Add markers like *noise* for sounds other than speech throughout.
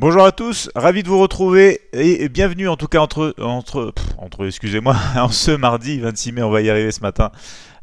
Bonjour à tous, ravi de vous retrouver et bienvenue en tout cas entre, entre, entre excusez-moi, *laughs* en ce mardi 26 mai, on va y arriver ce matin,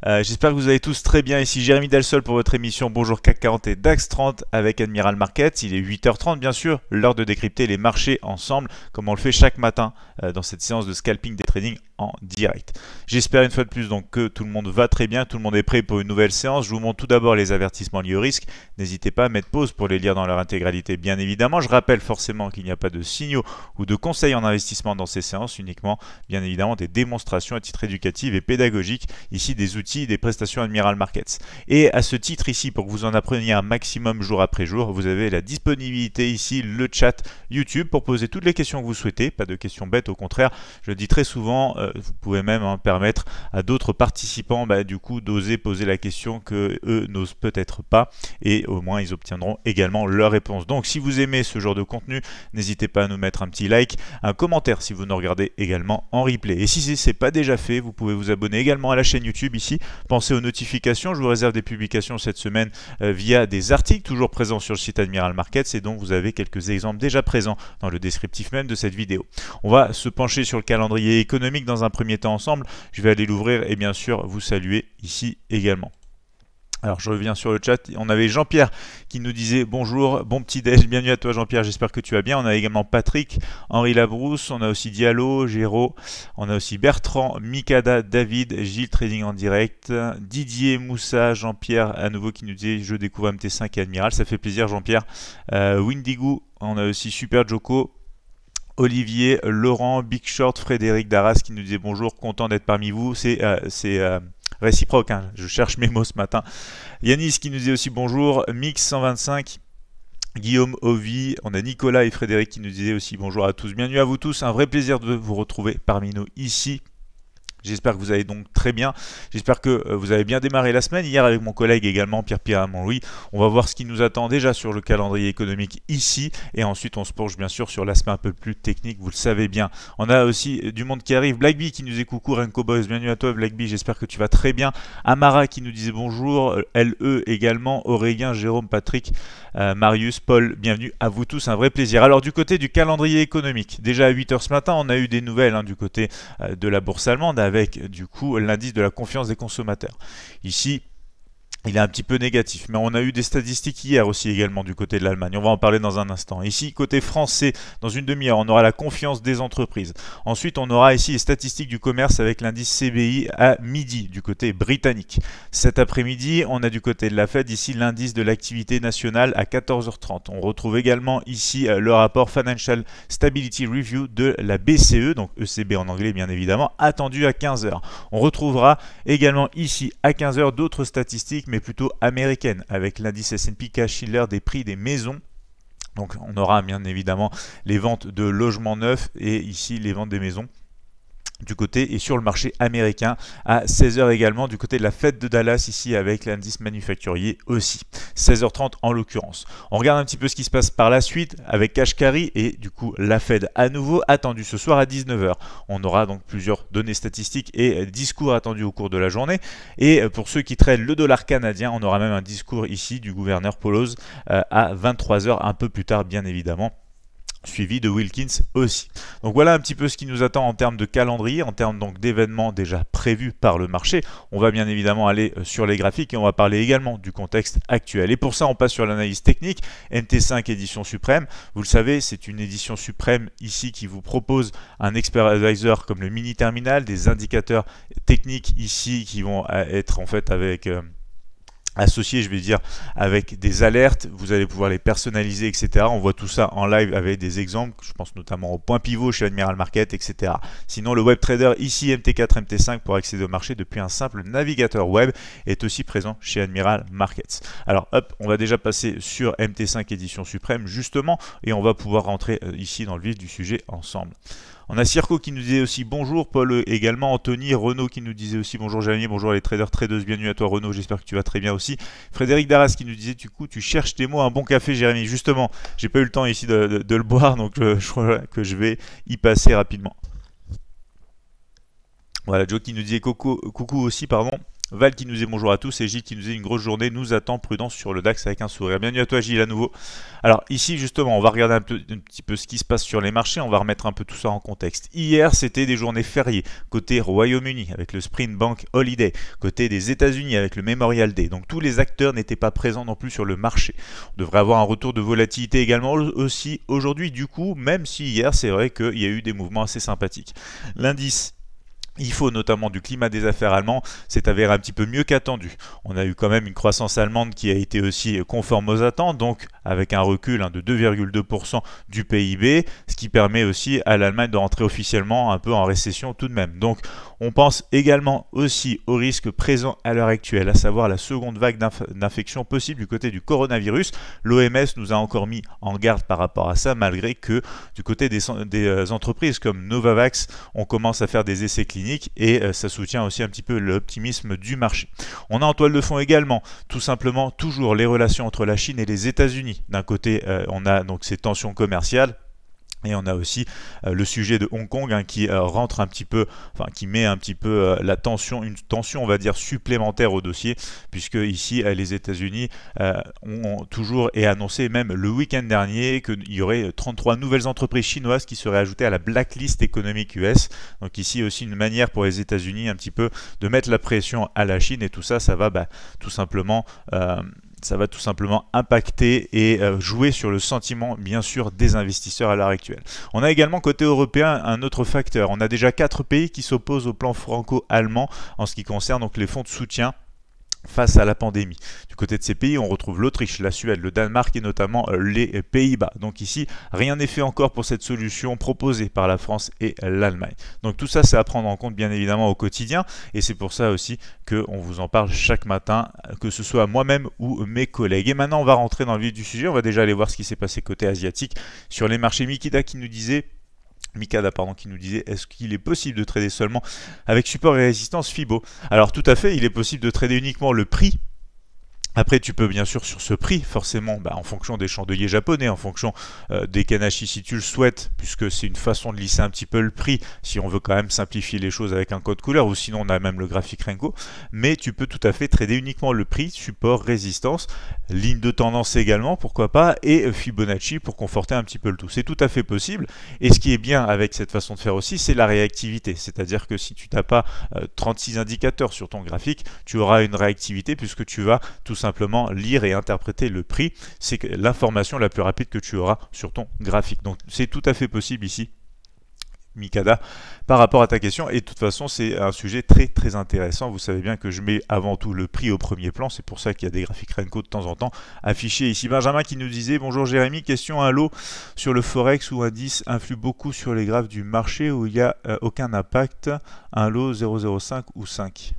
euh, j'espère que vous allez tous très bien. Ici Jérémy Dalsol pour votre émission Bonjour CAC 40 et DAX 30 avec Admiral Markets. Il est 8h30 bien sûr, l'heure de décrypter les marchés ensemble comme on le fait chaque matin euh, dans cette séance de scalping des trading en direct. J'espère une fois de plus donc que tout le monde va très bien, tout le monde est prêt pour une nouvelle séance. Je vous montre tout d'abord les avertissements liés au risque. N'hésitez pas à mettre pause pour les lire dans leur intégralité bien évidemment. Je rappelle forcément qu'il n'y a pas de signaux ou de conseils en investissement dans ces séances, uniquement bien évidemment des démonstrations à titre éducatif et pédagogique. Ici des outils des prestations Admiral Markets. Et à ce titre ici, pour que vous en appreniez un maximum jour après jour, vous avez la disponibilité ici, le chat YouTube pour poser toutes les questions que vous souhaitez, pas de questions bêtes au contraire, je le dis très souvent, euh, vous pouvez même hein, permettre à d'autres participants bah, du coup d'oser poser la question que eux n'osent peut-être pas et au moins ils obtiendront également leur réponse. Donc si vous aimez ce genre de contenu, n'hésitez pas à nous mettre un petit like, un commentaire si vous nous regardez également en replay. Et si ce n'est pas déjà fait, vous pouvez vous abonner également à la chaîne YouTube ici Pensez aux notifications. Je vous réserve des publications cette semaine euh, via des articles toujours présents sur le site Admiral Markets et donc vous avez quelques exemples déjà présents dans le descriptif même de cette vidéo. On va se pencher sur le calendrier économique dans un premier temps ensemble. Je vais aller l'ouvrir et bien sûr vous saluer ici également. Alors je reviens sur le chat, on avait Jean-Pierre qui nous disait bonjour, bon petit déj, bienvenue à toi Jean-Pierre, j'espère que tu vas bien. On a également Patrick, Henri Labrousse, on a aussi Diallo, Géraud, on a aussi Bertrand, Mikada, David, Gilles Trading en direct, Didier, Moussa, Jean-Pierre à nouveau qui nous dit je découvre MT5 et Admiral, ça fait plaisir Jean-Pierre. Euh, windigo on a aussi Super Joko, Olivier, Laurent, Big Short, Frédéric darras qui nous disait bonjour, content d'être parmi vous. C'est euh, c'est euh, réciproque. Hein. je cherche mes mots ce matin. Yanis qui nous dit aussi bonjour. Mix125. Guillaume, Ovi, on a Nicolas et Frédéric qui nous disaient aussi bonjour à tous. Bienvenue à vous tous, un vrai plaisir de vous retrouver parmi nous ici J'espère que vous allez donc très bien. J'espère que euh, vous avez bien démarré la semaine. Hier avec mon collègue également, Pierre-Pierre Amon-Louis, on va voir ce qui nous attend déjà sur le calendrier économique ici. Et ensuite, on se penche bien sûr sur l'aspect un peu plus technique, vous le savez bien. On a aussi euh, du monde qui arrive. Blackby qui nous écoute, coucou, Renko Boys, bienvenue à toi Blackby. j'espère que tu vas très bien. Amara qui nous disait bonjour, euh, LE également, Aurélien, Jérôme, Patrick, Marius, Paul, bienvenue à vous tous, un vrai plaisir. Alors du côté du calendrier économique, déjà à 8h ce matin, on a eu des nouvelles hein, du côté de la bourse allemande avec du coup l'indice de la confiance des consommateurs. Ici, il est un petit peu négatif. Mais on a eu des statistiques hier aussi également du côté de l'Allemagne. On va en parler dans un instant. Ici, côté français, dans une demi-heure, on aura la confiance des entreprises. Ensuite, on aura ici les statistiques du commerce avec l'indice CBI à midi du côté britannique. Cet après-midi, on a du côté de la Fed ici l'indice de l'activité nationale à 14h30. On retrouve également ici euh, le rapport Financial Stability Review de la BCE, donc ECB en anglais bien évidemment, attendu à 15h. On retrouvera également ici à 15h d'autres statistiques, mais plutôt américaine, avec l'indice S&P Cash Schiller des prix des maisons donc on aura bien évidemment les ventes de logements neufs et ici les ventes des maisons du côté et sur le marché américain à 16h également du côté de la fed de Dallas ici avec l'indice manufacturier aussi 16h30 en l'occurrence. On regarde un petit peu ce qui se passe par la suite avec Kashkari et du coup la Fed à nouveau attendue ce soir à 19h. On aura donc plusieurs données statistiques et discours attendus au cours de la journée et euh, pour ceux qui traînent le dollar canadien, on aura même un discours ici du gouverneur Polos euh, à 23h un peu plus tard bien évidemment suivi de Wilkins aussi. Donc voilà un petit peu ce qui nous attend en termes de calendrier, en termes donc d'événements déjà prévus par le marché. On va bien évidemment aller euh, sur les graphiques et on va parler également du contexte actuel. Et pour ça, on passe sur l'analyse technique. MT5 édition suprême. Vous le savez, c'est une édition suprême ici qui vous propose un expert advisor comme le mini terminal, des indicateurs techniques ici qui vont euh, être en fait avec... Euh, associé je vais dire, avec des alertes, vous allez pouvoir les personnaliser, etc. On voit tout ça en live avec des exemples, je pense notamment au point pivot chez Admiral Market, etc. Sinon, le web trader ici MT4, MT5 pour accéder au marché depuis un simple navigateur web est aussi présent chez Admiral Markets. Alors hop, on va déjà passer sur MT5 édition suprême justement et on va pouvoir rentrer euh, ici dans le vif du sujet ensemble. On a Circo qui nous disait aussi bonjour, Paul euh, également, Anthony, Renaud qui nous disait aussi bonjour Jérémy, bonjour les traders, traders bienvenue à toi Renaud, j'espère que tu vas très bien aussi. Frédéric Darras qui nous disait du coup tu cherches tes mots, un bon café Jérémy, justement, j'ai pas eu le temps ici de, le boire, donc euh, *laughs* je, crois que je vais y passer rapidement. Voilà, Joe qui nous disait coucou, coucou aussi, pardon. Val qui nous est bonjour à tous et Gilles qui nous dit une grosse journée nous attend prudence sur le DAX avec un sourire. Bienvenue à toi Gilles à nouveau. Alors ici justement on va regarder un, petit peu ce qui se passe sur les marchés, on va remettre un peu tout ça en contexte. Hier c'était des journées fériées côté Royaume-Uni avec le sprint Bank Holiday, côté des États-Unis avec le Memorial Day. Donc tous les acteurs n'étaient pas présents non plus sur le marché. On devrait avoir un retour de volatilité également aussi aujourd'hui du coup même si hier c'est vrai qu'il y a eu des mouvements assez sympathiques. L'indice il faut notamment du climat des affaires allemands c'est avéré un petit peu mieux qu'attendu. On a eu quand même une croissance allemande qui a été aussi conforme aux attentes, donc avec un recul hein, de 2,2% du PIB, ce qui permet aussi à l'Allemagne de rentrer officiellement un peu en récession tout de même. Donc on pense également aussi aux risques présents à l'heure actuelle, à savoir la seconde vague d'infection possible du côté du coronavirus. L'OMS nous a encore mis en garde par rapport à ça, malgré que du côté des, des euh, entreprises comme Novavax, on commence à faire des essais cliniques et euh, ça soutient aussi un petit peu l'optimisme du marché. On a en toile de fond également, tout simplement, toujours les relations entre la Chine et les États-Unis. D'un côté, euh, on a donc ces tensions commerciales et on a aussi euh, le sujet de Hong Kong hein, qui euh, rentre un petit peu, enfin qui met un petit peu euh, la tension, une tension on va dire supplémentaire au dossier, puisque ici les États-Unis ont, toujours et annoncé même le week-end dernier qu'il y aurait 33 nouvelles entreprises chinoises qui seraient ajoutées à la blacklist économique US. Donc ici aussi une manière pour les États-Unis un petit peu de mettre la pression à la Chine et tout ça, ça va bah, tout simplement ça va tout simplement impacter et euh, jouer sur le sentiment, bien sûr, des investisseurs à l'heure actuelle. On a également côté européen un autre facteur. On a déjà quatre pays qui s'opposent au plan franco-allemand en ce qui concerne donc les fonds de soutien face à la pandémie. Du côté de ces pays, on retrouve l'Autriche, la Suède, le Danemark et notamment euh, les Pays-Bas. Donc ici, rien n'est fait encore pour cette solution proposée par la France et l'Allemagne. Donc tout ça, c'est à prendre en compte bien évidemment au quotidien et c'est pour ça aussi qu'on vous en parle chaque matin, que ce soit moi-même ou mes collègues. Et maintenant, on va rentrer dans le vif du sujet, on va déjà aller voir ce qui s'est passé côté asiatique sur les marchés. Mikida qui nous disait Mikada pardon, qui nous disait est-ce qu'il est possible de trader seulement avec support et résistance FIBO Alors tout à fait, il est possible de trader uniquement le prix après, tu peux bien sûr sur ce prix, forcément, bah, en fonction des chandeliers japonais, en fonction euh, des kanashi si tu le souhaites, puisque c'est une façon de lisser un petit peu le prix, si on veut quand même simplifier les choses avec un code couleur, ou sinon on a même le graphique Renko, mais tu peux tout à fait trader uniquement le prix, support, résistance, ligne de tendance également, pourquoi pas, et Fibonacci pour conforter un petit peu le tout. C'est tout à fait possible, et ce qui est bien avec cette façon de faire aussi, c'est la réactivité, c'est-à-dire que si tu n'as pas 36 euh, indicateurs sur ton graphique, tu auras une réactivité puisque tu vas tout simplement simplement lire et interpréter le prix, c'est l'information la plus rapide que tu auras sur ton graphique. Donc c'est tout à fait possible ici Mikada par rapport à ta question. Et de toute façon, c'est un sujet très très intéressant. Vous savez bien que je mets avant tout le prix au premier plan. C'est pour ça qu'il y a des graphiques Renko de temps en temps affichés ici. Benjamin qui nous disait Bonjour Jérémy, question à lot sur le Forex ou indice influe beaucoup sur les graphes du marché où il n'y a euh, aucun impact. Un lot 0,05 ou 5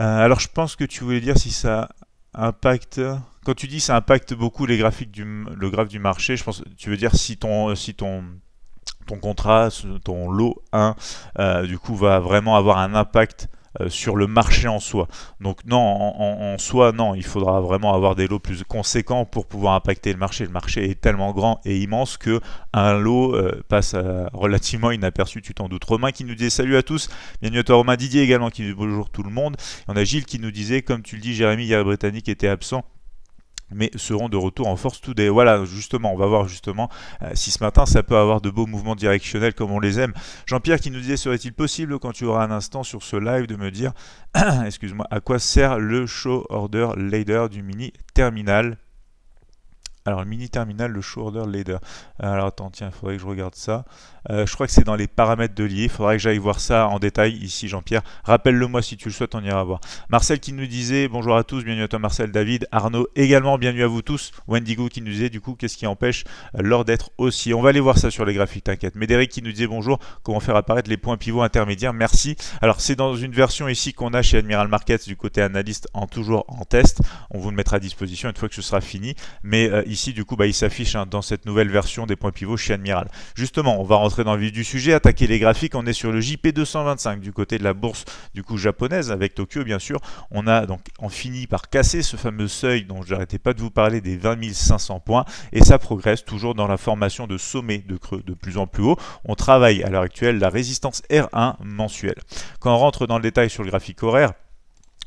euh, alors je pense que tu voulais dire si ça impacte quand tu dis ça impacte beaucoup les graphiques du le graphe du marché, je pense tu veux dire si ton si ton ton contrat, ton lot 1 euh, du coup va vraiment avoir un impact euh, sur le marché en soi. Donc non, en, soi, non, il faudra vraiment avoir des lots plus conséquents pour pouvoir impacter le marché. Le marché est tellement grand et immense que un lot euh, passe euh, relativement inaperçu, tu t'en doutes. Romain qui nous dit salut à tous, bienvenue à toi Romain Didier également qui nous dit bonjour tout le monde. On a Gilles qui nous disait, comme tu le dis, Jérémy hier britannique était absent mais seront de retour en force today. Voilà, justement, on va voir justement euh, si ce matin ça peut avoir de beaux mouvements directionnels comme on les aime. Jean-Pierre qui nous disait serait-il possible quand tu auras un instant sur ce live de me dire, *clears throat* excuse-moi, à quoi sert le show order leader du mini terminal alors, le mini terminal, le show order leader. Euh, alors, attends, tiens, il faudrait que je regarde ça. Euh, je crois que c'est dans les paramètres de lier Il faudrait que j'aille voir ça en détail ici, Jean-Pierre. Rappelle-le-moi si tu le souhaites, on ira voir. Marcel qui nous disait bonjour à tous, bienvenue à toi, Marcel, David, Arnaud également, bienvenue à vous tous. Wendigo qui nous disait du coup, qu'est-ce qui empêche euh, l'or d'être aussi On va aller voir ça sur les graphiques, t'inquiète. Médéric qui nous disait bonjour, comment faire apparaître les points pivots intermédiaires Merci. Alors, c'est dans une version ici qu'on a chez Admiral Markets du côté analyste en toujours en test. On vous le mettra à disposition une fois que ce sera fini. Mais euh, ici, du coup, bah, il s'affiche hein, dans cette nouvelle version des points pivots chez Admiral. Justement, on va en dans le vif du sujet, attaquer les graphiques, on est sur le JP225 du côté de la bourse du coup japonaise avec Tokyo bien sûr. On a donc on finit par casser ce fameux seuil dont j'arrêtais pas de vous parler des 20 500 points et ça progresse toujours dans la formation de sommets de creux de plus en plus haut. On travaille à l'heure actuelle la résistance R1 mensuelle. Quand on rentre dans le détail sur le graphique horaire,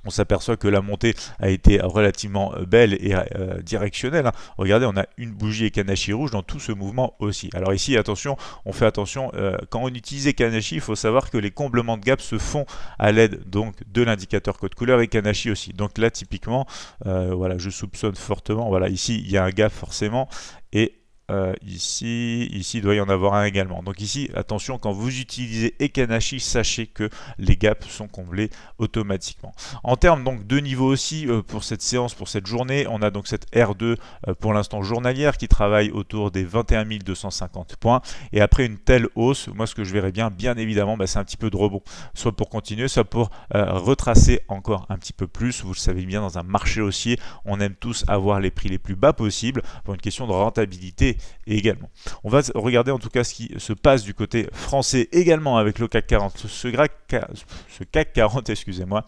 on s'aperçoit que la montée a été relativement euh, belle et euh, directionnelle. Hein. Regardez, on a une bougie et Kanashi rouge dans tout ce mouvement aussi. Alors ici, attention, on fait attention. Euh, quand on utilise Kanashi, il faut savoir que les comblements de gap se font à l'aide donc de l'indicateur code couleur et Kanashi aussi. Donc là, typiquement, voilà, je soupçonne fortement. Voilà, ici, il y a un gap forcément et euh, ici, ici il doit y en avoir un également. Donc ici, attention, quand vous utilisez Ekanashi, sachez que les gaps sont comblés automatiquement. En termes donc de niveau aussi, euh, pour cette séance, pour cette journée, on a donc cette R2 euh, pour l'instant journalière qui travaille autour des 21 250 points. Et après une telle hausse, moi ce que je verrais bien, bien évidemment, bah, c'est un petit peu de rebond. Soit pour continuer, soit pour retracer encore un petit peu plus. Vous le savez bien, dans un marché haussier, on aime tous avoir les prix les plus bas possibles pour une question de rentabilité également. On va regarder en tout cas ce qui se passe du côté français également avec le CAC 40. Ce, ce CAC 40, *laughs* excusez-moi,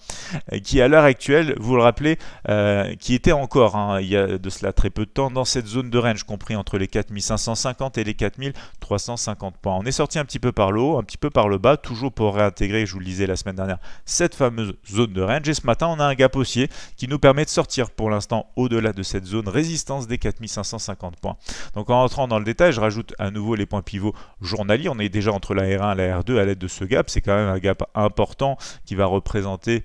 euh, qui à l'heure actuelle, vous le rappelez, euh, qui était encore hein, il y a de cela très peu de temps dans cette zone de range compris entre les 4550 et les 4350 points. On est sorti un petit peu par le haut, un petit peu par le bas, toujours pour réintégrer, je vous le disais la semaine dernière, cette fameuse zone de range. Et ce matin, on a un gap haussier qui nous permet de sortir pour l'instant au-delà de cette zone résistance des 4550 points. Donc en en rentrant dans le détail, je rajoute à nouveau les points pivots journaliers. On est déjà entre la R1 et la R2 à l'aide de ce gap. C'est quand même un gap important qui va représenter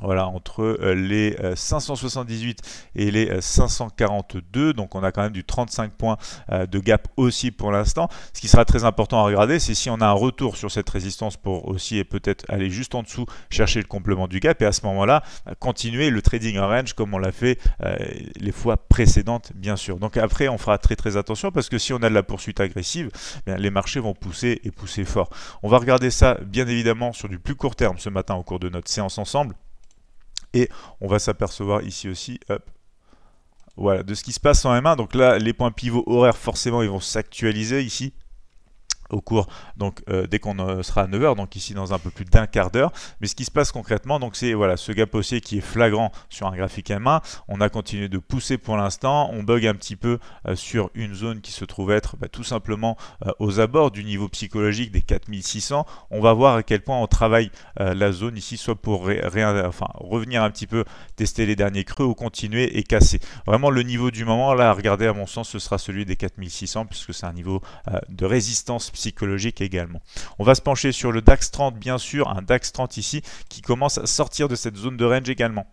voilà, entre euh, les 578 euh, et les 542. Euh, Donc on a quand même du 35 points de gap aussi pour l'instant. Ce qui sera très important à regarder, c'est si on a un retour sur cette résistance pour aussi et peut-être aller juste en dessous chercher le complément du gap. Et à ce moment-là, continuer le trading en range comme on l'a fait les fois précédentes, bien sûr. Donc après, on fera très très attention parce que si on a de la poursuite agressive, eh les marchés vont pousser et pousser fort. On va regarder ça bien évidemment sur du plus court terme ce matin au cours de notre séance ensemble. Et on va s'apercevoir ici aussi, voilà, de ce qui se passe en M1. Donc là, les points pivots horaires, forcément, ils vont s'actualiser ici au cours donc euh, dès qu'on euh, sera à 9h donc ici dans un peu plus d'un quart d'heure mais ce qui se passe concrètement donc c'est voilà ce gap haussier qui est flagrant sur un graphique M1 on a continué de pousser pour l'instant on bug un petit peu euh, sur une zone qui se trouve être bah, tout simplement aux abords du niveau psychologique des 4600 on va voir à quel point on travaille la zone ici soit pour rien enfin, revenir un petit peu tester les derniers creux ou continuer et casser vraiment le niveau du moment là regardez à mon sens ce sera celui des 4600 puisque c'est un niveau de résistance psychologique également. On va se pencher sur le DAX 30, bien sûr, un DAX 30 ici qui commence à sortir de cette zone de range également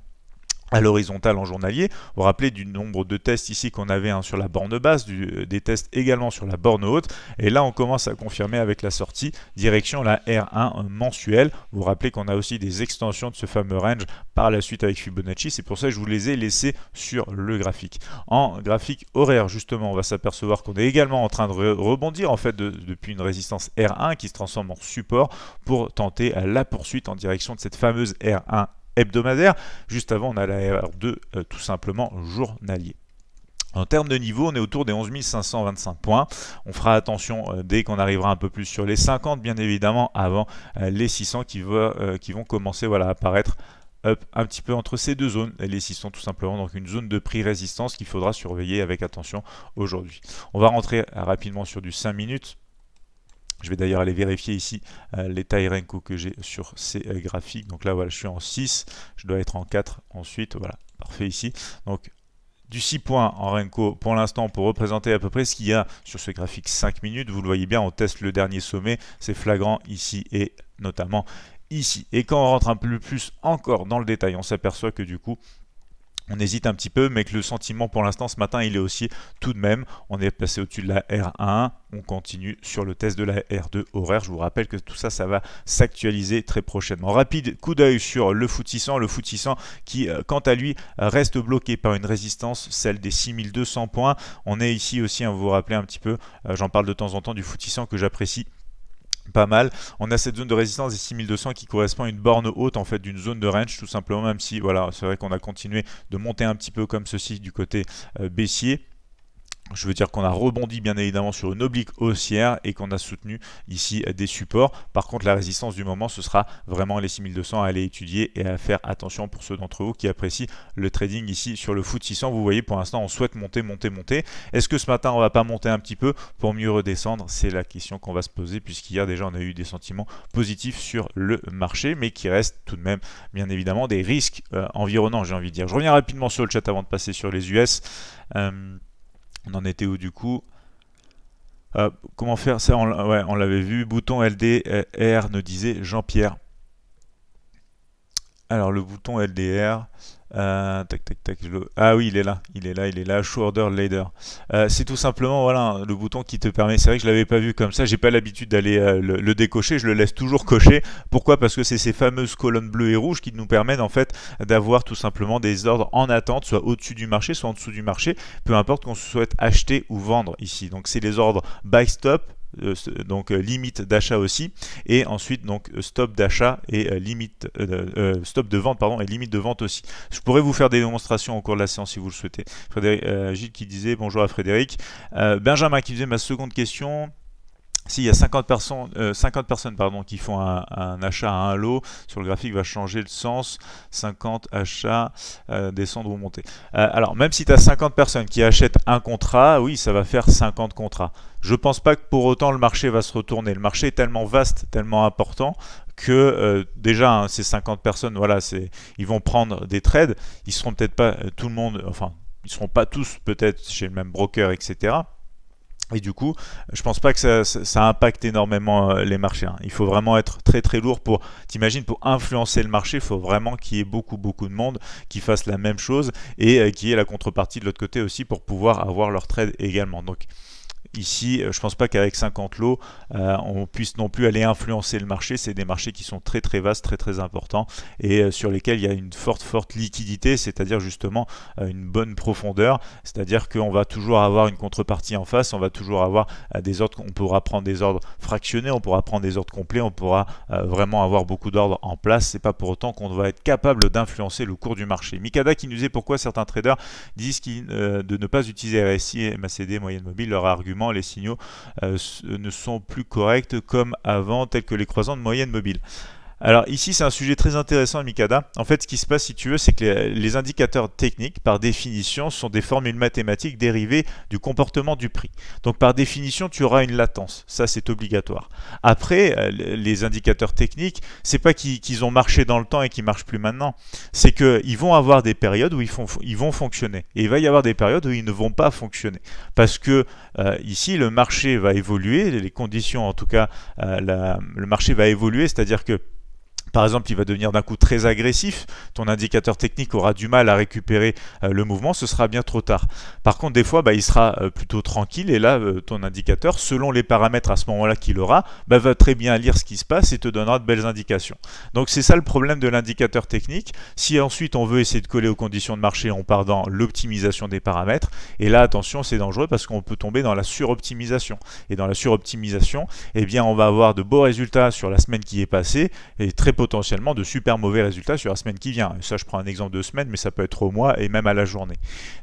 à l'horizontale en journalier. Vous vous rappelez du nombre de tests ici qu'on avait hein, sur la borne basse, du, euh, des tests également sur la borne haute. Et là, on commence à confirmer avec la sortie direction la R1 euh, mensuelle. Vous vous rappelez qu'on a aussi des extensions de ce fameux range par la suite avec Fibonacci. C'est pour ça que je vous les ai laissés sur le graphique. En graphique horaire, justement, on va s'apercevoir qu'on est également en train de rebondir en fait depuis une résistance R1 qui se transforme en support pour tenter la poursuite en direction de cette fameuse R1 hebdomadaire. Juste avant, on a la R2 tout simplement journalier. En termes de niveau, on est autour des 11 525 points. On fera attention euh, dès qu'on arrivera un peu plus sur les 50, bien évidemment, avant euh, les 600 euh, qui, vont commencer voilà, à apparaître up, un petit peu entre ces deux zones. les 600 tout simplement, donc une zone de prix résistance qu'il faudra surveiller avec attention aujourd'hui. On va rentrer rapidement sur du 5 minutes je vais d'ailleurs aller vérifier ici euh, les tailles Renko que j'ai sur ces euh, graphiques. Donc là, voilà, je suis en 6, je dois être en 4 ensuite. Voilà, parfait ici. Donc du 6 points en Renko pour l'instant pour représenter à peu près ce qu'il y a sur ce graphique 5 minutes. Vous le voyez bien, on teste le dernier sommet, c'est flagrant ici et notamment ici. Et quand on rentre un peu plus encore dans le détail, on s'aperçoit que du coup, on hésite un petit peu, mais que le sentiment pour l'instant ce matin, il est aussi tout de même. On est passé au-dessus de la R1, on continue sur le test de la R2 horaire. Je vous rappelle que tout ça, ça va s'actualiser très prochainement. Rapide coup d'œil sur le footissant, le footissant qui, euh, quant à lui, reste bloqué par une résistance, celle des 6200 points. On est ici aussi, hein, vous vous rappelez un petit peu, euh, j'en parle de temps en temps du footissant que j'apprécie pas mal. On a cette zone de résistance des 6200 qui correspond à une borne haute en fait d'une zone de range tout simplement même si voilà c'est vrai qu'on a continué de monter un petit peu comme ceci du côté euh, baissier je veux dire qu'on a rebondi bien évidemment sur une oblique haussière et qu'on a soutenu ici des supports. Par contre, la résistance du moment, ce sera vraiment les 6200 à aller étudier et à faire attention pour ceux d'entre vous qui apprécient le trading ici sur le foot 600. Vous voyez, pour l'instant, on souhaite monter, monter, monter. Est-ce que ce matin, on va pas monter un petit peu pour mieux redescendre C'est la question qu'on va se poser puisqu'hier déjà, on a eu des sentiments positifs sur le marché, mais qui reste tout de même, bien évidemment, des risques euh, environnants, j'ai envie de dire. Je reviens rapidement sur le chat avant de passer sur les US. Euh, on en était où du coup euh, Comment faire ça On, on l'avait vu. Bouton LDR nous disait Jean-Pierre. Alors le bouton LDR, euh, le... Ah oui, il est là, il est là, il est là. Show order later. Euh, c'est tout simplement voilà le bouton qui te permet. C'est vrai que je l'avais pas vu comme ça. J'ai pas l'habitude d'aller euh, le, décocher. Je le laisse toujours cocher. Pourquoi Parce que c'est ces fameuses colonnes bleues et rouges qui nous permettent en fait d'avoir tout simplement des ordres en attente, soit au-dessus du marché, soit en dessous du marché, peu importe qu'on souhaite acheter ou vendre ici. Donc c'est les ordres buy stop, euh, donc euh, limite d'achat aussi, et ensuite donc euh, stop d'achat et limite stop de vente pardon et limite de vente aussi. Je pourrais vous faire des démonstrations au cours de la séance si vous le souhaitez. Frédéric, Gilles qui disait bonjour à Frédéric, Benjamin qui faisait ma seconde question s'il y a 50 personnes, 50 euh, personnes pardon, qui font un, achat à un lot, sur le graphique va changer le sens, 50 achats, euh, descendre ou monter. Euh, alors même si tu as 50 personnes qui achètent un contrat, oui, ça va faire 50 contrats. Je pense pas que pour autant le marché va se retourner. Le marché est tellement vaste, tellement important que déjà hein, ces 50 personnes, voilà, c'est, ils vont prendre des trades. Ils seront peut-être pas tout le monde, enfin, ils seront pas tous peut-être chez le même broker, etc. Et du coup, je pense pas que ça, impacte énormément euh, les marchés. Hein. Il faut vraiment être très très lourd pour, t'imagines, pour influencer le marché, il faut vraiment qu'il y ait beaucoup beaucoup de monde qui fasse la même chose et euh, qui ait la contrepartie de l'autre côté aussi pour pouvoir avoir leur trade également. Donc Ici, euh, je ne pense pas qu'avec 50 lots, euh, on puisse non plus aller influencer le marché. C'est des marchés qui sont très très vastes, très très importants et euh, sur lesquels il y a une forte forte liquidité, c'est-à-dire justement une bonne profondeur. C'est-à-dire qu'on va toujours avoir une contrepartie en face, on va toujours avoir des ordres, on pourra prendre des ordres fractionnés, on pourra prendre des ordres complets, on pourra vraiment avoir beaucoup d'ordres en place. C'est pas pour autant qu'on va être capable d'influencer le cours du marché. Mikada qui nous est pourquoi certains traders disent de ne pas utiliser RSI MACD moyenne mobile, leur argument les signaux euh, ne sont plus corrects comme avant, tels que les croisants de moyenne mobile. Alors ici, c'est un sujet très intéressant, Mikada. En fait, ce qui se passe, si tu veux, c'est que les, indicateurs techniques, par définition, sont des formules mathématiques dérivées du comportement du prix. Donc par définition, tu auras une latence. Ça, c'est obligatoire. Après, euh, les indicateurs techniques, c'est pas qu'ils ont marché dans le temps et qu'ils marchent plus maintenant. C'est qu'ils vont avoir des périodes où ils, font, ils, vont fonctionner. Et il va y avoir des périodes où ils ne vont pas fonctionner. Parce que euh, ici, le marché va évoluer, les conditions, en tout cas, euh, le marché va évoluer, c'est-à-dire que par exemple, il va devenir d'un coup très agressif, ton indicateur technique aura du mal à récupérer euh, le mouvement, ce sera bien trop tard. Par contre, des fois, bah, il sera euh, plutôt tranquille et là, euh, ton indicateur, selon les paramètres à ce moment-là qu'il aura, bah, va très bien lire ce qui se passe et te donnera de belles indications. Donc c'est ça le problème de l'indicateur technique. Si ensuite on veut essayer de coller aux conditions de marché, on part dans l'optimisation des paramètres. Et là, attention, c'est dangereux parce qu'on peut tomber dans la suroptimisation. Et dans la suroptimisation, eh bien, on va avoir de beaux résultats sur la semaine qui est passée et très potentiellement de super mauvais résultats sur la semaine qui vient. Ça, je prends un exemple de semaine, mais ça peut être au mois et même à la journée.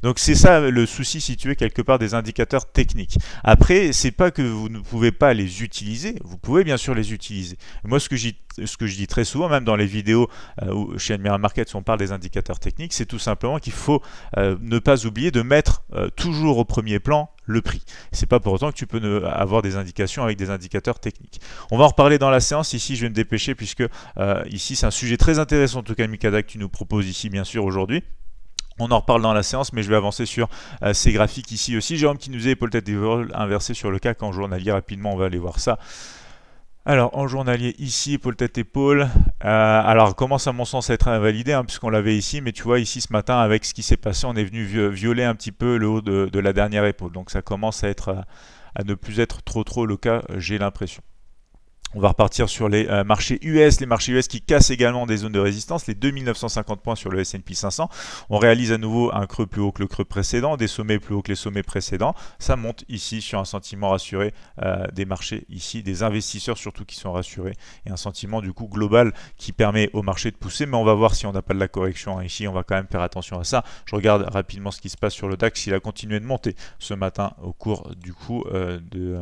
Donc c'est ça le souci situé quelque part des indicateurs techniques. Après, c'est pas que vous ne pouvez pas les utiliser, vous pouvez bien sûr les utiliser. Moi, ce que j'ai ce que je dis très souvent, même dans les vidéos euh, où, chez Admiral Markets, on parle des indicateurs techniques, c'est tout simplement qu'il faut euh, ne pas oublier de mettre euh, toujours au premier plan le prix. C'est pas pour autant que tu peux ne, avoir des indications avec des indicateurs techniques. On va en reparler dans la séance. Ici, je vais me dépêcher puisque ici, c'est un sujet très intéressant. En tout cas, Mikada, que tu nous proposes ici, bien sûr, aujourd'hui. On en reparle dans la séance, mais je vais avancer sur ces graphiques ici aussi. Jérôme qui nous est peut-être inversé sur le CAC en journalier rapidement, on va aller voir ça. Alors, en journalier ici, épaule tête épaule. Euh, alors, commence à mon sens à être invalidé, hein, puisqu'on l'avait ici, mais tu vois, ici ce matin, avec ce qui s'est passé, on est venu violer un petit peu le haut de, de la dernière épaule. Donc, ça commence à, être, euh, à ne plus être trop trop le cas, j'ai l'impression. On va repartir sur les euh, marchés US, les marchés US qui cassent également des zones de résistance, les 2950 points sur le S&P 500. On réalise à nouveau un creux plus haut que le creux précédent, des sommets plus haut que les sommets précédents. Ça monte ici sur un sentiment rassuré euh, des marchés ici, des investisseurs surtout qui sont rassurés et un sentiment du coup global qui permet au marché de pousser. Mais on va voir si on n'a pas de la correction hein, ici, on va quand même faire attention à ça. Je regarde rapidement ce qui se passe sur le DAX, il a continué de monter ce matin au cours du coup euh, de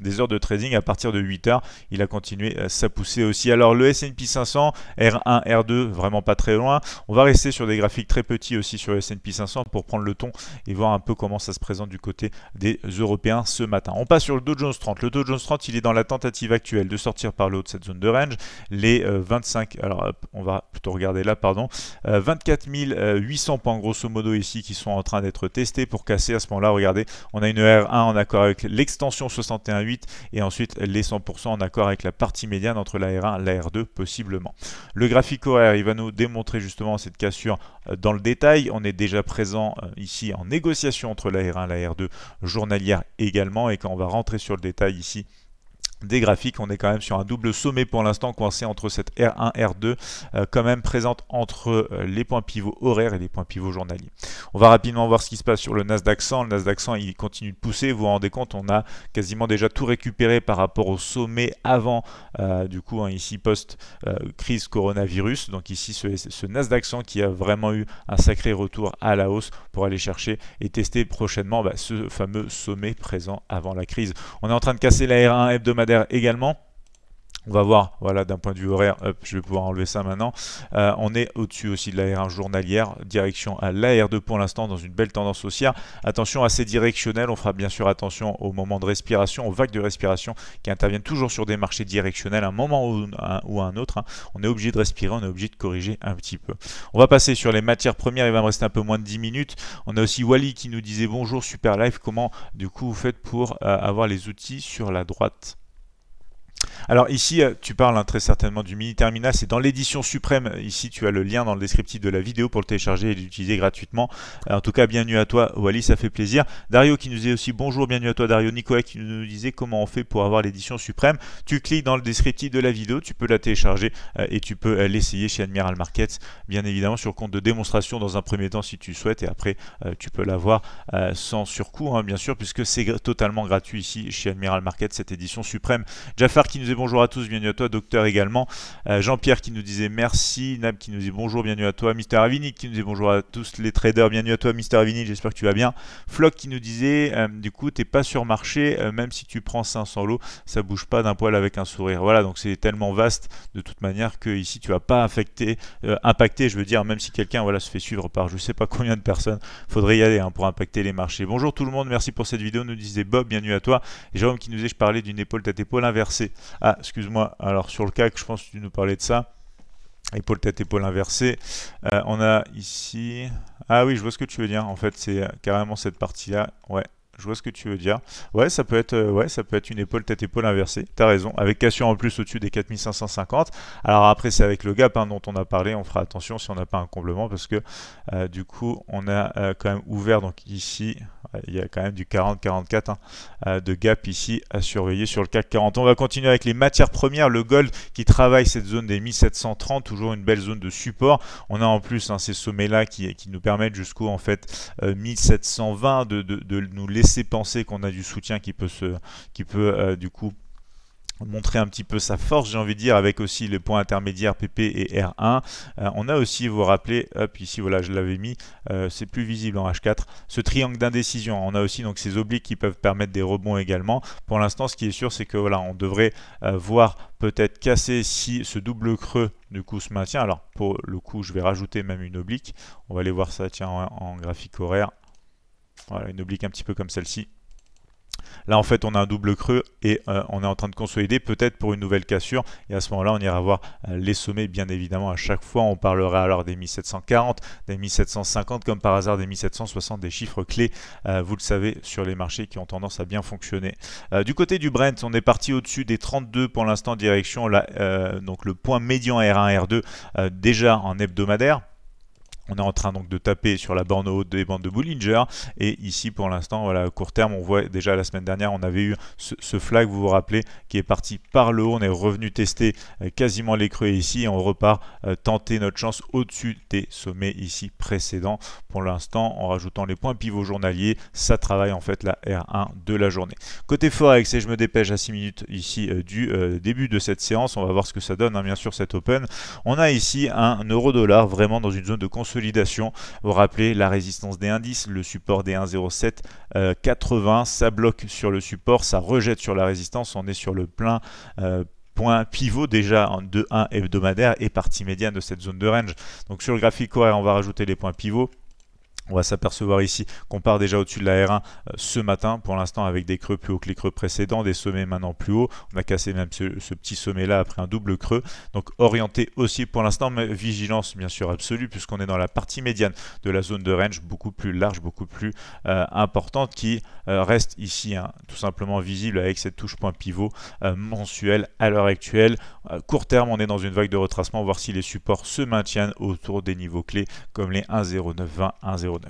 des heures de trading à partir de 8 h Il a continué euh, sa poussée aussi. Alors le S&P 500, R1, R2, vraiment pas très loin. On va rester sur des graphiques très petits aussi sur le S&P 500 pour prendre le ton et voir un peu comment ça se présente du côté des Européens ce matin. On passe sur le Dow Jones 30. Le Dow Jones 30, il est dans la tentative actuelle de sortir par le haut de cette zone de range. Les 25, euh, alors on va plutôt regarder là, pardon, 24 euh, 800 points grosso modo ici qui sont en train d'être testés pour casser. À ce moment-là, regardez, on a une R1 en accord avec l'extension 61 et ensuite les 100% en accord avec la partie médiane entre la R1 et la R2 possiblement. Le graphique horaire, il va nous démontrer justement cette cassure euh, dans le détail. On est déjà présent euh, ici en négociation entre la R1 et la R2 journalière également et quand on va rentrer sur le détail ici, des graphiques. On est quand même sur un double sommet pour l'instant coincé entre cette R1, R2, euh, quand même présente entre euh, les points pivots horaires et les points pivots journaliers. On va rapidement voir ce qui se passe sur le Nasdaq 100. Le Nasdaq 100, il continue de pousser. Vous vous rendez compte, on a quasiment déjà tout récupéré par rapport au sommet avant, euh, du coup, hein, ici post-crise coronavirus. Donc ici, ce, ce Nasdaq 100 qui a vraiment eu un sacré retour à la hausse pour aller chercher et tester prochainement bah, ce fameux sommet présent avant la crise. On est en train de casser la R1 hebdomadaire également. On va voir, voilà, d'un point de vue horaire, je vais pouvoir enlever ça maintenant. Euh, on est au-dessus aussi de la R1 journalière, direction à la 2 pour l'instant, dans une belle tendance haussière. Attention assez directionnelle, on fera bien sûr attention au moment de respiration, aux vagues de respiration qui interviennent toujours sur des marchés directionnels, un moment ou un, autre. Hein. On est obligé de respirer, on est obligé de corriger un petit peu. On va passer sur les matières premières, il va me rester un peu moins de 10 minutes. On a aussi Wally qui nous disait bonjour, super live, comment du coup vous faites pour euh, avoir les outils sur la droite alors ici, euh, tu parles hein, très certainement du Mini Terminal, c'est dans l'édition suprême. Ici, tu as le lien dans le descriptif de la vidéo pour le télécharger et l'utiliser gratuitement. Euh, en tout cas, bienvenue à toi Wally, ça fait plaisir. Dario qui nous dit aussi bonjour, bienvenue à toi Dario. Nicolas qui nous disait comment on fait pour avoir l'édition suprême. Tu cliques dans le descriptif de la vidéo, tu peux la télécharger euh, et tu peux l'essayer chez Admiral Markets, bien évidemment sur compte de démonstration dans un premier temps si tu souhaites et après tu peux l'avoir sans surcoût, hein, bien sûr, puisque c'est totalement gratuit ici chez Admiral Markets, cette édition suprême. Jafar qui nous dit bonjour à tous, bienvenue à toi, Docteur également, euh, Jean-Pierre qui nous disait merci, Nab qui nous dit bonjour, bienvenue à toi, Mister Avini qui nous dit bonjour à tous les traders, bienvenue à toi, Mister Avini, j'espère que tu vas bien, Flock qui nous disait euh, du coup tu t'es pas sur marché, euh, même si tu prends 500 lots, ça bouge pas d'un poil avec un sourire. Voilà, donc c'est tellement vaste de toute manière que ici tu vas pas affecter, impacter, je veux dire, même si quelqu'un voilà se fait suivre par je sais pas combien de personnes, faudrait y aller hein, pour impacter les marchés. Bonjour tout le monde, merci pour cette vidéo, nous disait Bob, bienvenue à toi, Jérôme qui nous disait je parlais d'une épaule tête épaule inversée. Ah, excuse-moi, alors sur le CAC, je pense que tu nous parlais de ça. Épaule tête, épaule inversée. Euh, on a ici... Ah oui, je vois ce que tu veux dire. En fait, c'est euh, carrément cette partie-là. Ouais, je vois ce que tu veux dire. Ouais, ça peut être, euh, ouais, ça peut être une épaule tête-épaule inversée. T'as raison. Avec cassure en plus au-dessus des 4550. Alors après, c'est avec le gap hein, dont on a parlé. On fera attention si on n'a pas un comblement parce que euh, du coup, on a euh, quand même ouvert. Donc ici, il y a quand même du 40-44 hein, de gap ici à surveiller sur le CAC 40. On va continuer avec les matières premières. Le gold qui travaille cette zone des 1730. Toujours une belle zone de support. On a en plus hein, ces sommets-là qui, qui, nous permettent jusqu'au en fait 1720 de, de, de nous laisser laisser penser qu'on a du soutien qui peut, se, qui peut euh, du coup montrer un petit peu sa force, j'ai envie de dire, avec aussi les points intermédiaires PP et R1. Euh, on a aussi, vous vous rappelez, hop, ici, voilà, je l'avais mis, euh, c'est plus visible en H4, ce triangle d'indécision. On a aussi donc ces obliques qui peuvent permettre des rebonds également. Pour l'instant, ce qui est sûr, c'est que voilà, on devrait voir peut-être casser si ce double creux du coup se maintient. Alors, pour le coup, je vais rajouter même une oblique. On va aller voir ça, tiens, en graphique horaire. Voilà, une oblique un petit peu comme celle-ci. Là, en fait, on a un double creux et euh, on est en train de consolider peut-être pour une nouvelle cassure. Et à ce moment-là, on ira voir euh, les sommets, bien évidemment, à chaque fois. On parlera alors des 1740, des 1750, comme par hasard des 1760, des chiffres clés, euh, vous le savez, sur les marchés qui ont tendance à bien fonctionner. du côté du Brent, on est parti au-dessus des 32 pour l'instant, direction la, donc le point médian R1, R2, déjà en hebdomadaire on est en train donc de taper sur la borne haute des bandes de Bollinger et ici pour l'instant voilà à court terme on voit déjà la semaine dernière on avait eu ce, flag vous vous rappelez qui est parti par le haut on est revenu tester euh, quasiment les creux ici et on repart euh, tenter notre chance au-dessus des sommets ici précédents pour l'instant en rajoutant les points pivots journaliers ça travaille en fait la R1 de la journée côté forex et je me dépêche à 6 minutes ici euh, du début de cette séance on va voir ce que ça donne hein, bien sûr cette open on a ici un euro dollar vraiment dans une zone de consolidation vous rappelez la résistance des indices, le support des 1,0780, 80, euh, ça bloque sur le support, ça rejette sur la résistance, on est sur le plein. Euh, point pivot déjà en 2-1 hebdomadaire et partie médiane de cette zone de range. Donc sur le graphique horaire, on va rajouter les points pivots. On va s'apercevoir ici qu'on part déjà au-dessus de la R1 euh, ce matin, pour l'instant avec des creux plus hauts que les creux précédents, des sommets maintenant plus hauts. On a cassé même ce, petit sommet là après un double creux. Donc orienté aussi pour l'instant, mais vigilance bien sûr absolue puisqu'on est dans la partie médiane de la zone de range beaucoup plus large, beaucoup plus euh, importante qui euh, reste ici hein, tout simplement visible avec cette touche point pivot mensuel à l'heure actuelle. court terme, on est dans une vague de retracement, voir si les supports se maintiennent autour des niveaux clés comme les 1,0920, 1,0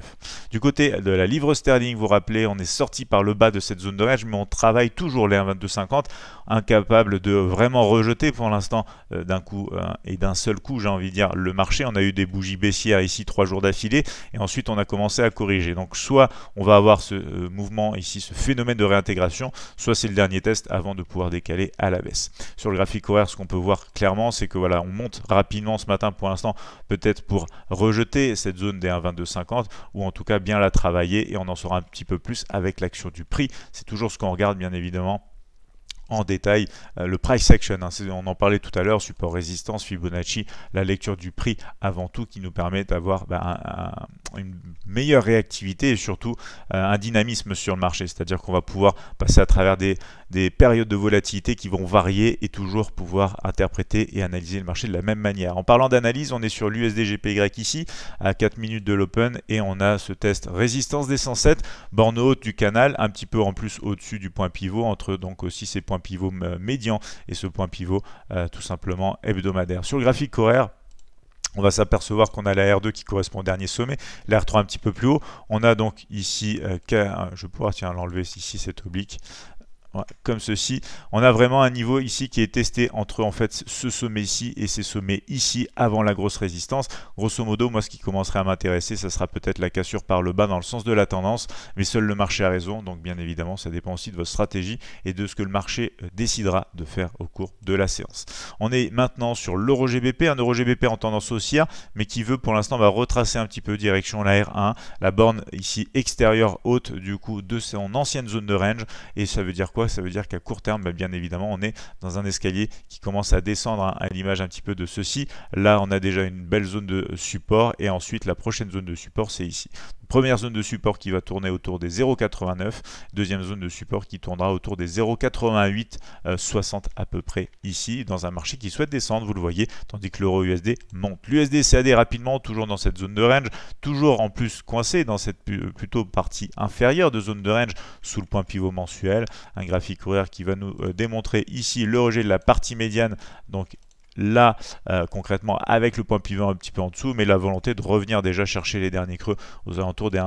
du côté de la livre sterling, vous rappelez, on est sorti par le bas de cette zone de range, mais on travaille toujours les 1,2250, incapable de vraiment rejeter pour l'instant euh, d'un coup euh, et d'un seul coup, j'ai envie de dire, le marché. On a eu des bougies baissières ici trois jours d'affilée, et ensuite on a commencé à corriger. Donc soit on va avoir ce euh, mouvement ici, ce phénomène de réintégration, soit c'est le dernier test avant de pouvoir décaler à la baisse. Sur le graphique horaire, ce qu'on peut voir clairement, c'est que voilà, on monte rapidement ce matin pour l'instant, peut-être pour rejeter cette zone des 1,2250, ou en tout cas bien la travailler et on en saura un petit peu plus avec l'action du prix. C'est toujours ce qu'on regarde bien évidemment détail euh, le price action. Hein. on en parlait tout à l'heure, support résistance, Fibonacci, la lecture du prix avant tout qui nous permet d'avoir bah, une meilleure réactivité et surtout euh, un dynamisme sur le marché. C'est-à-dire qu'on va pouvoir passer à travers des, des, périodes de volatilité qui vont varier et toujours pouvoir interpréter et analyser le marché de la même manière. En parlant d'analyse, on est sur lusd ici à 4 minutes de l'open et on a ce test résistance des 107, borne haute du canal, un petit peu en plus au-dessus du point pivot entre donc aussi ces points pivot médian et ce point pivot euh, tout simplement hebdomadaire. Sur le graphique horaire, on va s'apercevoir qu'on a la R2 qui correspond au dernier sommet, la R3 un petit peu plus haut. On a donc ici, euh, je vais pouvoir l'enlever ici, cet oblique, comme ceci. On a vraiment un niveau ici qui est testé entre en fait ce sommet ici et ces sommets ici avant la grosse résistance. Grosso modo, moi ce qui commencerait à m'intéresser, ça sera peut-être la cassure par le bas dans le sens de la tendance, mais seul le marché a raison, donc bien évidemment ça dépend aussi de votre stratégie et de ce que le marché euh, décidera de faire au cours de la séance. On est maintenant sur l'euro GBP, un euro GBP en tendance haussière, mais qui veut pour l'instant va retracer un petit peu direction la R1, la borne ici extérieure haute du coup de son ancienne zone de range, et ça veut dire quoi ça veut dire qu'à court terme, bah, bien évidemment, on est dans un escalier qui commence à descendre hein, à l'image un petit peu de ceci. Là, on a déjà une belle zone de support et ensuite la prochaine zone de support, c'est ici. Première zone de support qui va tourner autour des 0,89. Deuxième zone de support qui tournera autour des 0,88, 60 euh, à peu près ici, dans un marché qui souhaite descendre, vous le voyez, tandis que l'euro USD monte. L'USD CAD rapidement, toujours dans cette zone de range, toujours en plus coincé dans cette euh, plutôt partie inférieure de zone de range sous le point pivot mensuel. Un graphique horaire qui va nous euh, démontrer ici le rejet de la partie médiane, donc là euh, concrètement avec le point pivot un petit peu en dessous, mais la volonté de revenir déjà chercher les derniers creux aux alentours des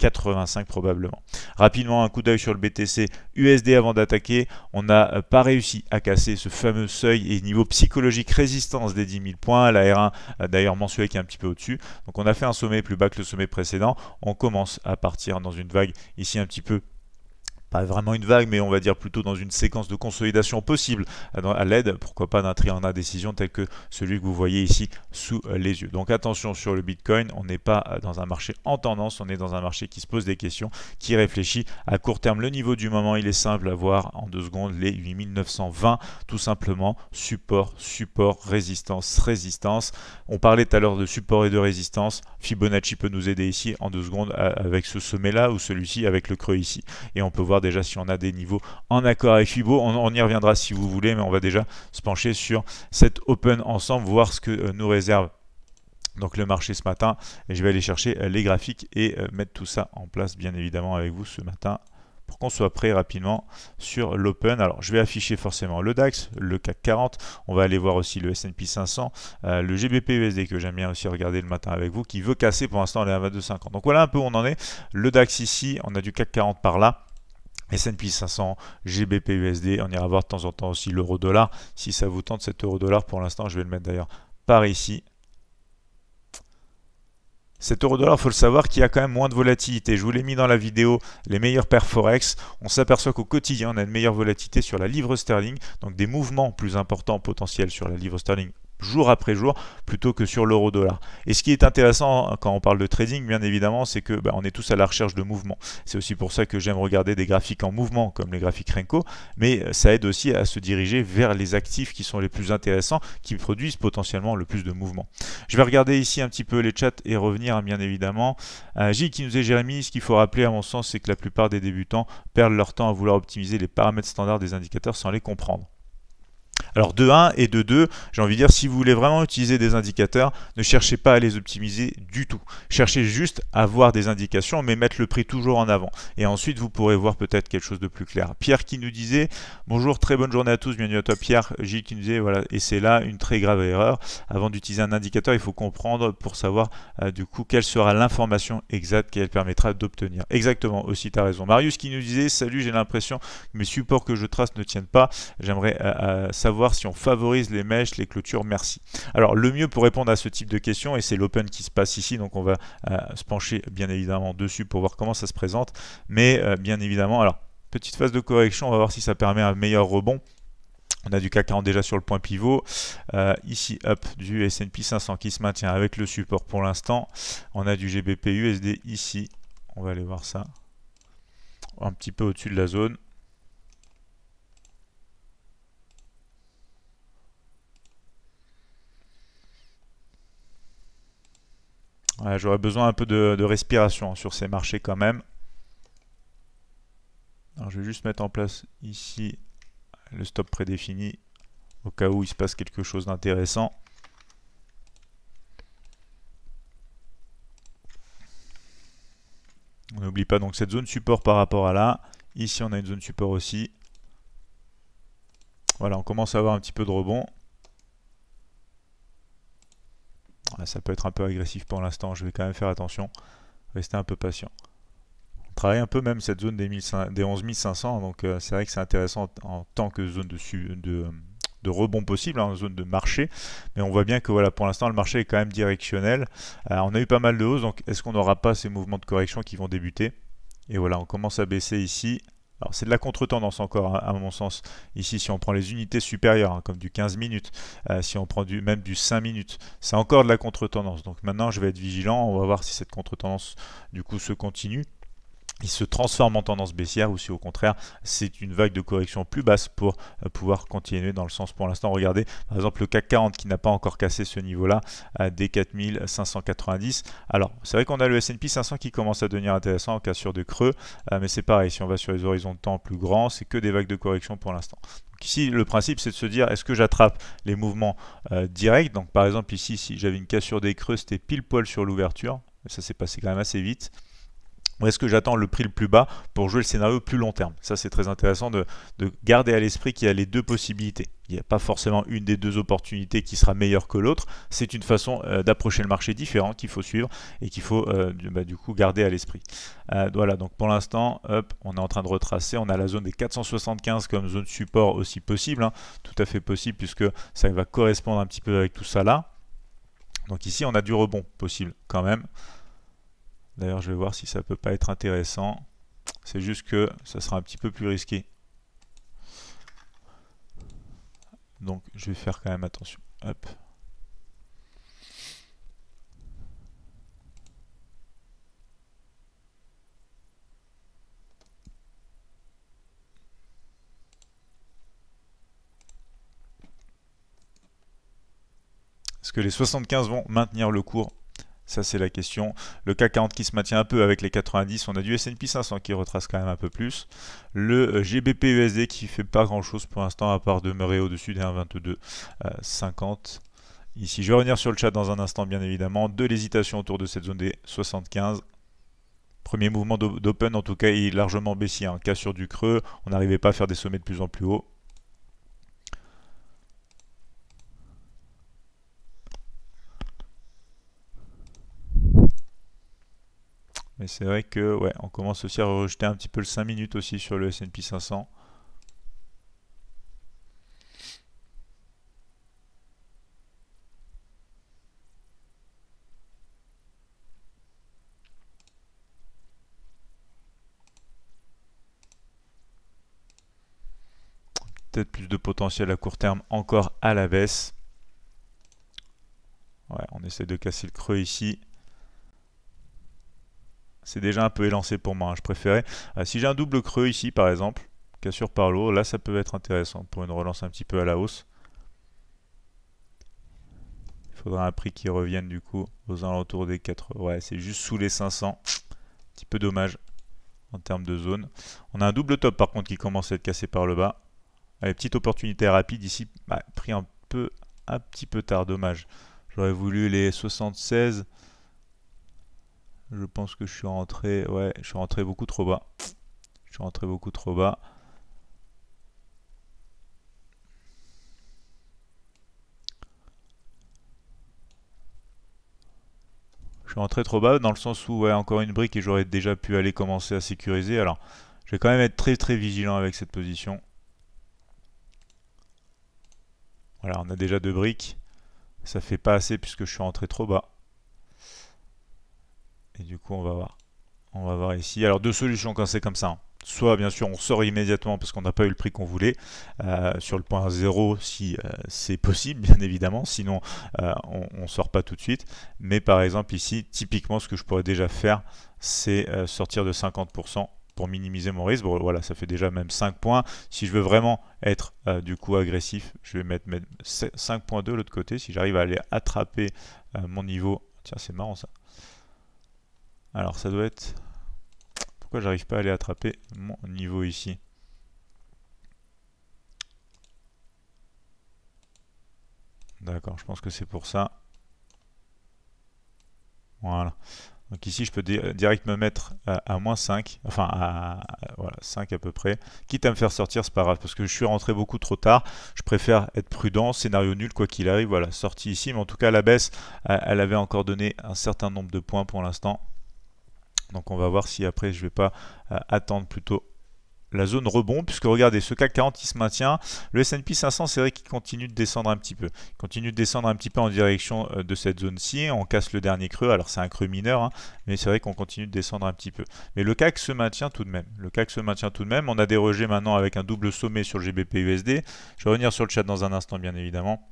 85 probablement. Rapidement, un coup d'œil sur le BTC USD avant d'attaquer. On n'a euh, pas réussi à casser ce fameux seuil et niveau psychologique résistance des 10 000 points. La R1 euh, d'ailleurs mensuel qui est un petit peu au-dessus. Donc on a fait un sommet plus bas que le sommet précédent. On commence à partir dans une vague ici un petit peu pas vraiment une vague, mais on va dire plutôt dans une séquence de consolidation possible à l'aide, pourquoi pas d'un tri en indécision tel que celui que vous voyez ici sous les yeux. Donc attention sur le Bitcoin, on n'est pas euh, dans un marché en tendance, on est dans un marché qui se pose des questions, qui réfléchit à court terme. Le niveau du moment, il est simple à voir en deux secondes, les 8920, tout simplement, support, support, résistance, résistance. On parlait tout à l'heure de support et de résistance, Fibonacci peut nous aider ici en deux secondes euh, avec ce sommet là ou celui-ci avec le creux ici. Et on peut voir déjà si on a des niveaux en accord avec Fibo. On, y reviendra si vous voulez, mais on va déjà se pencher sur cet open ensemble, voir ce que euh, nous réserve donc le marché ce matin. Et je vais aller chercher euh, les graphiques et euh, mettre tout ça en place, bien évidemment, avec vous ce matin pour qu'on soit prêt rapidement sur l'open. Alors je vais afficher forcément le DAX, le CAC 40, on va aller voir aussi le S&P 500, le GBP USD que j'aime bien aussi regarder le matin avec vous, qui veut casser pour l'instant les 1,250. Donc voilà un peu où on en est. Le DAX ici, on a du CAC 40 par là. S&P 500, usd on ira voir de temps en temps aussi l'euro dollar. Si ça vous tente, cet euro dollar, pour l'instant, je vais le mettre d'ailleurs par ici. Cet euro dollar, il faut le savoir, qu'il y a quand même moins de volatilité. Je vous l'ai mis dans la vidéo, les meilleurs paires forex. On s'aperçoit qu'au quotidien, on a une meilleure volatilité sur la livre sterling, donc des mouvements plus importants potentiels sur la livre sterling jour après jour plutôt que sur l'euro dollar. Et ce qui est intéressant hein, quand on parle de trading, bien évidemment, c'est que bah, on est tous à la recherche de mouvements. C'est aussi pour ça que j'aime regarder des graphiques en mouvement comme les graphiques Renko, mais euh, ça aide aussi à se diriger vers les actifs qui sont les plus intéressants, qui produisent potentiellement le plus de mouvement Je vais regarder ici un petit peu les chats et revenir hein, bien évidemment. à J qui nous est Jérémy, ce qu'il faut rappeler à mon sens, c'est que la plupart des débutants perdent leur temps à vouloir optimiser les paramètres standards des indicateurs sans les comprendre. Alors de 1 et de 2, j'ai envie de dire, si vous voulez vraiment utiliser des indicateurs, ne cherchez pas à les optimiser du tout. Cherchez juste à voir des indications, mais mettre le prix toujours en avant. Et ensuite, vous pourrez voir peut-être quelque chose de plus clair. Pierre qui nous disait, bonjour, très bonne journée à tous, bienvenue à toi Pierre. Gilles qui nous disait, voilà, et c'est là une très grave erreur. Avant d'utiliser un indicateur, il faut comprendre pour savoir euh, du coup quelle sera l'information exacte qu'elle permettra d'obtenir. Exactement, aussi tu as raison. Marius qui nous disait, salut, j'ai l'impression que mes supports que je trace ne tiennent pas. J'aimerais euh, euh, savoir si on favorise les mèches, les clôtures, merci. Alors le mieux pour répondre à ce type de questions, et c'est l'open qui se passe ici, donc on va euh, se pencher bien évidemment dessus pour voir comment ça se présente, mais euh, bien évidemment, alors petite phase de correction, on va voir si ça permet un meilleur rebond. On a du CAC 40 déjà sur le point pivot. Euh, ici, up du S&P 500 qui se maintient avec le support pour l'instant. On a du GBP USD ici. On va aller voir ça. Un petit peu au-dessus de la zone. J'aurais besoin un peu de, respiration sur ces marchés quand même. je vais juste mettre en place ici le stop prédéfini au cas où il se passe quelque chose d'intéressant. On n'oublie pas donc cette zone support par rapport à là. Ici, on a une zone support aussi. Voilà, on commence à avoir un petit peu de rebond. ça peut être un peu agressif pour l'instant, je vais quand même faire attention, rester un peu patient. On travaille un peu même cette zone des, des 11 donc euh, c'est vrai que c'est intéressant en, tant que zone de, de, rebond possible, en hein, zone de marché, mais on voit bien que voilà, pour l'instant le marché est quand même directionnel. Euh, on a eu pas mal de hausses, donc est-ce qu'on n'aura pas ces mouvements de correction qui vont débuter Et voilà, on commence à baisser ici, alors c'est de la contre-tendance encore, hein, à mon sens. Ici, si on prend les unités supérieures, hein, comme du 15 minutes, euh, si on prend du, même du 5 minutes, c'est encore de la contre-tendance. Donc maintenant, je vais être vigilant, on va voir si cette contre-tendance, du coup, se continue il se transforme en tendance baissière ou si au contraire c'est une vague de correction plus basse pour euh, pouvoir continuer dans le sens pour l'instant regardez par exemple le CAC 40 qui n'a pas encore cassé ce niveau là euh, des 4590 alors c'est vrai qu'on a le S&P 500 qui commence à devenir intéressant en cassure de creux euh, mais c'est pareil si on va sur les horizons de temps plus grands c'est que des vagues de correction pour l'instant ici, le principe, c'est de se dire, est-ce que j'attrape les mouvements directs Donc, par exemple, ici, si j'avais une cassure des creux, c'était pile poil sur l'ouverture. Ça s'est passé quand même assez vite ou est-ce que j'attends le prix le plus bas pour jouer le scénario plus long terme Ça, c'est très intéressant de, garder à l'esprit qu'il y a les deux possibilités. Il n'y a pas forcément une des deux opportunités qui sera meilleure que l'autre. C'est une façon euh, d'approcher le marché différent qu'il faut suivre et qu'il faut euh, bah, du, coup garder à l'esprit. Euh, voilà, donc pour l'instant, on est en train de retracer. On a la zone des 475 comme zone support aussi possible, hein. tout à fait possible puisque ça va correspondre un petit peu avec tout ça là. Donc ici, on a du rebond possible quand même. D'ailleurs, je vais voir si ça peut pas être intéressant. C'est juste que ça sera un petit peu plus risqué. Donc, je vais faire quand même attention. Hop. Est-ce que les 75 vont maintenir le cours ça, c'est la question. Le CAC 40 qui se maintient un peu avec les 90. On a du S&P 500 qui retrace quand même un peu plus. Le euh, GBP-USD qui fait pas grand-chose pour l'instant, à part demeurer au-dessus des 1,2250. Euh, Ici, je vais revenir sur le chat dans un instant, bien évidemment. De l'hésitation autour de cette zone des 75. Premier mouvement d'open, en tout cas, il est largement baissier. En hein. cas Cassure du creux, on n'arrivait pas à faire des sommets de plus en plus haut. Mais c'est vrai que ouais, on commence aussi à rejeter un petit peu le 5 minutes aussi sur le S&P 500. Peut-être plus de potentiel à court terme encore à la baisse. Ouais, on essaie de casser le creux ici c'est déjà un peu élancé pour moi, hein, je préférais. Euh, si j'ai un double creux ici par exemple, cassure par l'eau, là ça peut être intéressant pour une relance un petit peu à la hausse. Il faudra un prix qui revienne du coup aux alentours des 4. Ouais, c'est juste sous les 500. Un petit peu dommage en termes de zone. On a un double top par contre qui commence à être cassé par le bas. Allez, petite opportunité rapide ici, bah, pris un peu un petit peu tard, dommage. J'aurais voulu les 76, je pense que je suis rentré, ouais, je suis rentré beaucoup trop bas. Je suis rentré beaucoup trop bas. Je suis rentré trop bas dans le sens où, ouais, encore une brique et j'aurais déjà pu aller commencer à sécuriser. Alors, je vais quand même être très très vigilant avec cette position. Voilà, on a déjà deux briques. Ça fait pas assez puisque je suis rentré trop bas. Et du coup, on va voir. On va voir ici. Alors, deux solutions quand c'est comme ça. Hein. Soit, bien sûr, on sort immédiatement parce qu'on n'a pas eu le prix qu'on voulait euh, sur le point 0 si euh, c'est possible, *laughs* bien évidemment. Sinon, euh, on ne sort pas tout de suite. Mais par exemple, ici, typiquement, ce que je pourrais déjà faire, c'est sortir de 50% pour minimiser mon risque. Bon, voilà, ça fait déjà même 5 points. Si je veux vraiment être du coup agressif, je vais mettre, 5.2 points de l'autre côté. Si j'arrive à aller attraper mon niveau, tiens, c'est marrant ça. Alors ça doit être... Pourquoi j'arrive pas à aller attraper mon niveau ici D'accord, je pense que c'est pour ça. Voilà. Donc ici, je peux direct me mettre à, moins 5, enfin à, voilà, 5 à peu près. Quitte à me faire sortir, ce pas grave, parce que je suis rentré beaucoup trop tard. Je préfère être prudent, scénario nul, quoi qu'il arrive. Voilà, sortie ici, mais en tout cas, la baisse, elle avait encore donné un certain nombre de points pour l'instant. Donc on va voir si après je vais pas euh, attendre plutôt la zone rebond, puisque regardez, ce CAC 40 il se maintient, le S&P 500 c'est vrai qu'il continue de descendre un petit peu, il continue de descendre un petit peu en direction euh, de cette zone-ci, on casse le dernier creux, alors c'est un creux mineur, hein, mais c'est vrai qu'on continue de descendre un petit peu. Mais le CAC se maintient tout de même, le CAC se maintient tout de même, on a des rejets maintenant avec un double sommet sur le GBP USD, je vais revenir sur le chat dans un instant bien évidemment,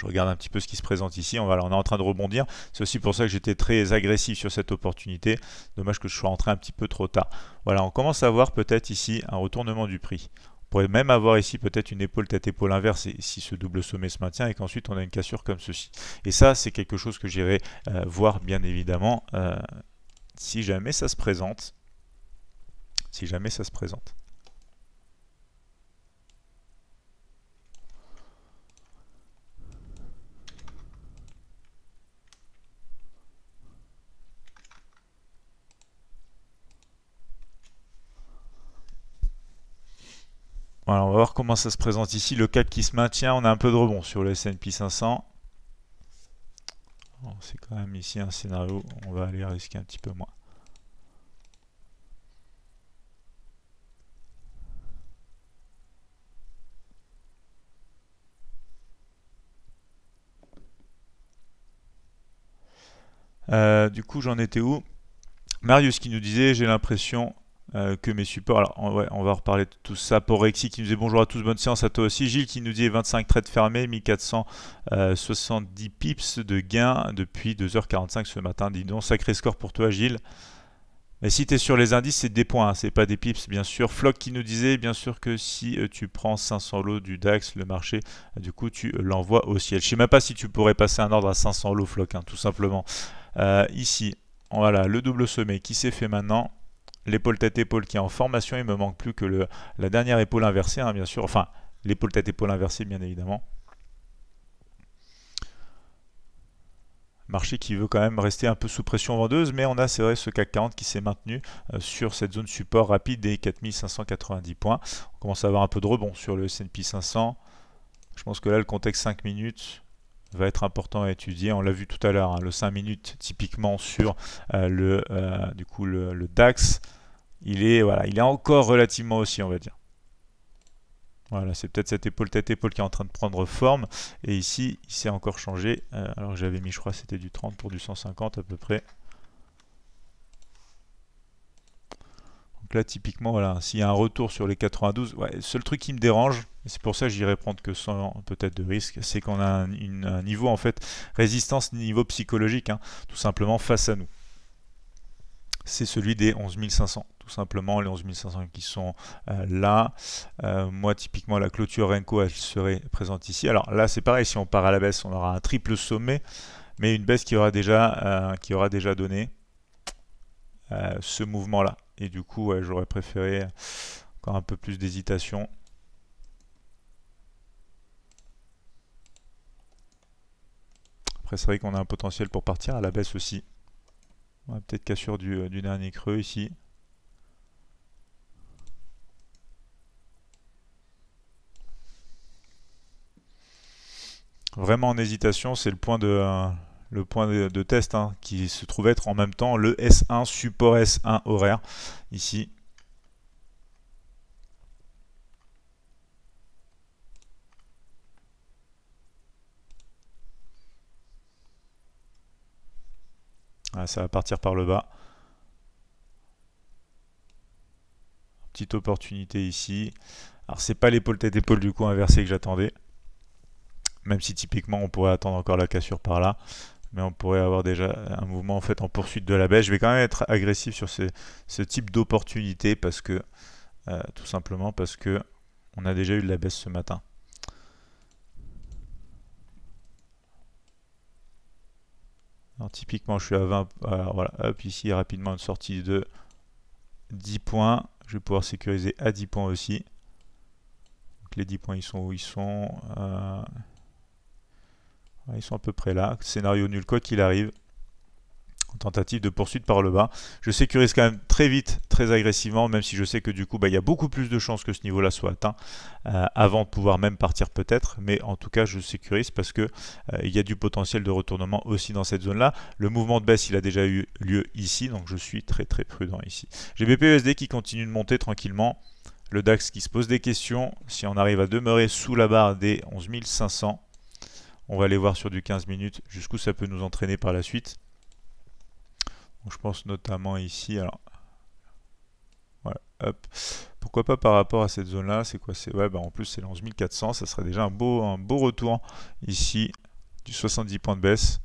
je regarde un petit peu ce qui se présente ici. On, va, on est en train de rebondir. C'est aussi pour ça que j'étais très agressif sur cette opportunité. Dommage que je sois rentré un petit peu trop tard. Voilà, on commence à voir peut-être ici un retournement du prix. On pourrait même avoir ici peut-être une épaule tête épaule inverse si ce double sommet se maintient et qu'ensuite on a une cassure comme ceci. Et ça, c'est quelque chose que j'irai euh, voir bien évidemment euh, si jamais ça se présente. Si jamais ça se présente. Voilà, on va voir comment ça se présente ici. Le cap qui se maintient, on a un peu de rebond sur le S&P 500. C'est quand même ici un scénario, on va aller risquer un petit peu moins. Euh, du coup, j'en étais où Marius qui nous disait, j'ai l'impression euh, que mes supports. Alors, on, va reparler de tout ça. Pour Rexy qui nous dit bonjour à tous, bonne séance à toi aussi. Gilles qui nous dit 25 trades fermés, 1470 pips de gain depuis 2h45 ce matin. Dis donc, sacré score pour toi, Gilles. Mais si tu es sur les indices, c'est des points, hein, c'est pas des pips, bien sûr. Flock qui nous disait, bien sûr, que si euh, tu prends 500 lots du DAX, le marché, euh, du coup, tu l'envoies au ciel. Je sais même pas si tu pourrais passer un ordre à 500 lots, Flock, hein, tout simplement. ici, voilà, le double sommet qui s'est fait maintenant l'épaule tête-épaule qui est en formation. Il me manque plus que le, la dernière épaule inversée, hein, bien sûr. Enfin, l'épaule tête-épaule inversée, bien évidemment. marché qui veut quand même rester un peu sous pression vendeuse, mais on a, c'est vrai, ce CAC 40 qui s'est maintenu euh, sur cette zone support rapide des 4590 points. On commence à avoir un peu de rebond sur le S&P 500. Je pense que là, le contexte 5 minutes va être important à étudier. On l'a vu tout à l'heure, hein, le 5 minutes typiquement sur euh, le, euh, du coup, le DAX il est, voilà, il est encore relativement aussi, on va dire. Voilà, c'est peut-être cette épaule, tête épaule qui est en train de prendre forme. Et ici, il s'est encore changé. Euh, alors j'avais mis, je crois, c'était du 30 pour du 150 à peu près. Donc là, typiquement, voilà, s'il y a un retour sur les 92, ouais, seul truc qui me dérange, et c'est pour ça que j'irai prendre que sans peut-être de risque, c'est qu'on a un, niveau, en fait, résistance niveau psychologique, hein, tout simplement face à nous c'est celui des 11 tout simplement les 11 500 qui sont euh, là. Euh, moi, typiquement, la clôture Renko, elle serait présente ici. Alors là, c'est pareil, si on part à la baisse, on aura un triple sommet, mais une baisse qui aura déjà, euh, qui aura déjà donné ce mouvement-là. Et du coup, j'aurais préféré encore un peu plus d'hésitation. Après, c'est vrai qu'on a un potentiel pour partir à la baisse aussi peut-être cassure du, euh, du dernier creux ici. Vraiment en hésitation, c'est le point de euh, le point de, test hein, qui se trouve être en même temps le S1 support S1 horaire ici Ah, ça va partir par le bas. Petite opportunité ici. Alors c'est pas l'épaule tête épaule du coup inversé que j'attendais. Même si typiquement on pourrait attendre encore la cassure par là. Mais on pourrait avoir déjà un mouvement en fait en poursuite de la baisse. Je vais quand même être agressif sur ce, type d'opportunité parce que euh, tout simplement parce que on a déjà eu de la baisse ce matin. typiquement, je suis à 20. Alors voilà, hop, ici rapidement une sortie de 10 points. Je vais pouvoir sécuriser à 10 points aussi. les 10 points, ils sont où ils sont euh, Ils sont à peu près là. Scénario nul, quoi qu'il arrive tentative de poursuite par le bas. Je sécurise quand même très vite, très agressivement, même si je sais que du coup, bah, il y a beaucoup plus de chances que ce niveau-là soit atteint euh, avant de pouvoir même partir peut-être. Mais en tout cas, je sécurise parce que euh, il y a du potentiel de retournement aussi dans cette zone-là. Le mouvement de baisse, il a déjà eu lieu ici, donc je suis très très prudent ici. J'ai BPSD e qui continue de monter tranquillement. Le DAX qui se pose des questions. Si on arrive à demeurer sous la barre des 11 500, on va aller voir sur du 15 minutes jusqu'où ça peut nous entraîner par la suite je pense notamment ici. Alors, Pourquoi pas par rapport à cette zone-là C'est quoi C'est ouais, bah, en plus c'est 11400. Ça serait déjà un beau, un beau retour ici du 70 points de baisse.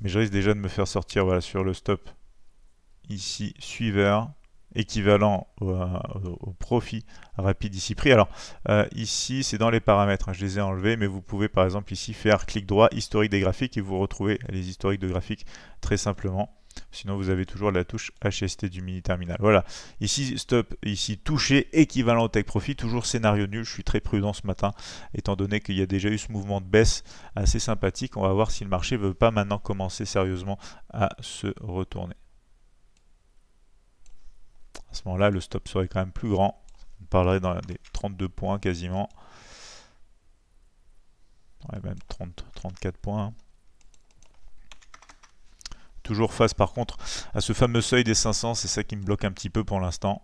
Mais je risque déjà de me faire sortir voilà, sur le stop ici suiveur équivalent euh, au, profit rapide ici pris. Alors euh, ici c'est dans les paramètres, hein, je les ai enlevés, mais vous pouvez par exemple ici faire clic droit, historique des graphiques et vous retrouvez les historiques de graphiques très simplement. Sinon vous avez toujours la touche HST du mini terminal. Voilà. Ici stop, ici toucher, équivalent au tech profit, toujours scénario nul. Je suis très prudent ce matin, étant donné qu'il y a déjà eu ce mouvement de baisse assez sympathique. On va voir si le marché ne veut pas maintenant commencer sérieusement à se retourner. À ce moment-là, le stop serait quand même plus grand. On parlerait dans des 32 points quasiment. Ouais, même 30, 34 points. Toujours face par contre à ce fameux seuil des 500, c'est ça qui me bloque un petit peu pour l'instant.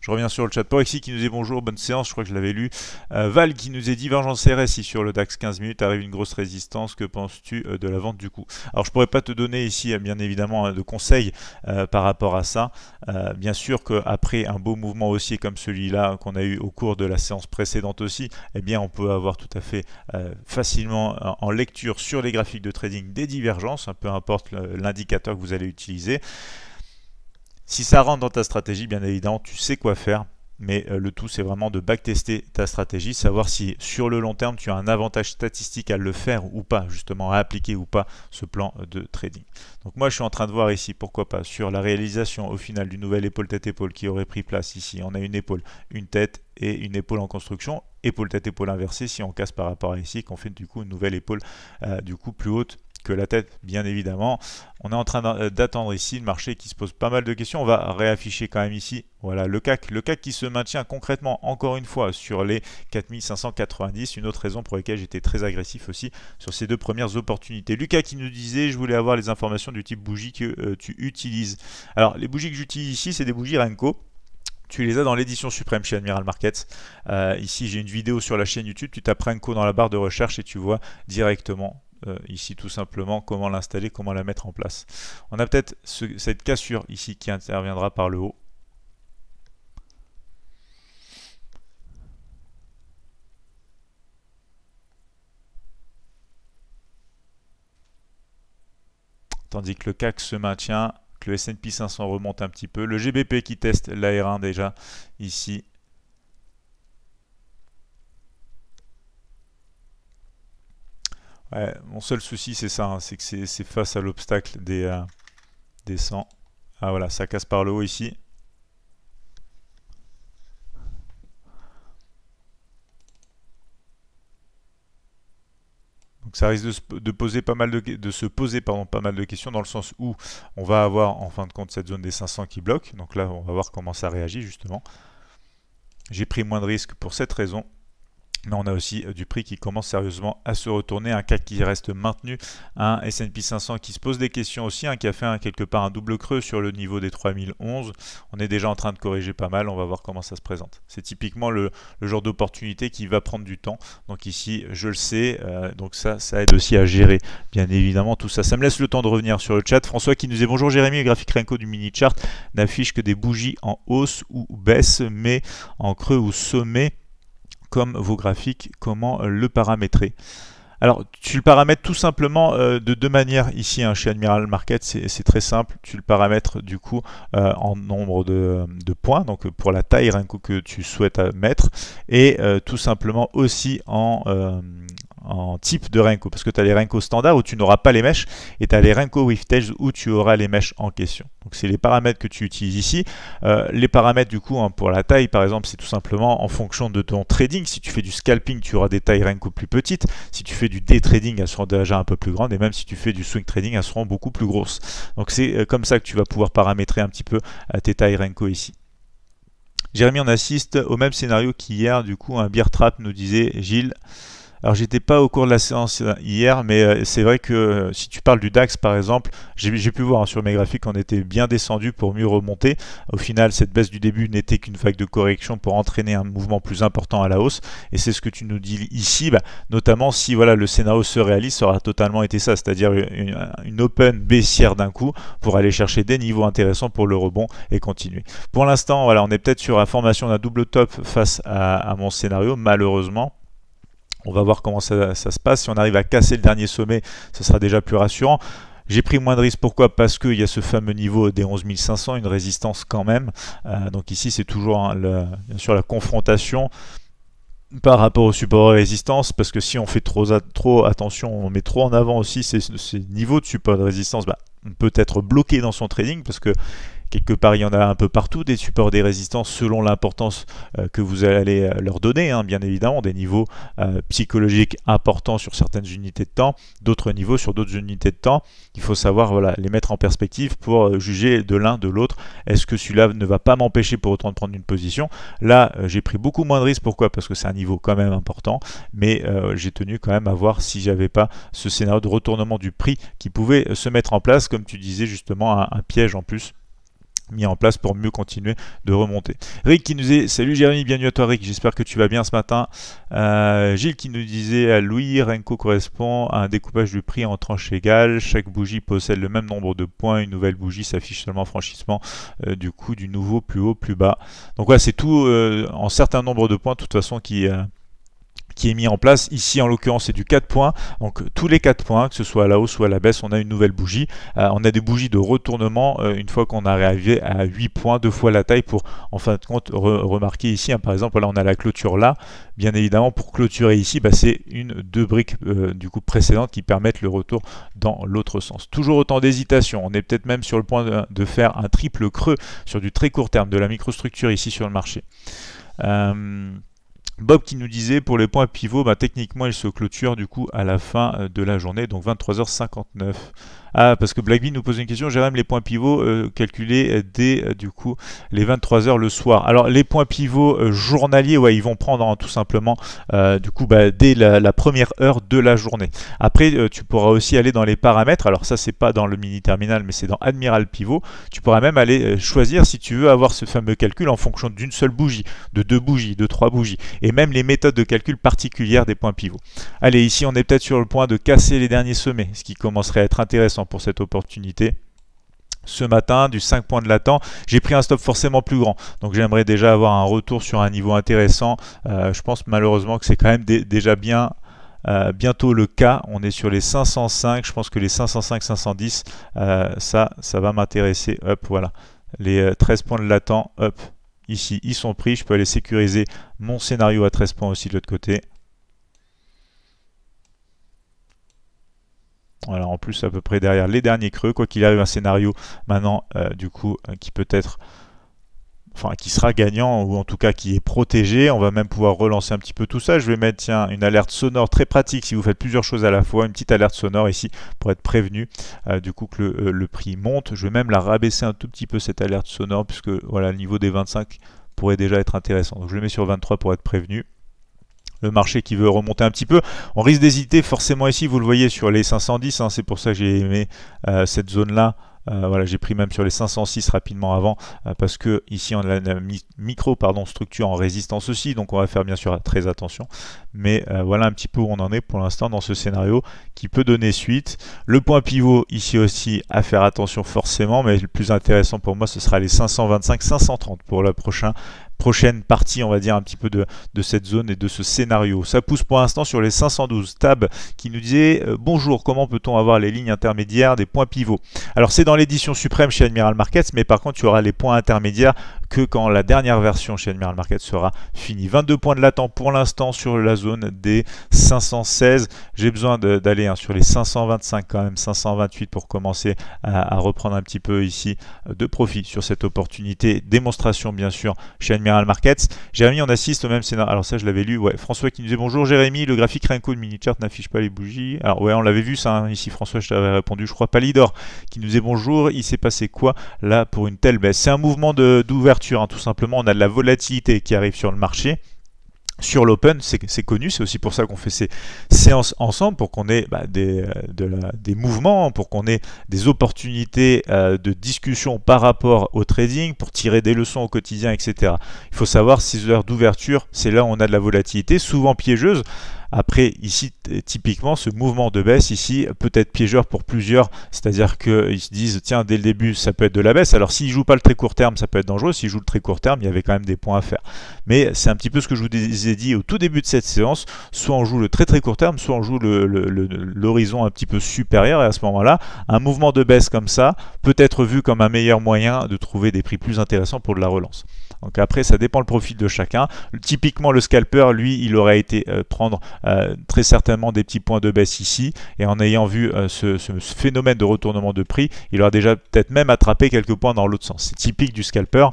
Je reviens sur le chat. Porexy qui nous dit bonjour, bonne séance, je crois que je l'avais lu. Euh, Val qui nous est dit Vengeance RSI sur le DAX 15 minutes arrive une grosse résistance. Que penses-tu euh, de la vente du coup Alors je pourrais pas te donner ici euh, bien évidemment hein, de conseils par rapport à ça. bien sûr qu'après un beau mouvement haussier comme celui-là hein, qu'on a eu au cours de la séance précédente aussi, eh bien on peut avoir tout à fait facilement en lecture sur les graphiques de trading des divergences, hein, peu importe l'indicateur que vous allez utiliser. Si ça rentre dans ta stratégie, bien évidemment, tu sais quoi faire. Mais euh, le tout, c'est vraiment de backtester ta stratégie, savoir si sur le long terme, tu as un avantage statistique à le faire ou pas, justement, à appliquer ou pas ce plan euh, de trading. Donc moi, je suis en train de voir ici, pourquoi pas, sur la réalisation au final du nouvel épaule-tête-épaule qui aurait pris place ici. On a une épaule, une tête et une épaule en construction, épaule-tête-épaule inversée si on casse par rapport à ici, qu'on fait du coup une nouvelle épaule euh, du coup plus haute la tête, bien évidemment. On est en train d'attendre ici le marché qui se pose pas mal de questions. On va réafficher quand même ici voilà, le CAC. Le CAC qui se maintient concrètement, encore une fois, sur les 4590. Une autre raison pour laquelle j'étais très agressif aussi sur ces deux premières opportunités. Lucas qui nous disait, je voulais avoir les informations du type bougie que euh, tu utilises. Alors, les bougies que j'utilise ici, c'est des bougies Renko tu les as dans l'édition suprême chez Admiral Markets. Euh, ici, j'ai une vidéo sur la chaîne YouTube. Tu tapes Renko dans la barre de recherche et tu vois directement euh, ici tout simplement comment l'installer, comment la mettre en place. On a peut-être cette cassure ici qui interviendra par le haut. Tandis que le CAC se maintient, que le S&P 500 remonte un petit peu. Le GBP qui teste l'AR1 déjà ici mon seul souci, c'est ça, hein, c'est que c'est face à l'obstacle des, euh, des 100. Ah voilà, ça casse par le haut ici. Donc ça risque de se, poser pas mal de, de se poser pas mal de questions dans le sens où on va avoir en fin de compte cette zone des 500 qui bloque. Donc là, on va voir comment ça réagit justement. J'ai pris moins de risques pour cette raison mais on a aussi euh, du prix qui commence sérieusement à se retourner, un CAC qui reste maintenu, un S&P 500 qui se pose des questions aussi, un qui a fait quelque part un double creux sur le niveau des 3011. On est déjà en train de corriger pas mal, on va voir comment ça se présente. C'est typiquement le, genre d'opportunité qui va prendre du temps. Donc ici, je le sais, euh, donc ça, ça aide aussi à gérer, bien évidemment, tout ça. Ça me laisse le temps de revenir sur le chat. François qui nous dit « Bonjour Jérémy, le graphique Renko du mini-chart n'affiche que des bougies en hausse ou baisse, mais en creux ou sommet » vos graphiques, comment euh, le paramétrer. Alors, tu le paramètres tout simplement euh, de deux manières ici un hein, chez Admiral Market, c'est très simple. Tu le paramètres du coup euh, en nombre de, points, donc pour la taille rien que, que tu souhaites mettre, et tout simplement aussi en en type de Renko, parce que tu as les Renko standard où tu n'auras pas les mèches, et tu as les Renko with Tails où tu auras les mèches en question. Donc c'est les paramètres que tu utilises ici. Euh, les paramètres du coup hein, pour la taille par exemple, c'est tout simplement en fonction de ton trading. Si tu fais du scalping, tu auras des tailles Renko plus petites. Si tu fais du day trading, elles seront déjà un peu plus grandes, et même si tu fais du swing trading, elles seront beaucoup plus grosses. Donc c'est euh, comme ça que tu vas pouvoir paramétrer un petit peu euh, tes tailles Renko ici. Jérémy, on assiste au même scénario qu'hier, du coup, un beer trap nous disait Gilles. Alors j'étais pas au cours de la séance euh, hier, mais euh, c'est vrai que euh, si tu parles du DAX par exemple, j'ai pu voir hein, sur mes graphiques qu'on était bien descendu pour mieux remonter. Au final, cette baisse du début n'était qu'une fac de correction pour entraîner un mouvement plus important à la hausse. Et c'est ce que tu nous dis ici, bah, notamment si voilà le scénario se réalise, ça aura totalement été ça, c'est-à-dire une, open baissière d'un coup pour aller chercher des niveaux intéressants pour le rebond et continuer. Pour l'instant, voilà, on est peut-être sur la formation d'un double top face à mon scénario, malheureusement on va voir comment ça, se passe. Si on arrive à casser le dernier sommet, ce sera déjà plus rassurant. J'ai pris moins de risques, pourquoi Parce qu'il y a ce fameux niveau des 11 500, une résistance quand même. Euh, donc ici, c'est toujours hein, la confrontation par rapport au support et résistance, parce que si on fait trop, trop attention, on met trop en avant aussi ces, niveaux de support de résistance, bah, on peut être bloqué dans son trading, parce que Quelque part, il y en a un peu partout des supports des résistances selon l'importance euh, que vous allez euh, leur donner, hein, bien évidemment, des niveaux euh, psychologiques importants sur certaines unités de temps, d'autres niveaux sur d'autres unités de temps. Il faut savoir les mettre en perspective pour juger de l'un, de l'autre. Est-ce que celui-là ne va pas m'empêcher pour autant de prendre une position Là, j'ai pris beaucoup moins de risques. Pourquoi Parce que c'est un niveau quand même important, mais j'ai tenu quand même à voir si j'avais pas ce scénario de retournement du prix qui pouvait se mettre en place, comme tu disais justement, un piège en plus mis en place pour mieux continuer de remonter. Rick qui nous est, Salut Jérémy, bienvenue à toi Rick, j'espère que tu vas bien ce matin. Euh, Gilles qui nous disait à Louis, Renko correspond à un découpage du prix en tranches égales. Chaque bougie possède le même nombre de points. Une nouvelle bougie s'affiche seulement franchissement euh, du coup du nouveau plus haut, plus bas. Donc voilà, c'est tout euh, en certain nombre de points de toute façon qui qui est mis en place. Ici, en l'occurrence, c'est du 4 points. Donc euh, tous les 4 points, que ce soit à la hausse ou à la baisse, on a une nouvelle bougie. Euh, on a des bougies de retournement euh, une fois qu'on a arrivé à 8 points, deux fois la taille pour, en fin de compte, remarquer ici. Hein. par exemple, là, on a la clôture là. Bien évidemment, pour clôturer ici, bah, c'est une, deux briques du coup précédente qui permettent le retour dans l'autre sens. Toujours autant d'hésitation. On est peut-être même sur le point de, faire un triple creux sur du très court terme de la microstructure ici sur le marché. Bob qui nous disait pour les points pivots, bah, techniquement ils se clôturent du coup à la fin euh, de la journée, donc 23h59. Ah, parce que BlackBean nous pose une question, même les points pivots euh, calculés euh, dès euh, du coup les 23h le soir. Alors les points pivots journaliers, ouais, ils vont prendre hein, tout simplement du coup bah, dès la, première heure de la journée. Après, tu pourras aussi aller dans les paramètres. Alors ça, c'est pas dans le mini terminal, mais c'est dans Admiral Pivot. Tu pourras même aller choisir si tu veux avoir ce fameux calcul en fonction d'une seule bougie, de deux bougies, de trois bougies, et même les méthodes de calcul particulières des points pivots. Allez, ici, on est peut-être sur le point de casser les derniers sommets, ce qui commencerait à être intéressant pour cette opportunité ce matin du 5 points de latent. J'ai pris un stop forcément plus grand. Donc j'aimerais déjà avoir un retour sur un niveau intéressant. Euh, je pense malheureusement que c'est quand même déjà bien. Euh, bientôt le cas, on est sur les 505, je pense que les 505-510, euh, ça, ça va m'intéresser, hop, voilà, les 13 points de latent, hop, ici, ils sont pris, je peux aller sécuriser mon scénario à 13 points aussi de l'autre côté, Voilà, en plus à peu près derrière les derniers creux, quoi qu'il arrive un scénario maintenant euh, du coup euh, qui peut être enfin qui sera gagnant ou en tout cas qui est protégé. On va même pouvoir relancer un petit peu tout ça. Je vais mettre une alerte sonore très pratique si vous faites plusieurs choses à la fois, une petite alerte sonore ici pour être prévenu euh, du coup que le, prix monte. Je vais même la rabaisser un tout petit peu cette alerte sonore puisque voilà le niveau des 25 pourrait déjà être intéressant. Donc je le mets sur 23 pour être prévenu le marché qui veut remonter un petit peu. On risque d'hésiter forcément ici, vous le voyez sur les 510, hein, c'est pour ça que j'ai aimé euh, cette zone-là. Euh, voilà, j'ai pris même sur les 506 rapidement avant euh, parce que ici on a la micro pardon, structure en résistance aussi, donc on va faire bien sûr très attention. Mais voilà un petit peu où on en est pour l'instant dans ce scénario qui peut donner suite. Le point pivot ici aussi à faire attention forcément, mais le plus intéressant pour moi ce sera les 525-530 pour le prochain prochaine partie, on va dire, un petit peu de, cette zone et de ce scénario. Ça pousse pour l'instant sur les 512. Tab qui nous disait euh, Bonjour, comment peut-on avoir les lignes intermédiaires des points pivots Alors, c'est dans l'édition suprême chez Admiral Markets, mais par contre, tu auras les points intermédiaires que quand la dernière version chez Admiral markets sera finie. 22 points de latent pour l'instant sur la zone des 516. J'ai besoin d'aller hein, sur les 525 quand même, 528 pour commencer à, reprendre un petit peu ici euh, de profit sur cette opportunité. Démonstration bien sûr chez Admiral Markets. Jérémy, on assiste au même scénario. Alors ça, je l'avais lu. Ouais. François qui nous dit bonjour Jérémy, le graphique Renko de mini-chart n'affiche pas les bougies. Alors ouais, on l'avait vu ça hein, ici. François, je t'avais répondu, je crois, Palidor qui nous disait bonjour. Il s'est passé quoi là pour une telle baisse C'est un mouvement d'ouverture Hein, tout simplement. On a de la volatilité qui arrive sur le marché sur l'open, c'est connu, c'est aussi pour ça qu'on fait ces séances ensemble, pour qu'on ait bah, euh, des, mouvements, pour qu'on ait des opportunités euh, de discussion par rapport au trading, pour tirer des leçons au quotidien, etc. Il faut savoir, 6 heures d'ouverture, c'est là on a de la volatilité, souvent piégeuse. Après, ici, typiquement, ce mouvement de baisse ici peut être piégeur pour plusieurs, c'est-à-dire qu'ils se disent, tiens, dès le début, ça peut être de la baisse. Alors, s'ils ne jouent pas le très court terme, ça peut être dangereux. S'ils jouent le très court terme, il y avait quand même des points à faire. Mais c'est un petit peu ce que je vous ai dit au tout début de cette séance. Soit on joue le très très court terme, soit on joue l'horizon un petit peu supérieur. Et à ce moment-là, un mouvement de baisse comme ça peut être vu comme un meilleur moyen de trouver des prix plus intéressants pour de la relance. Donc après, ça dépend le profil de chacun. Typiquement, le scalper, lui, il aurait été euh, prendre euh, très certainement des petits points de baisse ici. Et en ayant vu euh, ce, phénomène de retournement de prix, il aura déjà peut-être même attrapé quelques points dans l'autre sens. C'est typique du scalper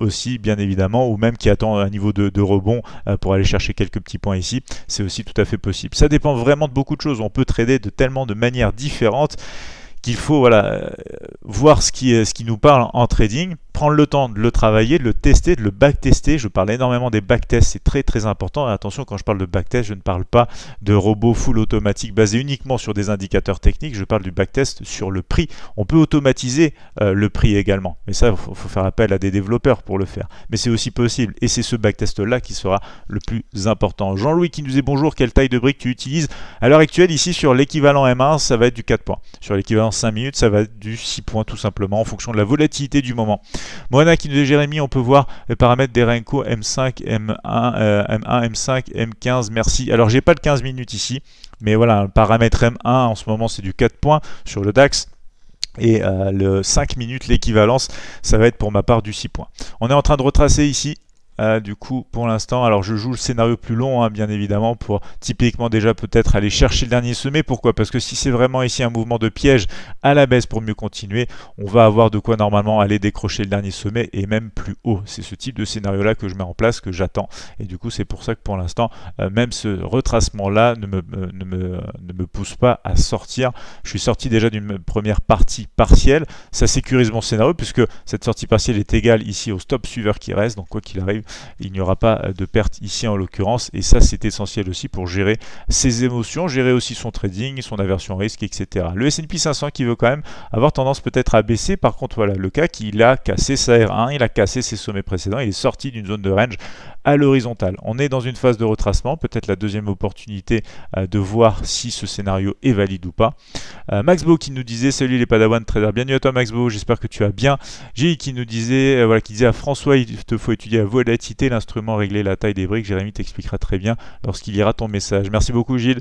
aussi, bien évidemment, ou même qui attend un niveau de, rebond pour aller chercher quelques petits points ici. C'est aussi tout à fait possible. Ça dépend vraiment de beaucoup de choses. On peut trader de tellement de manières différentes qu'il faut voilà, voir ce qui, ce qui nous parle en trading le temps de le travailler, de le tester, de le backtester. Je parle énormément des backtests, c'est très très important. attention, quand je parle de backtest, je ne parle pas de robots full automatique basé uniquement sur des indicateurs techniques. Je parle du backtest sur le prix. On peut automatiser euh, le prix également. Mais ça, il faut, faire appel à des développeurs pour le faire. Mais c'est aussi possible. Et c'est ce backtest-là qui sera le plus important. Jean-Louis qui nous dit bonjour, quelle taille de brique tu utilises À l'heure actuelle, ici, sur l'équivalent M1, ça va être du 4 points. Sur l'équivalent 5 minutes, ça va être du 6 points tout simplement en fonction de la volatilité du moment. Moana qui de Jérémy, on peut voir les paramètres des Renko M5, M1, M1, M5, M15, merci. Alors j'ai pas le 15 minutes ici, mais voilà, le paramètre M1 en ce moment c'est du 4 points sur le DAX. Et euh, le 5 minutes, l'équivalence, ça va être pour ma part du 6 points. On est en train de retracer ici euh, du coup, pour l'instant, alors je joue le scénario plus long, hein, bien évidemment, pour typiquement déjà peut-être aller chercher le dernier sommet. Pourquoi Parce que si c'est vraiment ici un mouvement de piège à la baisse pour mieux continuer, on va avoir de quoi normalement aller décrocher le dernier sommet et même plus haut. C'est ce type de scénario-là que je mets en place, que j'attends. Et du coup, c'est pour ça que pour l'instant, euh, même ce retracement-là ne me, ne me pousse pas à sortir. Je suis sorti déjà d'une première partie partielle. Ça sécurise mon scénario puisque cette sortie partielle est égale ici au stop suiveur qui reste. Donc quoi qu'il arrive, il n'y aura pas euh, de perte ici en l'occurrence. Et ça, c'est essentiel aussi pour gérer ses émotions, gérer aussi son trading, son aversion risque, etc. Le S&P 500 qui veut quand même avoir tendance peut-être à baisser. Par contre, voilà, le cas qu'il a cassé sa R1, il a cassé ses sommets précédents, il est sorti d'une zone de range à l'horizontale. On est dans une phase de retracement, peut-être la deuxième opportunité euh, de voir si ce scénario est valide ou pas. Euh, max beau qui nous disait Salut les Padawan Trader, bienvenue à toi beau j'espère que tu as bien. gilles qui nous disait euh, voilà qui disait à François il te faut étudier la volatilité, l'instrument, régler la taille des briques. Jérémy t'expliquera très bien lorsqu'il ira ton message. Merci beaucoup Gilles.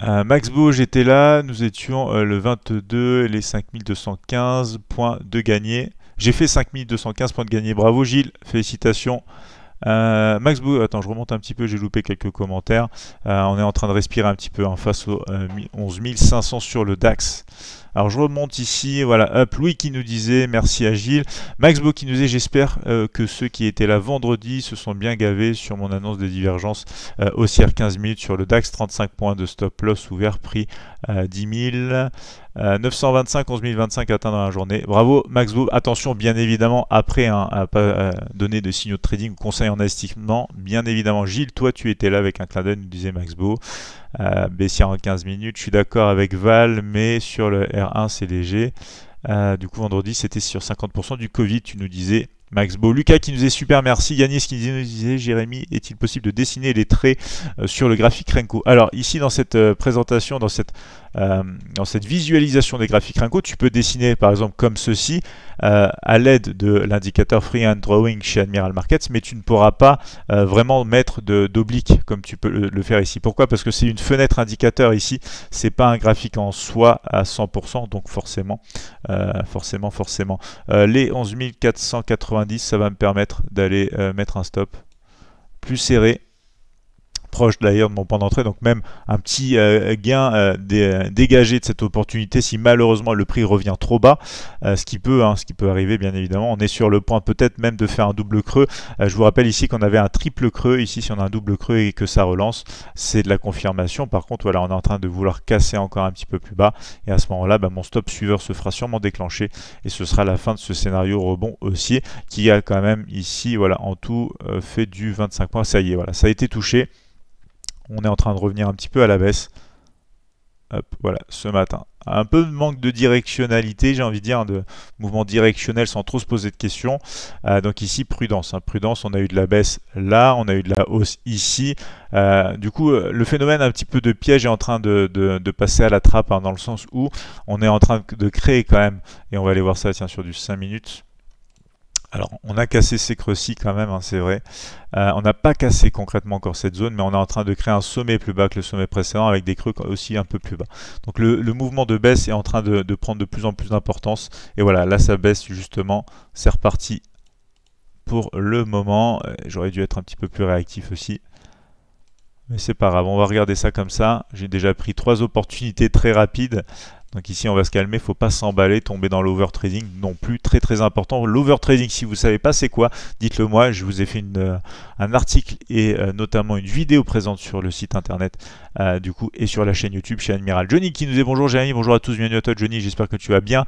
Max Beau, j'étais là, nous étions le 22 les 5215 points de gagné. J'ai fait 5215 points de gagné. Bravo Gilles, félicitations. Euh, Max attends, je remonte un petit peu, j'ai loupé quelques commentaires. Euh, on est en train de respirer un petit peu en hein, face aux 11500 euh, sur le DAX. Alors je remonte ici, voilà, up, Louis qui nous disait, merci à Gilles. Max Beau qui nous disait, j'espère que ceux qui étaient là vendredi se sont bien gavés sur mon annonce des divergences haussières 15 minutes sur le DAX, 35 points de stop loss ouvert, prix 10 000. 925, 11 025 atteint dans la journée. Bravo Max Attention, bien évidemment, après un hein, à pas euh, donner de signaux de trading ou conseil en investissement, bien évidemment, Gilles, toi tu étais là avec un clin d'œil, nous disait Max euh, beau baissière en 15 minutes. Je suis d'accord avec Val, mais sur le R1, c'est léger. Euh, du coup, vendredi, c'était sur 50% du Covid, tu nous disais. Max Beau. Lucas qui nous est super, merci. Yanis qui nous disait, Jérémy, est-il possible de dessiner les traits euh, sur le graphique Renko Alors ici dans cette euh, présentation, dans cette euh, dans cette visualisation des graphiques Ringo, tu peux dessiner par exemple comme ceci euh, à l'aide de l'indicateur Freehand Drawing chez Admiral Markets, mais tu ne pourras pas euh, vraiment mettre d'oblique comme tu peux le, faire ici. Pourquoi Parce que c'est une fenêtre indicateur ici, c'est pas un graphique en soi à 100%, donc forcément, forcément, forcément. les 11 490, ça va me permettre d'aller mettre un stop plus serré proche d'ailleurs de mon point d'entrée, donc même un petit euh, gain euh, euh, dégagé de cette opportunité si malheureusement le prix revient trop bas, ce qui peut, hein, ce qui peut arriver bien évidemment. On est sur le point peut-être même de faire un double creux. je vous rappelle ici qu'on avait un triple creux, ici si on a un double creux et que ça relance, c'est de la confirmation. Par contre, voilà, on est en train de vouloir casser encore un petit peu plus bas et à ce moment-là, bah, mon stop suiveur se fera sûrement déclencher et ce sera la fin de ce scénario rebond haussier qui a quand même ici, voilà, en tout fait du 25 points. Ça y est, voilà, ça a été touché on est en train de revenir un petit peu à la baisse. Hop, voilà, ce matin. Un peu de manque de directionnalité, j'ai envie de dire, de mouvement directionnel sans trop se poser de questions. Euh, donc ici, prudence. Hein. Prudence, on a eu de la baisse là, on a eu de la hausse ici. Euh, du coup, euh, le phénomène un petit peu de piège est en train de, passer à la trappe, hein, dans le sens où on est en train de créer quand même, et on va aller voir ça tiens, sur du 5 minutes. Alors, on a cassé ces creux-ci quand même, hein, c'est vrai. Euh, on n'a pas cassé concrètement encore cette zone, mais on est en train de créer un sommet plus bas que le sommet précédent, avec des creux aussi un peu plus bas. Donc le, mouvement de baisse est en train de, de prendre de plus en plus d'importance. Et voilà, là ça baisse justement, c'est reparti pour le moment. Euh, j'aurais dû être un petit peu plus réactif aussi. Mais c'est pas grave, on va regarder ça comme ça. J'ai déjà pris trois opportunités très rapides. Donc ici, on va se calmer, faut pas s'emballer, tomber dans l'overtrading non plus, très très important. L'overtrading, si vous savez pas c'est quoi, dites-le moi, je vous ai fait euh, un article et euh, notamment une vidéo présente sur le site internet euh, du coup et sur la chaîne YouTube chez Admiral Johnny qui nous dit bonjour Jérémy, bonjour à tous, bienvenue à toi Johnny, j'espère que tu vas bien.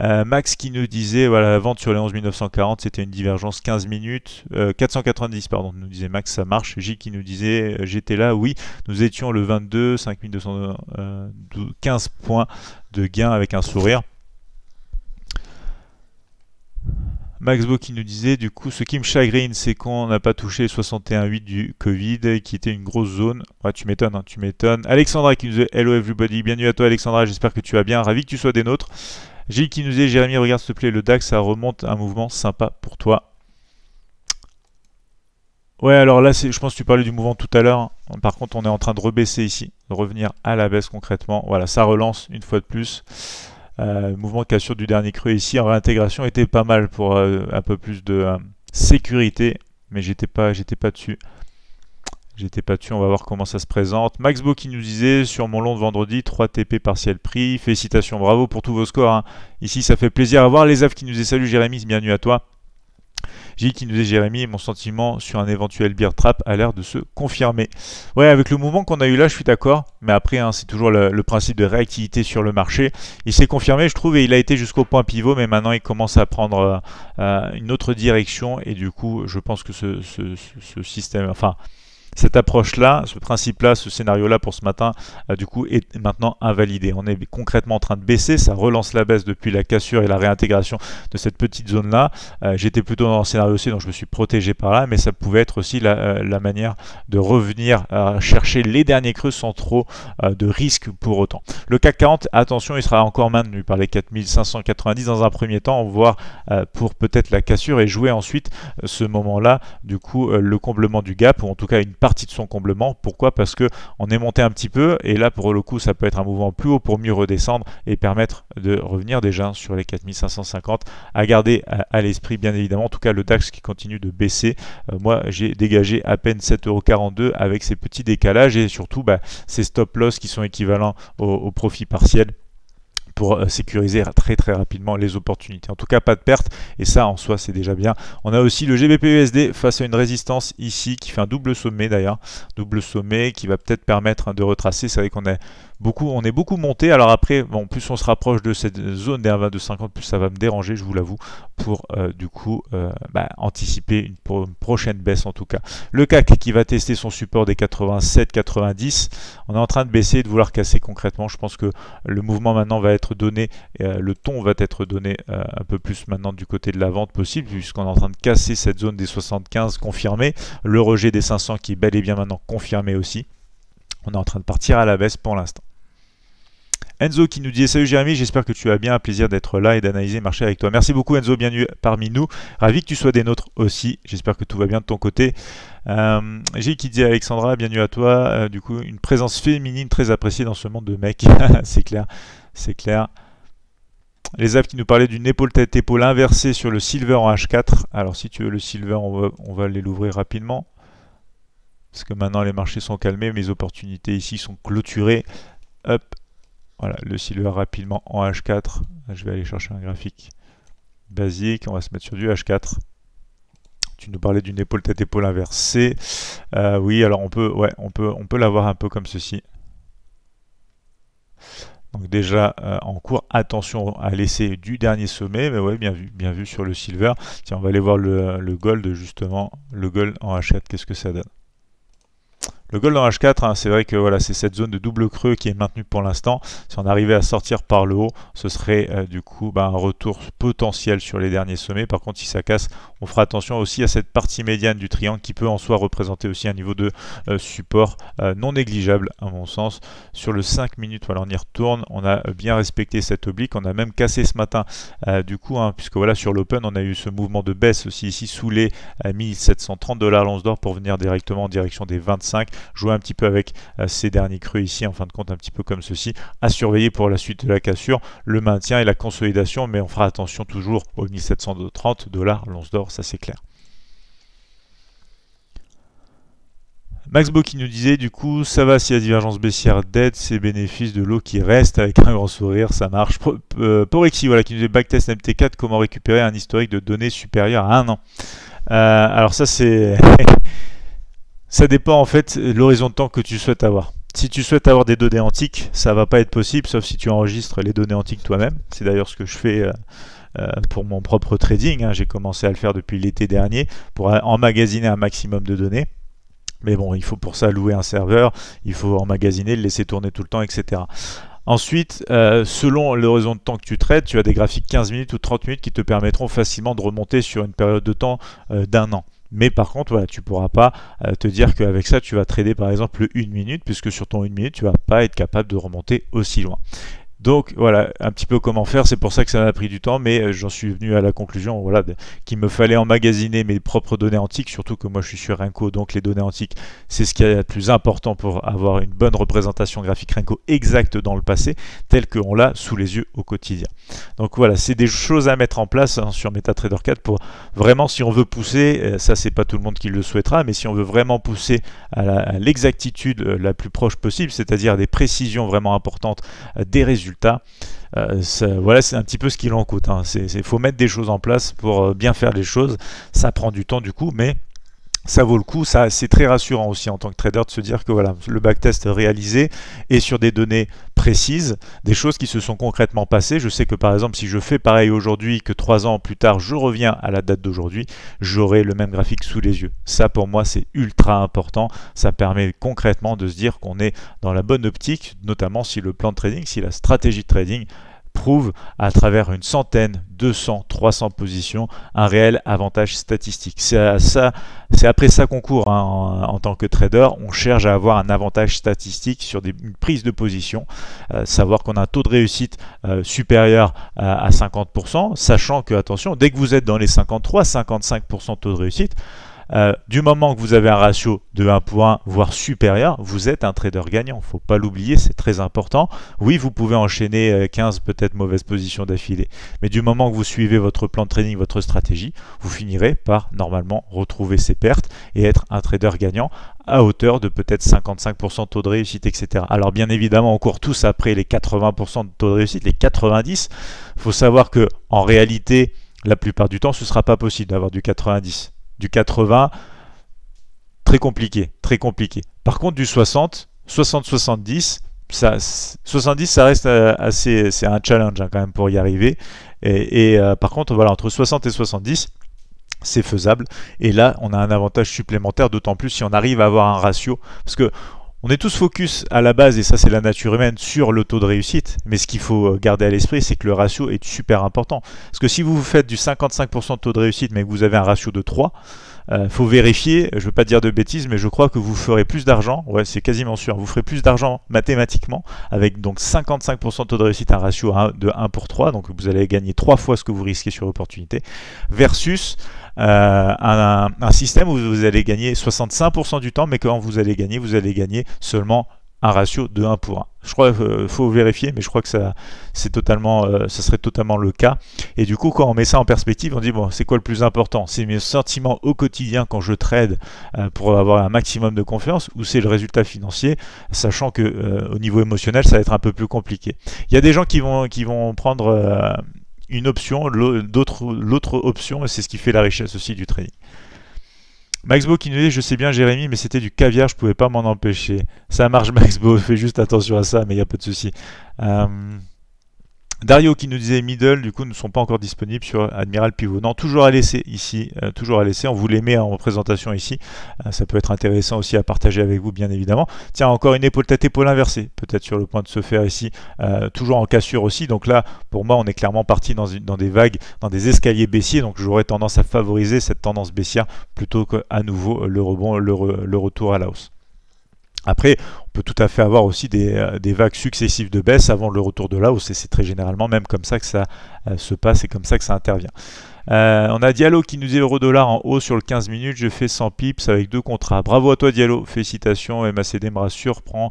Euh, Max qui nous disait, voilà, la vente sur les 11 940, c'était une divergence 15 minutes, 490 euh, pardon, nous disait Max, ça marche. J qui nous disait, euh, j'étais là, oui, nous étions le 22, 5215 points de gain avec un sourire. beau qui nous disait du coup ce qui me chagrine c'est qu'on n'a pas touché 61.8 du Covid qui était une grosse zone. Ouais tu m'étonnes, hein, tu m'étonnes. Alexandra qui nous dit Hello everybody, bienvenue à toi Alexandra, j'espère que tu vas bien, ravi que tu sois des nôtres. Gilles qui nous dit Jérémy, regarde s'il te plaît le DAX, ça remonte un mouvement sympa pour toi. Ouais, alors là, je pense que tu parlais du mouvement tout à l'heure. Par contre, on est en train de rebaisser ici, de revenir à la baisse concrètement. Voilà, ça relance une fois de plus. Euh, mouvement de cassure du dernier creux ici en réintégration était pas mal pour euh, un peu plus de euh, sécurité, mais j'étais pas, j'étais pas dessus. J'étais pas dessus, on va voir comment ça se présente. Max Beau qui nous disait sur mon long de vendredi, 3 TP partiel prix. Félicitations, bravo pour tous vos scores. Hein. Ici, ça fait plaisir à voir. Les AF qui nous est salut Jérémy, bienvenue à toi. J qui nous est Jérémy, mon sentiment sur un éventuel beer trap a l'air de se confirmer. Ouais, avec le mouvement qu'on a eu là, je suis d'accord. Mais après, hein, c'est toujours le, principe de réactivité sur le marché. Il s'est confirmé, je trouve, et il a été jusqu'au point pivot. Mais maintenant, il commence à prendre euh, euh, une autre direction. Et du coup, je pense que ce, ce système, enfin, cette approche-là, ce principe-là, ce scénario-là pour ce matin, euh, du coup, est maintenant invalidé. On est concrètement en train de baisser, ça relance la baisse depuis la cassure et la réintégration de cette petite zone-là. Euh, j'étais plutôt dans le scénario aussi, donc je me suis protégé par là, mais ça pouvait être aussi la, euh, la manière de revenir chercher les derniers creux sans trop de risques pour autant. Le CAC 40, attention, il sera encore maintenu par les 4590 dans un premier temps, voire pour peut-être la cassure et jouer ensuite ce moment-là, du coup, le comblement du gap, ou en tout cas une partie de son comblement. Pourquoi Parce que on est monté un petit peu et là pour le coup ça peut être un mouvement plus haut pour mieux redescendre et permettre de revenir déjà sur les 4550 à garder euh, à, l'esprit bien évidemment. En tout cas le taxe qui continue de baisser. Euh, moi j'ai dégagé à peine 7,42€ avec ces petits décalages et surtout bah, ces stop loss qui sont équivalents au profit partiel pour euh, sécuriser très très rapidement les opportunités. En tout cas, pas de perte et ça en soi c'est déjà bien. On a aussi le GBPUSD face à une résistance ici qui fait un double sommet d'ailleurs, double sommet qui va peut-être permettre hein, de retracer. C'est vrai qu'on est on est beaucoup monté. Alors après, bon, plus on se rapproche de cette zone des 1,2250, plus ça va me déranger, je vous l'avoue, pour euh, du coup euh, bah, anticiper une, prochaine baisse en tout cas. Le CAC qui va tester son support des 87-90, on est en train de baisser et de vouloir casser concrètement. Je pense que le mouvement maintenant va être donné, euh, le ton va être donné un peu plus maintenant du côté de la vente possible, puisqu'on est en train de casser cette zone des 75 confirmée, le rejet des 500 qui est bel et bien maintenant confirmé aussi. On est en train de partir à la baisse pour l'instant. Enzo qui nous dit Salut Jérémy, j'espère que tu as bien un plaisir d'être là et d'analyser marché avec toi. Merci beaucoup Enzo, bienvenue parmi nous. Ravi que tu sois des nôtres aussi. J'espère que tout va bien de ton côté. j'ai euh, qui dit Alexandra, bienvenue à toi. Euh, du coup, une présence féminine très appréciée dans ce monde de mecs. *laughs* c'est clair, c'est clair. Les apps qui nous parlaient d'une épaule tête épaule inversée sur le silver en H4. Alors si tu veux le silver, on va, on l'ouvrir rapidement. Parce que maintenant les marchés sont calmés, mes opportunités ici sont clôturées. Hop, voilà, le silver rapidement en H4. Je vais aller chercher un graphique basique. On va se mettre sur du H4. Tu nous parlais d'une épaule tête épaule inversée. Euh, oui, alors on peut, ouais, on peut, on peut l'avoir un peu comme ceci. Donc déjà euh, en cours, attention à l'essai du dernier sommet, mais oui bien vu, bien vu sur le silver. Tiens, on va aller voir le, le gold justement, le gold en H4, qu'est-ce que ça donne. Le gold dans H4, c'est vrai que voilà, c'est cette zone de double creux qui est maintenue pour l'instant. Si on arrivait à sortir par le haut, ce serait euh, du coup bah, un retour potentiel sur les derniers sommets. Par contre, si ça casse, on fera attention aussi à cette partie médiane du triangle qui peut en soi représenter aussi un niveau de euh, support euh, non négligeable à mon sens. Sur le 5 minutes, voilà, on y retourne. On a bien respecté cette oblique. On a même cassé ce matin du coup, hein, puisque voilà, sur l'open, on a eu ce mouvement de baisse aussi ici sous les 1730 dollars l'once d'or pour venir directement en direction des 25 jouer un petit peu avec euh, ces derniers creux ici, en fin de compte, un petit peu comme ceci, à surveiller pour la suite de la cassure, le maintien et la consolidation, mais on fera attention toujours aux 1730 dollars l'once d'or, ça c'est clair. Max Bo qui nous disait du coup ça va si la divergence baissière d'aide ses bénéfices de l'eau qui reste avec un grand sourire ça marche. Euh, Porexi voilà qui nous dit backtest MT4 comment récupérer un historique de données supérieur à un an. Euh, alors ça c'est *laughs* Ça dépend en fait l'horizon de temps que tu souhaites avoir. Si tu souhaites avoir des données antiques, ça va pas être possible, sauf si tu enregistres les données antiques toi-même. C'est d'ailleurs ce que je fais euh, euh, pour mon propre trading. Hein. J'ai commencé à le faire depuis l'été dernier pour emmagasiner un maximum de données. Mais bon, il faut pour ça louer un serveur, il faut emmagasiner, le laisser tourner tout le temps, etc. Ensuite, euh, selon l'horizon de temps que tu traites, tu as des graphiques 15 minutes ou 30 minutes qui te permettront facilement de remonter sur une période de temps d'un an. Mais par contre, voilà, tu pourras pas euh, te dire qu'avec ça, tu vas trader par exemple une minute, puisque sur ton une minute, tu vas pas être capable de remonter aussi loin. Donc voilà, un petit peu comment faire, c'est pour ça que ça m'a pris du temps, mais euh, j'en suis venu à la conclusion voilà, qu'il me fallait emmagasiner mes propres données antiques, surtout que moi je suis sur Renko, donc les données antiques, c'est ce qui est le plus important pour avoir une bonne représentation graphique Renko exacte dans le passé, telle qu'on l'a sous les yeux au quotidien. Donc voilà, c'est des choses à mettre en place hein, sur MetaTrader 4 pour vraiment, si on veut pousser, euh, ça c'est pas tout le monde qui le souhaitera, mais si on veut vraiment pousser à l'exactitude la, euh, la plus proche possible, c'est-à-dire des précisions vraiment importantes, des résultats, euh, voilà, c'est un petit peu ce qu'il en coûte. Il hein. faut mettre des choses en place pour euh, bien faire les choses. Ça prend du temps du coup, mais ça vaut le coup, ça c'est très rassurant aussi en tant que trader de se dire que voilà, le backtest réalisé est sur des données précises, des choses qui se sont concrètement passées. Je sais que par exemple si je fais pareil aujourd'hui, que trois ans plus tard je reviens à la date d'aujourd'hui, j'aurai le même graphique sous les yeux. Ça pour moi c'est ultra important, ça permet concrètement de se dire qu'on est dans la bonne optique, notamment si le plan de trading, si la stratégie de trading à travers une centaine, 200, 300 positions un réel avantage statistique. C'est ça, c'est après ça qu'on court hein, en, tant que trader. On cherche à avoir un avantage statistique sur des prises de position, euh, savoir qu'on a un taux de réussite euh, supérieur à, à 50%, sachant que attention, dès que vous êtes dans les 53, 55% taux de réussite, euh, du moment que vous avez un ratio de 1 point, voire supérieur, vous êtes un trader gagnant. Il ne faut pas l'oublier, c'est très important. Oui, vous pouvez enchaîner 15 euh, peut-être mauvaises positions d'affilée, mais du moment que vous suivez votre plan de trading, votre stratégie, vous finirez par normalement retrouver ces pertes et être un trader gagnant à hauteur de peut-être 55% de taux de réussite, etc. Alors bien évidemment, on court tous après les 80% de taux de réussite, les 90. Il faut savoir que en réalité, la plupart du temps, ce ne sera pas possible d'avoir du 90 du 80, très compliqué, très compliqué. Par contre, du 60, 60-70, ça, 70, ça reste euh, assez, c'est un challenge hein, quand même pour y arriver. Et, euh, par contre, voilà, entre 60 et 70, c'est faisable. Et là, on a un avantage supplémentaire, d'autant plus si on arrive à avoir un ratio, parce que on est tous focus à la base, et ça c'est la nature humaine, sur le taux de réussite. Mais ce qu'il faut garder à l'esprit, c'est que le ratio est super important. Parce que si vous faites du 55% de taux de réussite, mais que vous avez un ratio de 3, euh, faut vérifier, je ne veux pas dire de bêtises, mais je crois que vous ferez plus d'argent, ouais c'est quasiment sûr, vous ferez plus d'argent mathématiquement, avec donc 55% de taux de réussite, un ratio de 1 pour 3, donc vous allez gagner 3 fois ce que vous risquez sur l'opportunité, versus euh, un, système où vous allez gagner 65% du temps, mais quand vous allez gagner, vous allez gagner seulement un ratio de 1 pour 1. Je crois qu'il euh, faut vérifier, mais je crois que ça, c'est totalement, euh, ça serait totalement le cas. Et du coup, quand on met ça en perspective, on dit bon, c'est quoi le plus important C'est mes sentiments au quotidien quand je trade pour avoir un maximum de confiance, ou c'est le résultat financier, sachant que au niveau émotionnel, ça va être un peu plus compliqué. Il y a des gens qui vont, qui vont prendre une option, l'autre option, et c'est ce qui fait la richesse aussi du trading. Maxbo qui nous dit Je sais bien, Jérémy, mais c'était du caviar, je pouvais pas m'en empêcher. Ça marche, *laughs* Maxbo, fais juste attention à ça, mais il n'y a pas de souci. Euh, Dario qui nous disait middle, du coup, ne sont pas encore disponibles sur Admiral Pivot. Non, toujours à laisser ici, euh, toujours à laisser. On vous les met en présentation ici. Euh, ça peut être intéressant aussi à partager avec vous, bien évidemment. Tiens, encore une épaule tête épaule inversée, peut-être sur le point de se faire ici. Euh, toujours en cassure aussi. Donc là, pour moi, on est clairement parti dans, des vagues, dans des escaliers baissiers. Donc j'aurais tendance à favoriser cette tendance baissière plutôt qu'à nouveau le rebond, le retour à la hausse. Après, on peut tout à fait avoir aussi des, euh, vagues successives de baisse avant le retour de la hausse, c'est très généralement même comme ça que ça euh, se passe et comme ça que ça intervient. Euh, on a Diallo qui nous dit euro dollar en haut sur le 15 minutes, je fais 100 pips avec deux contrats. Bravo à toi Diallo, félicitations, MACD me rassure, prend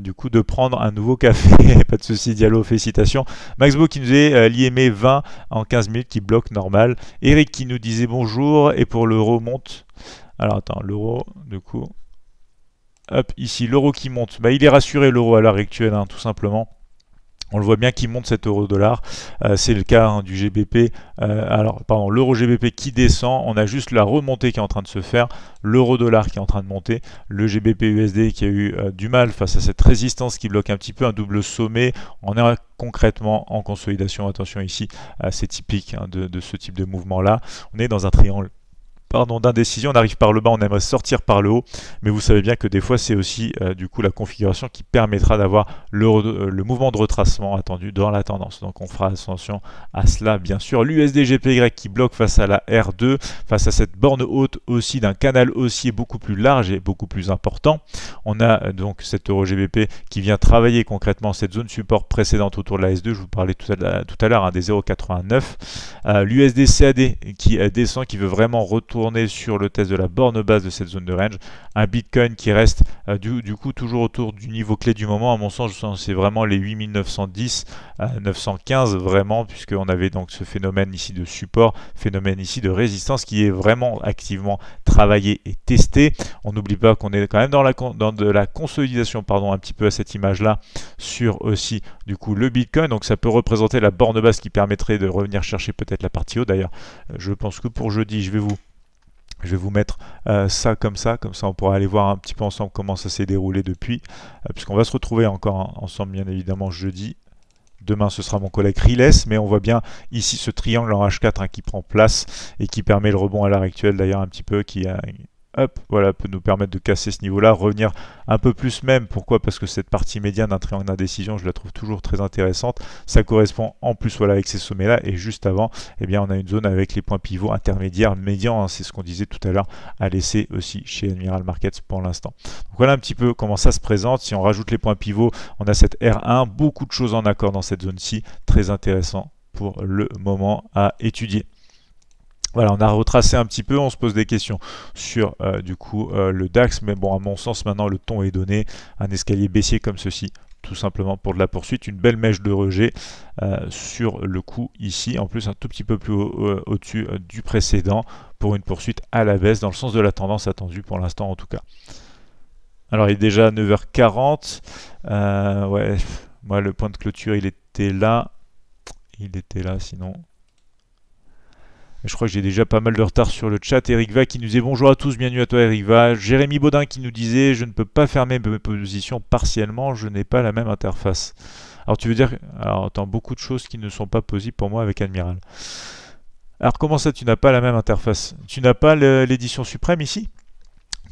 du coup de prendre un nouveau café, *laughs* pas de souci Diallo, félicitations. Maxbo qui nous dit l'IME 20 en 15 minutes qui bloque normal. Eric qui nous disait bonjour et pour l'euro monte. Alors attends, l'euro du coup Hop, ici, l'euro qui monte. Bah, il est rassuré, l'euro à l'heure actuelle, hein, tout simplement. On le voit bien qui monte cet euro dollar. Euh, c'est le cas hein, du GBP. Euh, alors, pardon, l'euro GBP qui descend. On a juste la remontée qui est en train de se faire. L'euro dollar qui est en train de monter. Le GBP USD qui a eu euh, du mal face à cette résistance qui bloque un petit peu un double sommet. On est concrètement en consolidation. Attention ici, c'est typique hein, de ce type de mouvement là. On est dans un triangle pardon, d'indécision. On arrive par le bas, on aimerait sortir par le haut, mais vous savez bien que des fois c'est aussi euh, du coup la configuration qui permettra d'avoir euh, le, mouvement de retracement attendu dans la tendance. Donc on fera attention à cela bien sûr. lusd qui bloque face à la R2, face à cette borne haute aussi d'un canal haussier beaucoup plus large et beaucoup plus important. On a euh, donc cet euro GBP qui vient travailler concrètement cette zone support précédente autour de la S2. Je vous parlais tout à l'heure hein, des 0,89. L'USD-CAD qui descend, qui veut vraiment retourner est sur le test de la borne basse de cette zone de range. Un Bitcoin qui reste euh, du, coup toujours autour du niveau clé du moment. À mon sens, c'est vraiment les 8910, à 915 vraiment, puisque on avait donc ce phénomène ici de support, phénomène ici de résistance qui est vraiment activement travaillé et testé. On n'oublie pas qu'on est quand même dans, la, dans de la consolidation, pardon, un petit peu à cette image-là, sur aussi euh, du coup le Bitcoin. Donc ça peut représenter la borne basse qui permettrait de revenir chercher peut-être la partie haut. D'ailleurs, euh, je pense que pour jeudi, je vais vous je vais vous mettre euh, ça comme ça, comme ça on pourra aller voir un petit peu ensemble comment ça s'est déroulé depuis, euh, puisqu'on va se retrouver encore ensemble bien évidemment jeudi. Demain ce sera mon collègue Riles, mais on voit bien ici ce triangle en H4 hein, qui prend place et qui permet le rebond à l'heure actuelle d'ailleurs un petit peu, qui a Hop, voilà, peut nous permettre de casser ce niveau-là, revenir un peu plus même. Pourquoi Parce que cette partie médiane d'un triangle d'indécision, je la trouve toujours très intéressante. Ça correspond en plus voilà, avec ces sommets-là. Et juste avant, eh bien, on a une zone avec les points pivots intermédiaires médians. Hein. C'est ce qu'on disait tout à l'heure à laisser aussi chez Admiral Markets pour l'instant. voilà un petit peu comment ça se présente. Si on rajoute les points pivots, on a cette R1. Beaucoup de choses en accord dans cette zone-ci. Très intéressant pour le moment à étudier. Voilà, on a retracé un petit peu, on se pose des questions sur euh, du coup euh, le DAX, mais bon, à mon sens, maintenant le ton est donné, un escalier baissier comme ceci, tout simplement pour de la poursuite, une belle mèche de rejet euh, sur le coup ici, en plus un tout petit peu plus au-dessus du précédent, pour une poursuite à la baisse, dans le sens de la tendance attendue pour l'instant en tout cas. Alors il est déjà 9h40, ouais, moi le point de clôture il était là, il était là sinon, je crois que j'ai déjà pas mal de retard sur le chat. Eric Va qui nous dit bonjour à tous, bienvenue à toi Eric Va. Jérémy Baudin qui nous disait je ne peux pas fermer mes positions partiellement, je n'ai pas la même interface. Alors tu veux dire, alors attends, beaucoup de choses qui ne sont pas possibles pour moi avec Admiral. Alors comment ça tu n'as pas la même interface Tu n'as pas l'édition suprême ici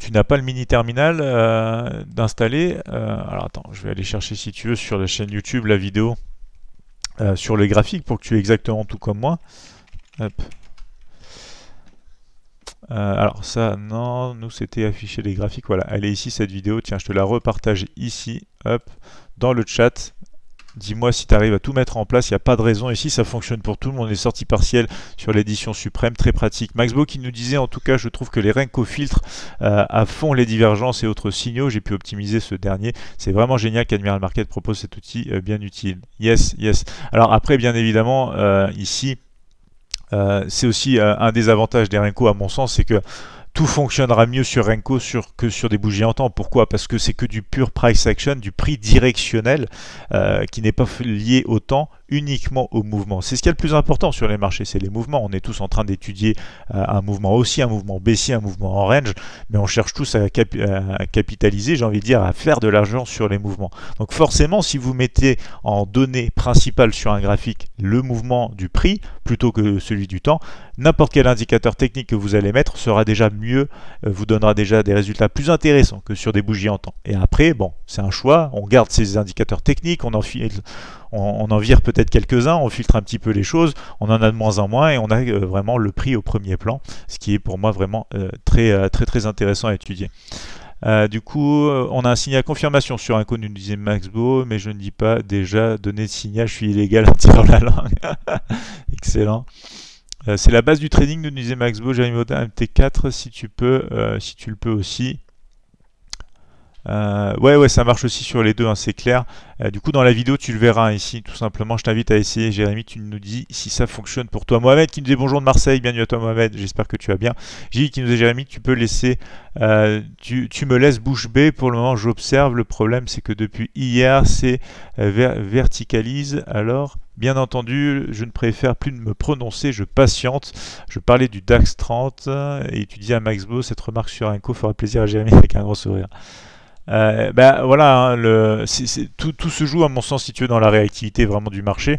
tu n'as pas le mini terminal euh, d'installer. Euh, alors attends, je vais aller chercher si tu veux sur la chaîne YouTube la vidéo euh, sur les graphiques pour que tu aies exactement tout comme moi. Euh, alors ça, non, nous c'était afficher les graphiques. Voilà, elle est ici cette vidéo. Tiens, je te la repartage ici, hop, dans le chat. Dis-moi si tu arrives à tout mettre en place, il n'y a pas de raison. Ici, ça fonctionne pour tout le monde. Les sorties partielles sur l'édition suprême, très pratique. Maxbo qui nous disait, en tout cas, je trouve que les Renko filtrent euh, à fond les divergences et autres signaux. J'ai pu optimiser ce dernier. C'est vraiment génial qu'Admiral Market propose cet outil euh, bien utile. Yes, yes. Alors après, bien évidemment, ici, euh, c'est aussi euh, un des avantages d'Erenco à mon sens, c'est que tout fonctionnera mieux sur Renko sur, que sur des bougies en temps. Pourquoi Parce que c'est que du pur price action, du prix directionnel euh, qui n'est pas lié au temps uniquement au mouvement. C'est ce qui est le plus important sur les marchés, c'est les mouvements. On est tous en train d'étudier euh, un mouvement aussi un mouvement baissier, un mouvement en range, mais on cherche tous à, euh, à capitaliser, j'ai envie de dire, à faire de l'argent sur les mouvements. Donc forcément, si vous mettez en données principales sur un graphique le mouvement du prix plutôt que celui du temps, n'importe quel indicateur technique que vous allez mettre sera déjà mieux euh, vous donnera déjà des résultats plus intéressants que sur des bougies en temps. Et après, bon, c'est un choix, on garde ces indicateurs techniques, on en, on, on en vire peut-être quelques-uns, on filtre un petit peu les choses, on en a de moins en moins et on a euh, vraiment le prix au premier plan, ce qui est pour moi vraiment euh, très très très intéressant à étudier. du coup, on a un signal confirmation sur un code nous disait Maxbo, mais je ne dis pas déjà donner de signal, je suis illégal en tirant la langue. *laughs* Excellent. Euh, c'est la base du trading, de disait Maxbo. Beau, MT4 si tu peux, euh, si tu le peux aussi. Euh, ouais, ouais, ça marche aussi sur les deux, hein, c'est clair. Euh, du coup, dans la vidéo, tu le verras hein, ici, tout simplement. Je t'invite à essayer, Jérémy. Tu nous dis si ça fonctionne pour toi. Mohamed qui nous dit bonjour de Marseille, bienvenue à toi, Mohamed. J'espère que tu vas bien. dit qui nous dit Jérémy, tu peux laisser, euh, tu, me laisses bouche b Pour le moment, j'observe. Le problème, c'est que depuis hier, c'est verticalise. Alors, Bien entendu, je ne préfère plus de me prononcer, je patiente. Je parlais du DAX 30 et tu dis à Max cette remarque sur un Inco fera plaisir à Jérémy avec un gros sourire ben voilà, hein, le, tout, se joue à mon sens situé dans la réactivité vraiment du marché.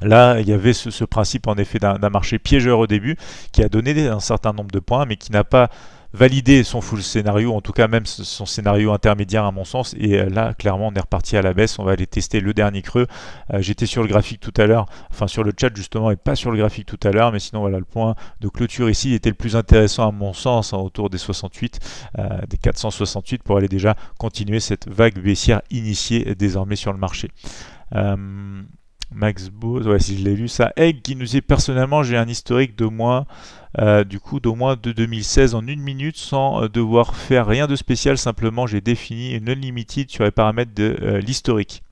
Là, il y avait ce, ce principe en effet d'un marché piégeur au début qui a donné un certain nombre de points, mais qui n'a pas valider son full scénario, en tout cas même son scénario intermédiaire à mon sens, et euh, là clairement on est reparti à la baisse, on va aller tester le dernier creux. Euh, j'étais sur le graphique tout à l'heure, enfin sur le chat justement et pas sur le graphique tout à l'heure, mais sinon voilà le point de clôture ici était le plus intéressant à mon sens, hein, autour des 68, euh, des 468 pour aller déjà continuer cette vague baissière initiée désormais sur le marché. Max Bose, ouais, si je l'ai lu ça. Egg qui nous est personnellement j'ai un historique de moins euh, du coup d'au moins de 2016 en une minute sans euh, devoir faire rien de spécial, simplement j'ai défini une unlimited sur les paramètres de euh, l'historique.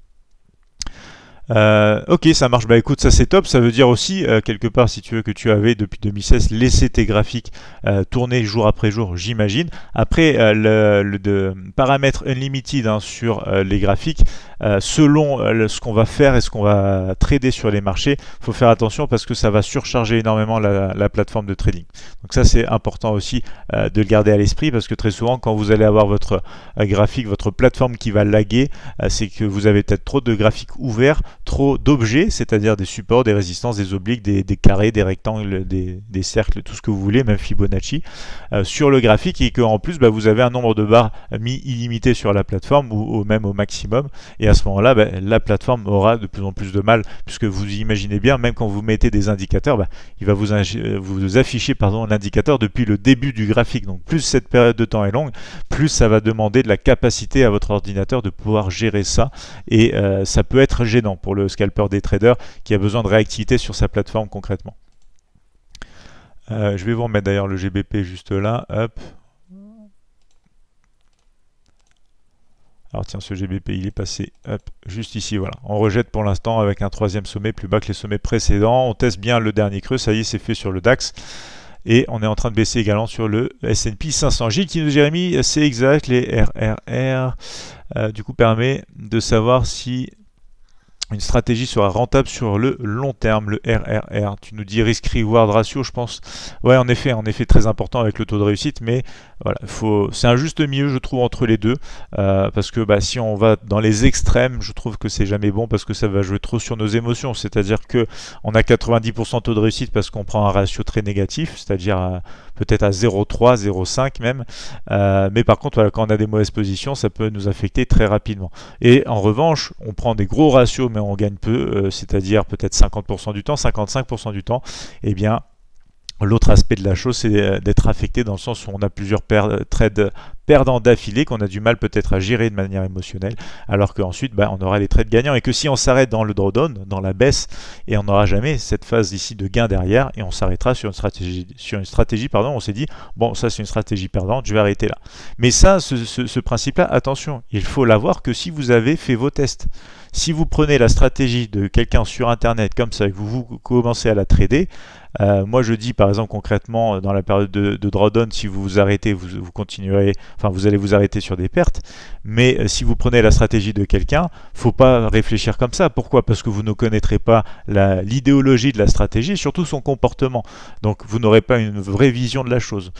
Euh, ok, ça marche. Bah écoute, ça c'est top. Ça veut dire aussi, euh, quelque part, si tu veux, que tu avais depuis 2016 laissé tes graphiques euh, tourner jour après jour, j'imagine. Après, le, le de paramètre unlimited hein, sur les graphiques, selon ce qu'on va faire et ce qu'on va trader sur les marchés, faut faire attention parce que ça va surcharger énormément la, la plateforme de trading. Donc ça c'est important aussi de le garder à l'esprit parce que très souvent, quand vous allez avoir votre graphique, votre plateforme qui va laguer, c'est que vous avez peut-être trop de graphiques ouverts trop d'objets, c'est-à-dire des supports, des résistances, des obliques, des, carrés, des rectangles, des, cercles, tout ce que vous voulez, même Fibonacci, euh, sur le graphique et que en plus bah, vous avez un nombre de barres mis illimité sur la plateforme ou, même au maximum. Et à ce moment-là, bah, la plateforme aura de plus en plus de mal puisque vous imaginez bien, même quand vous mettez des indicateurs, bah, il va vous, euh, vous afficher l'indicateur depuis le début du graphique. Donc plus cette période de temps est longue, plus ça va demander de la capacité à votre ordinateur de pouvoir gérer ça et euh, ça peut être gênant pour le scalper des traders qui a besoin de réactivité sur sa plateforme concrètement. Euh, je vais vous remettre d'ailleurs le GBP juste là. Hop. Alors tiens, ce GBP, il est passé juste ici, voilà. On rejette pour l'instant avec un troisième sommet plus bas que les sommets précédents. On teste bien le dernier creux, ça y est, c'est fait sur le DAX. Et on est en train de baisser également sur le S&P 500. Gilles qui nous Jérémy, c'est exact, les RRR, euh, du coup, permet de savoir si une stratégie sera rentable sur le long terme, le RRR. Tu nous dis risk-reward ratio, je pense. Ouais, en effet, en effet, très important avec le taux de réussite, mais voilà, faut, c'est un juste milieu, je trouve, entre les deux, euh, parce que bah, si on va dans les extrêmes, je trouve que c'est jamais bon parce que ça va jouer trop sur nos émotions. C'est-à-dire que on a 90% taux de réussite parce qu'on prend un ratio très négatif, c'est-à-dire à, dire peut être à 0,3, 0,5 même. Euh, mais par contre, quand on a des mauvaises positions, ça peut nous affecter très rapidement. Et en revanche, on prend des gros ratios on gagne peu, euh, c'est-à-dire peut-être 50% du temps, 55% du temps, eh bien L'autre aspect de la chose, c'est euh, d'être affecté dans le sens où on a plusieurs trades perdants d'affilée qu'on a du mal peut-être à gérer de manière émotionnelle, alors qu'ensuite bah, on aura les trades gagnants et que si on s'arrête dans le drawdown, dans la baisse, et on n'aura jamais cette phase ici de gain derrière et on s'arrêtera sur une stratégie, sur une stratégie pardon, on s'est dit bon ça c'est une stratégie perdante, je vais arrêter là. Mais ça, ce, principe-là, attention, il faut l'avoir que si vous avez fait vos tests. Si vous prenez la stratégie de quelqu'un sur internet comme ça et que vous commencez à la trader, euh, moi, je dis par exemple concrètement, euh, dans la période de, drawdown, si vous vous arrêtez, vous, continuerez, enfin, vous allez vous arrêter sur des pertes. Mais euh, si vous prenez la stratégie de quelqu'un, faut pas réfléchir comme ça. Pourquoi Parce que vous ne connaîtrez pas l'idéologie de la stratégie, surtout son comportement. Donc, vous n'aurez pas une vraie vision de la chose.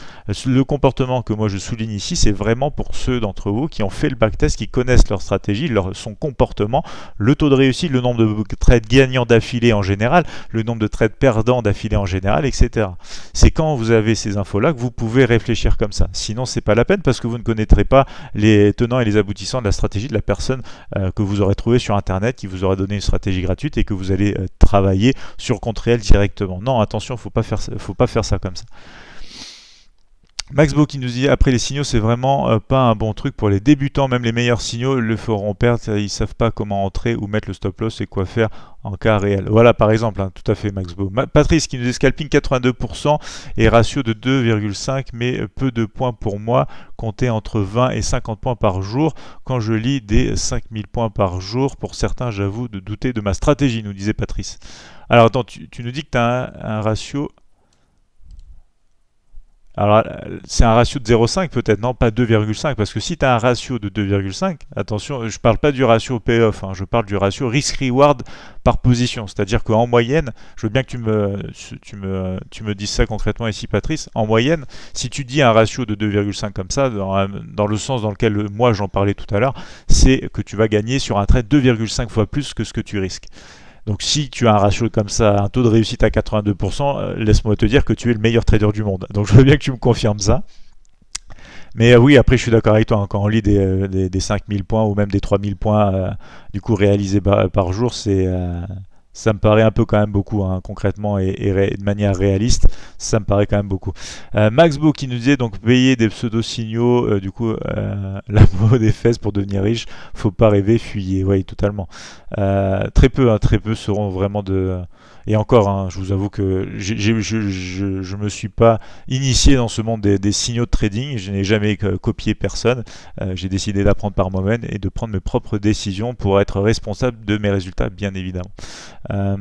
Le comportement que moi je souligne ici, c'est vraiment pour ceux d'entre vous qui ont fait le backtest, qui connaissent leur stratégie, leur, son comportement, le taux de réussite, le nombre de trades gagnants d'affilée en général, le nombre de trades perdants d'affilée en général, etc. C'est quand vous avez ces infos-là que vous pouvez réfléchir comme ça. Sinon, c'est pas la peine parce que vous ne connaîtrez pas les tenants et les aboutissants de la stratégie de la personne euh, que vous aurez trouvé sur Internet, qui vous aura donné une stratégie gratuite et que vous allez euh, travailler sur compte réel directement. Non, attention, faut pas faire, faut pas faire ça comme ça. Max Beau qui nous dit après les signaux, c'est vraiment euh, pas un bon truc pour les débutants. Même les meilleurs signaux le feront perdre. Ils savent pas comment entrer ou mettre le stop loss et quoi faire en cas réel. Voilà par exemple, hein, tout à fait Max Beau. Patrice qui nous dit scalping 82% et ratio de 2,5, mais euh, peu de points pour moi. Compter entre 20 et 50 points par jour. Quand je lis des 5000 points par jour, pour certains, j'avoue de douter de ma stratégie, nous disait Patrice. Alors attends, tu, nous dis que tu as un ratio alors, euh, c'est un ratio de 0,5 peut-être, non Pas 2,5, parce que si tu as un ratio de 2,5, attention, je ne parle pas du ratio payoff, hein, je parle du ratio risk-reward par position. C'est-à-dire qu'en moyenne, je veux bien que tu me, tu, me, tu me dises ça concrètement ici, Patrice, en moyenne, si tu dis un ratio de 2,5 comme ça, dans, dans, le sens dans lequel euh, moi j'en parlais tout à l'heure, c'est que tu vas gagner sur un trait 2,5 fois plus que ce que tu risques. Donc si tu as un ratio comme ça, un taux de réussite à 82%, euh, laisse-moi te dire que tu es le meilleur trader du monde. Donc je veux bien que tu me confirmes ça. Mais euh, oui, après, je suis d'accord avec toi. Hein. quand on lit des, 5000 euh, points ou même des 3000 points du coup réalisés par, jour, c'est ça me paraît un peu quand même beaucoup, hein, concrètement et, de manière réaliste, ça me paraît quand même beaucoup. Euh, Max Beau qui nous disait donc payer des pseudo-signaux, euh, du coup, euh, *laughs* la peau des fesses pour devenir riche, faut pas rêver, fuyez, oui, totalement. Euh, très peu, hein, très peu seront vraiment de. Et encore, hein, je vous avoue que je, ne me suis pas initié dans ce monde des signaux de trading, je n'ai jamais copié personne, j'ai décidé d'apprendre par moi-même et de prendre mes propres décisions pour être responsable de mes résultats, bien évidemment. Euh,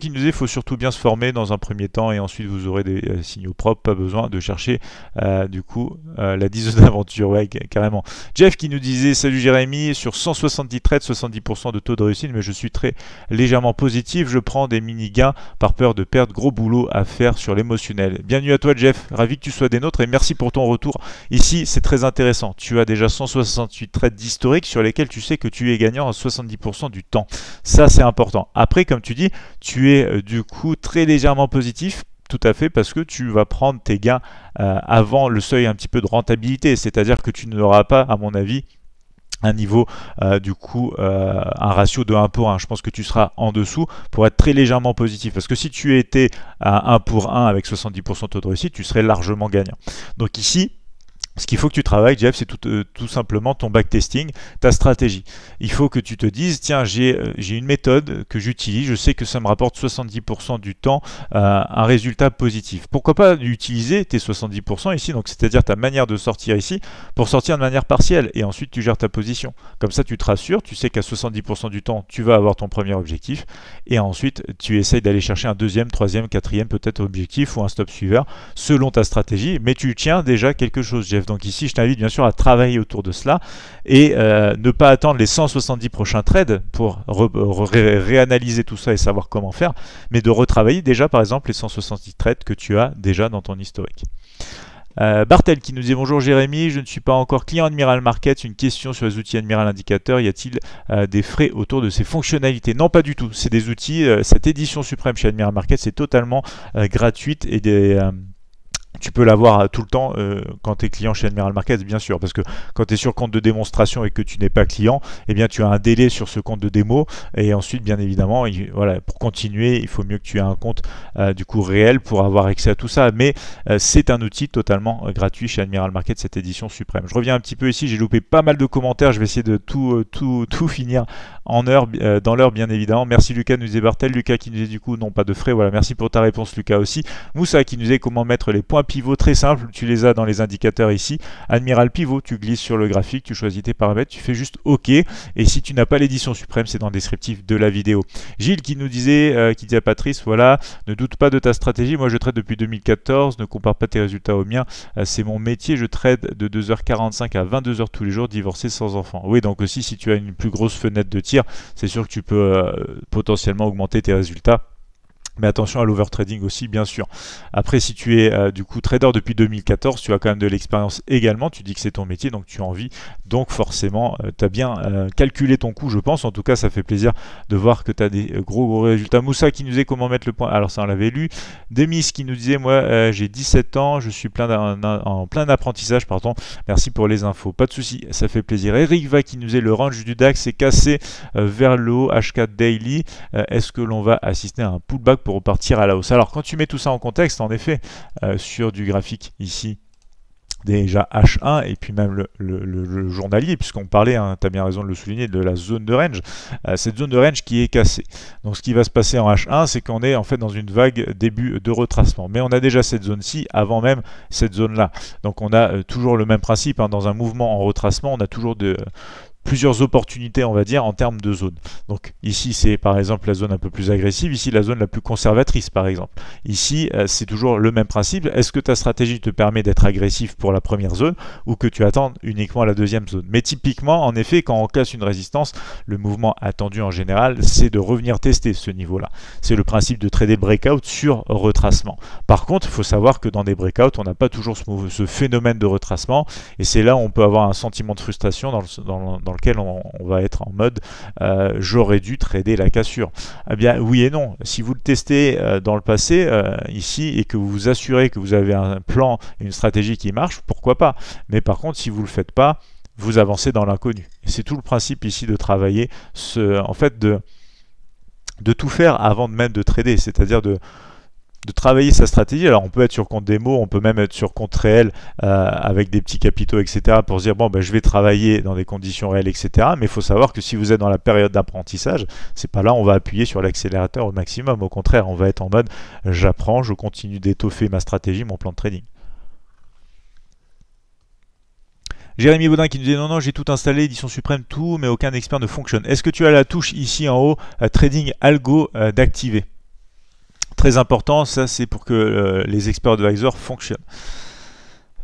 qui nous dit faut surtout bien se former dans un premier temps et ensuite vous aurez des euh, signaux propres, pas besoin de chercher euh, du coup euh, la 10 d'aventure, ouais, carrément. Jeff qui nous disait salut Jérémy, sur 170 trades, 70% de taux de réussite, mais je suis très légèrement positif, je prends des mini-gains par peur de perdre gros boulot à faire sur l'émotionnel. Bienvenue à toi Jeff, ravi que tu sois des nôtres et merci pour ton retour. Ici, c'est très intéressant, tu as déjà 168 trades d'historique sur lesquels tu sais que tu es gagnant à 70% du temps. Ça, c'est important. Après, comme tu dis, tu es euh, du coup très légèrement positif tout à fait parce que tu vas prendre tes gains euh, avant le seuil un petit peu de rentabilité, c'est-à-dire que tu n'auras pas, à mon avis, un niveau euh, du coup un ratio de 1 pour 1 je pense que tu seras en dessous pour être très légèrement positif parce que si tu étais à 1 pour 1 avec 70% taux de réussite tu serais largement gagnant donc ici ce qu'il faut que tu travailles, Jeff, c'est euh, tout, simplement ton backtesting, ta stratégie. Il faut que tu te dises, tiens, j'ai euh, une méthode que j'utilise, je sais que ça me rapporte 70% du temps euh, un résultat positif. Pourquoi pas utiliser tes 70% ici, donc c'est-à-dire ta manière de sortir ici, pour sortir de manière partielle, et ensuite tu gères ta position. Comme ça, tu te rassures, tu sais qu'à 70% du temps, tu vas avoir ton premier objectif, et ensuite tu essayes d'aller chercher un deuxième, troisième, quatrième peut-être objectif ou un stop suiveur, selon ta stratégie, mais tu tiens déjà quelque chose, Jeff. Donc ici, je t'invite bien sûr à travailler autour de cela et euh, ne pas attendre les 170 prochains trades pour réanalyser tout ça et savoir comment faire, mais de retravailler déjà par exemple les 170 trades que tu as déjà dans ton historique. Euh, Bartel qui nous dit bonjour Jérémy, je ne suis pas encore client Admiral market une question sur les outils Admiral Indicateur, y a-t-il euh, des frais autour de ces fonctionnalités Non pas du tout, c'est des outils, cette édition suprême chez Admiral market c'est totalement gratuite et des tu peux l'avoir euh, tout le temps euh, quand tu es client chez Admiral Markets, bien sûr, parce que quand tu es sur compte de démonstration et que tu n'es pas client, eh bien tu as un délai sur ce compte de démo et ensuite, bien évidemment, voilà, pour continuer, il faut mieux que tu aies un compte euh, du coup réel pour avoir accès à tout ça. Mais c'est un outil totalement gratuit chez Admiral Market, cette édition suprême. Je reviens un petit peu ici, j'ai loupé pas mal de commentaires, je vais essayer de tout, tout, *laughs* tout finir en heure, dans l'heure, bien évidemment. Merci Lucas, nous est Bartel, Lucas qui nous dit du coup non pas de frais, voilà, merci pour ta réponse Lucas aussi. Moussa qui nous est comment mettre les points pivot très simple, tu les as dans les indicateurs ici. Admiral pivot, tu glisses sur le graphique, tu choisis tes paramètres, tu fais juste OK. Et si tu n'as pas l'édition suprême, c'est dans le descriptif de la vidéo. Gilles qui nous disait, euh, qui dit à Patrice, voilà, ne doute pas de ta stratégie. Moi, je trade depuis 2014, ne compare pas tes résultats aux miens. Euh, c'est mon métier, je trade de 2h45 à 22h tous les jours, divorcé sans enfant. Oui, donc aussi, si tu as une plus grosse fenêtre de tir, c'est sûr que tu peux euh, potentiellement augmenter tes résultats mais attention à l'overtrading aussi, bien sûr. Après, si tu es euh, du coup trader depuis 2014, tu as quand même de l'expérience également. Tu dis que c'est ton métier, donc tu as envie. Donc forcément, euh, tu as bien euh, calculé ton coût, je pense. En tout cas, ça fait plaisir de voir que tu as des gros, gros résultats. Moussa qui nous disait comment mettre le point. Alors ça, on l'avait lu. Demis qui nous disait, moi, j'ai 17 ans, je suis plein en, plein apprentissage. pardon. Merci pour les infos. Pas de souci, ça fait plaisir. Eric Va qui nous disait, le range du DAX est cassé vers le haut, h4 Daily. Est-ce que l'on va assister à un pullback pour repartir à la hausse. Alors quand tu mets tout ça en contexte, en effet, euh, sur du graphique ici, déjà H1 et puis même le, journalier, puisqu'on parlait, hein, tu as bien raison de le souligner, de la zone de range, euh, cette zone de range qui est cassée. Donc ce qui va se passer en H1, c'est qu'on est en fait dans une vague début de retracement. Mais on a déjà cette zone-ci avant même cette zone-là. Donc on a euh, toujours le même principe, hein, dans un mouvement en retracement, on a toujours de, plusieurs opportunités, on va dire, en termes de zone. Donc ici, c'est par exemple la zone un peu plus agressive, ici la zone la plus conservatrice, par exemple. Ici, euh, c'est toujours le même principe. Est-ce que ta stratégie te permet d'être agressif pour la première zone ou que tu attends uniquement la deuxième zone Mais typiquement, en effet, quand on casse une résistance, le mouvement attendu en général, c'est de revenir tester ce niveau-là. C'est le principe de trader breakout sur retracement. Par contre, il faut savoir que dans des breakouts, on n'a pas toujours ce, phénomène de retracement et c'est là où on peut avoir un sentiment de frustration dans le lequel on, va être en mode euh, j'aurais dû trader la cassure. Eh bien oui et non. Si vous le testez euh, dans le passé euh, ici et que vous vous assurez que vous avez un plan, une stratégie qui marche, pourquoi pas. Mais par contre, si vous le faites pas, vous avancez dans l'inconnu. C'est tout le principe ici de travailler, ce, en fait, de, de tout faire avant de même de trader, c'est-à-dire de de travailler sa stratégie. Alors on peut être sur compte démo, on peut même être sur compte réel euh, avec des petits capitaux, etc. pour se dire bon ben je vais travailler dans des conditions réelles, etc. Mais il faut savoir que si vous êtes dans la période d'apprentissage, c'est pas là on va appuyer sur l'accélérateur au maximum. Au contraire, on va être en mode j'apprends, je continue d'étoffer ma stratégie, mon plan de trading. Jérémy Baudin qui nous dit non, non, j'ai tout installé, édition suprême, tout, mais aucun expert ne fonctionne. Est-ce que tu as la touche ici en haut, euh, trading algo, euh, d'activer important, ça c'est pour que euh, les experts advisors fonctionnent.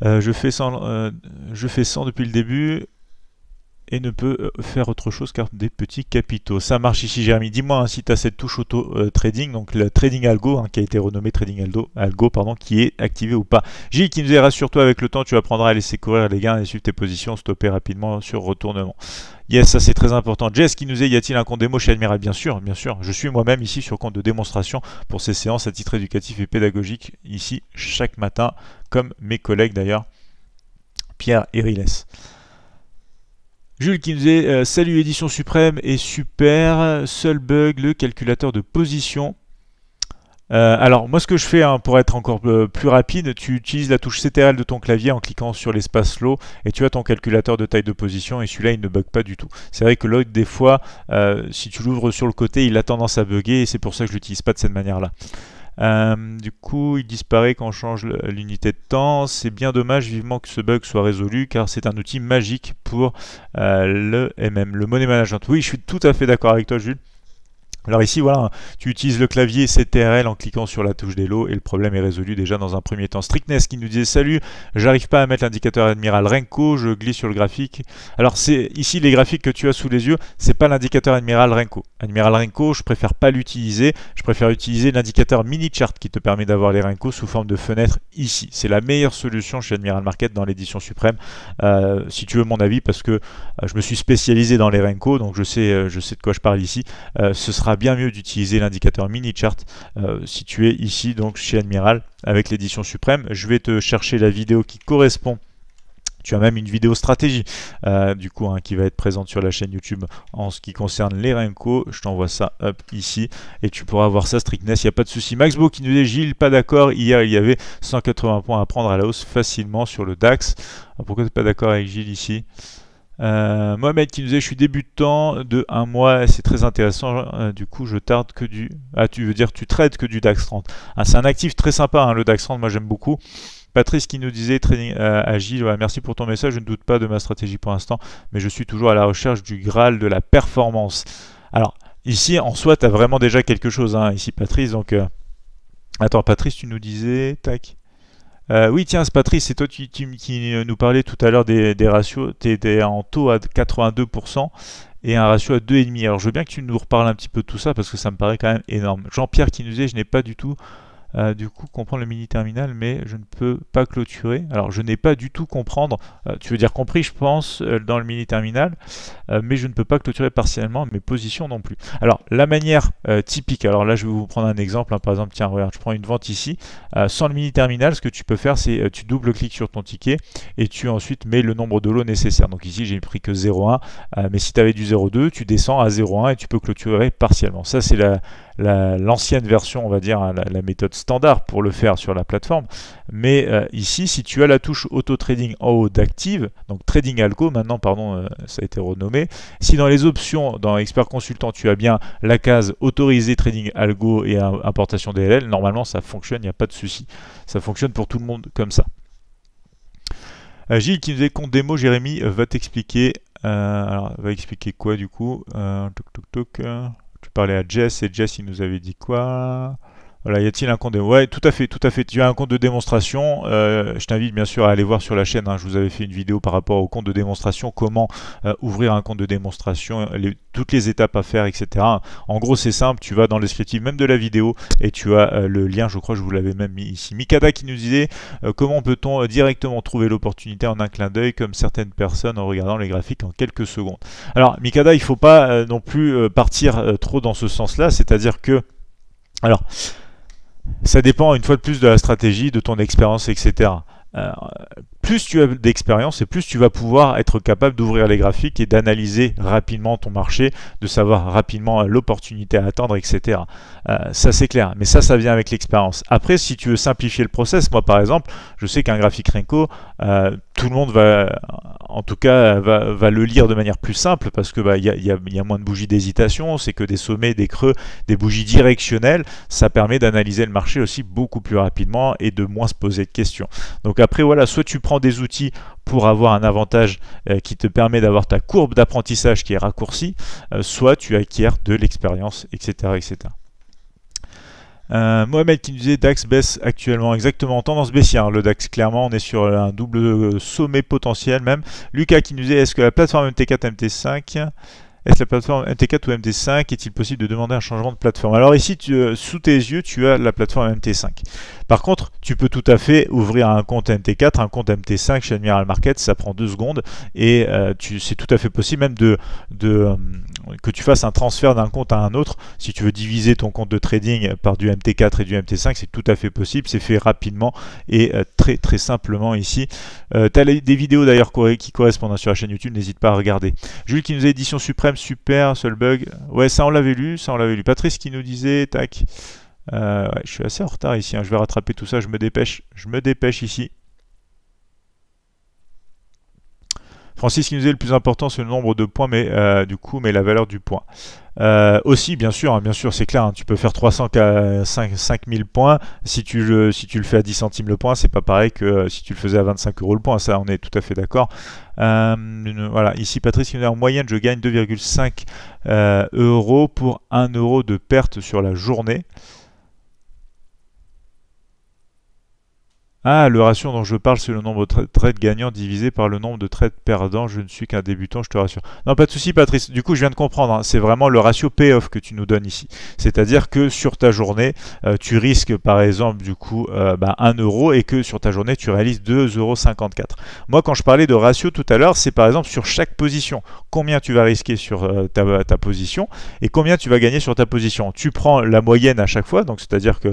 Euh, je, fais sans, euh, je fais sans depuis le début, et ne peut euh, faire autre chose qu'un des petits capitaux. Ça marche ici, Jérémy. Dis-moi si tu as cette touche auto euh, trading, donc le trading algo hein, qui a été renommé trading algo, algo pardon, qui est activé ou pas. Gilles qui nous est rassure-toi avec le temps, tu apprendras à laisser courir les gains et suivre tes positions, stopper rapidement sur retournement. Yes, ça c'est très important. Jess qui nous est y a-t-il un compte démo chez Admiral Bien sûr, bien sûr. Je suis moi-même ici sur compte de démonstration pour ces séances à titre éducatif et pédagogique ici chaque matin, comme mes collègues d'ailleurs, Pierre et Riles. Jules qui nous dit euh, Salut édition suprême et super, seul bug le calculateur de position. Euh, alors moi ce que je fais hein, pour être encore euh, plus rapide, tu utilises la touche CTRL de ton clavier en cliquant sur l'espace slow et tu as ton calculateur de taille de position et celui-là il ne bug pas du tout. C'est vrai que l'autre des fois, si tu l'ouvres sur le côté, il a tendance à buguer et c'est pour ça que je l'utilise pas de cette manière là. Euh, du coup, il disparaît quand on change l'unité de temps. C'est bien dommage vivement que ce bug soit résolu car c'est un outil magique pour euh, le le MM, le Money Management. Oui, je suis tout à fait d'accord avec toi, Jules. Alors ici, voilà, tu utilises le clavier CTRL en cliquant sur la touche lots et le problème est résolu déjà dans un premier temps. Strictness qui nous disait salut, j'arrive pas à mettre l'indicateur admiral Renko, je glisse sur le graphique. Alors c'est ici les graphiques que tu as sous les yeux, c'est pas l'indicateur admiral Renko. Admiral Renko, je préfère pas l'utiliser, je préfère utiliser l'indicateur mini chart qui te permet d'avoir les Renko sous forme de fenêtre ici. C'est la meilleure solution chez Admiral Market dans l'édition suprême, euh, si tu veux mon avis, parce que euh, je me suis spécialisé dans les Renko, donc je sais, euh, je sais de quoi je parle ici. ce sera bien mieux d'utiliser l'indicateur mini chart euh, situé ici donc chez Admiral avec l'édition suprême. Je vais te chercher la vidéo qui correspond tu as même une vidéo stratégie euh, du coup hein, qui va être présente sur la chaîne YouTube en ce qui concerne les Renko. Je t'envoie ça up ici et tu pourras voir ça strictness, il n'y a pas de souci. Maxbo qui nous dit Gilles, pas d'accord, hier il y avait 180 points à prendre à la hausse facilement sur le DAX. pourquoi tu n'es pas d'accord avec Gilles ici euh, Mohamed qui nous disait je suis débutant de un mois, c'est très intéressant. Euh, du coup, je tarde que du. Ah, tu veux dire tu trades que du DAX 30. Ah, c'est un actif très sympa, hein, le DAX 30. Moi, j'aime beaucoup. Patrice qui nous disait trading euh, agile. merci pour ton message. Je ne doute pas de ma stratégie pour l'instant, mais je suis toujours à la recherche du graal de la performance. Alors ici, en soi, tu as vraiment déjà quelque chose. Hein, ici, Patrice. Donc, attends, Patrice, tu nous disais, tac. Euh, oui, tiens, Patrice, c'est toi qui, qui, nous parlais tout à l'heure des, ratios. Tu étais en taux à 82% et un ratio à 2,5. Alors, je veux bien que tu nous reparles un petit peu de tout ça parce que ça me paraît quand même énorme. Jean-Pierre qui nous disait Je n'ai pas du tout euh, du coup comprendre le mini terminal, mais je ne peux pas clôturer. Alors je n'ai pas du tout comprendre, euh, tu veux dire compris, je pense, euh, dans le mini terminal, mais je ne peux pas clôturer partiellement mes positions non plus. Alors la manière typique, alors là je vais vous prendre un exemple, hein. par exemple, tiens, regarde, je prends une vente ici, sans le mini terminal, ce que tu peux faire, c'est tu double clic sur ton ticket et tu ensuite mets le nombre de lots nécessaire. Donc ici j'ai pris que 0,1, mais si tu avais du 0,2, tu descends à 0,1 et tu peux clôturer partiellement. Ça c'est la l'ancienne version, on va dire, hein, la, méthode standard pour le faire sur la plateforme. Mais euh, ici, si tu as la touche Auto Trading en haut d'active, donc Trading algo maintenant, pardon, euh, ça a été renommé. Si dans les options, dans Expert Consultant, tu as bien la case Autoriser Trading Algo et Importation DLL, normalement, ça fonctionne, il n'y a pas de souci. Ça fonctionne pour tout le monde comme ça. agile euh, qui nous est compte démo, Jérémy va t'expliquer. alors, va expliquer quoi du coup toc, toc, toc, tu parlais à Jess et Jess il nous avait dit quoi voilà, y a-t-il un compte de... Ouais, tout à fait, tout à fait. Tu as un compte de démonstration. Euh, je t'invite bien sûr à aller voir sur la chaîne. Hein. Je vous avais fait une vidéo par rapport au compte de démonstration, comment euh, ouvrir un compte de démonstration, toutes les étapes à faire, etc. En gros, c'est simple. Tu vas dans le même de la vidéo et tu as euh, le lien. Je crois que je vous l'avais même mis ici. Mikada qui nous disait comment peut-on directement trouver l'opportunité en un clin d'œil, comme certaines personnes en regardant les graphiques en quelques secondes. Alors, Mikada, il faut pas non plus partir trop dans ce sens-là. C'est-à-dire que alors, ça dépend une fois de plus de la stratégie, de ton expérience, etc plus tu as d'expérience et plus tu vas pouvoir être capable d'ouvrir les graphiques et d'analyser rapidement ton marché, de savoir rapidement euh, l'opportunité à attendre, etc. Euh, ça c'est clair, mais ça ça vient avec l'expérience. Après, si tu veux simplifier le process, moi par exemple, je sais qu'un graphique Renko, euh, tout le monde va, en tout cas, va, le lire de manière plus simple parce que bah, y, a, y a moins de bougies d'hésitation, c'est que des sommets, des creux, des bougies directionnelles, ça permet d'analyser le marché aussi beaucoup plus rapidement et de moins se poser de questions. Donc après, voilà, soit tu prends des outils pour avoir un avantage euh, qui te permet d'avoir ta courbe d'apprentissage qui est raccourcie, euh, soit tu acquiers de l'expérience, etc. etc. Euh, Mohamed qui nous disait DAX baisse actuellement exactement tendance baissière. Le DAX clairement on est sur un double sommet potentiel même. Lucas qui nous disait est-ce que la plateforme MT4 MT5 est-ce la plateforme MT4 ou MT5 Est-il possible de demander un changement de plateforme Alors ici, tu, euh, sous tes yeux, tu as la plateforme MT5. Par contre, tu peux tout à fait ouvrir un compte MT4, un compte MT5 chez Admiral Market, ça prend deux secondes et euh, tu c'est tout à fait possible même de, de, euh, que tu fasses un transfert d'un compte à un autre, si tu veux diviser ton compte de trading par du MT4 et du MT5, c'est tout à fait possible, c'est fait rapidement et euh, très très simplement ici. Euh, tu as des vidéos d'ailleurs qui correspondent hein, sur la chaîne YouTube, n'hésite pas à regarder. Jules qui nous a édition suprême, super, seul bug. Ouais, ça on l'avait lu, ça on l'avait lu. Patrice qui nous disait, tac. Euh, je suis assez en retard ici, hein. je vais rattraper tout ça, je me dépêche, je me dépêche ici. Francis qui nous est le plus important, c'est le nombre de points, mais euh, du coup, mais la valeur du point. Euh, aussi, bien sûr, hein, bien sûr, c'est clair, hein, tu peux faire 300 à 5000 points. Si tu, le, si tu le fais à 10 centimes le point, c'est pas pareil que euh, si tu le faisais à 25 euros le point. Ça, on est tout à fait d'accord. voilà, ici, Patrice qui nous en moyenne, je gagne 2,5 euros pour 1 euro de perte sur la journée. Ah, le ratio dont je parle, c'est le nombre de trades gagnants divisé par le nombre de trades perdants. Je ne suis qu'un débutant, je te rassure. Non, pas de souci, Patrice. Du coup, je viens de comprendre. Hein. C'est vraiment le ratio payoff que tu nous donnes ici. C'est-à-dire que sur ta journée, euh, tu risques, par exemple, du coup, 1 euh, bah, euro et que sur ta journée, tu réalises 2,54 euros. Moi, quand je parlais de ratio tout à l'heure, c'est par exemple sur chaque position. Combien tu vas risquer sur euh, ta, ta position et combien tu vas gagner sur ta position. Tu prends la moyenne à chaque fois, donc c'est-à-dire que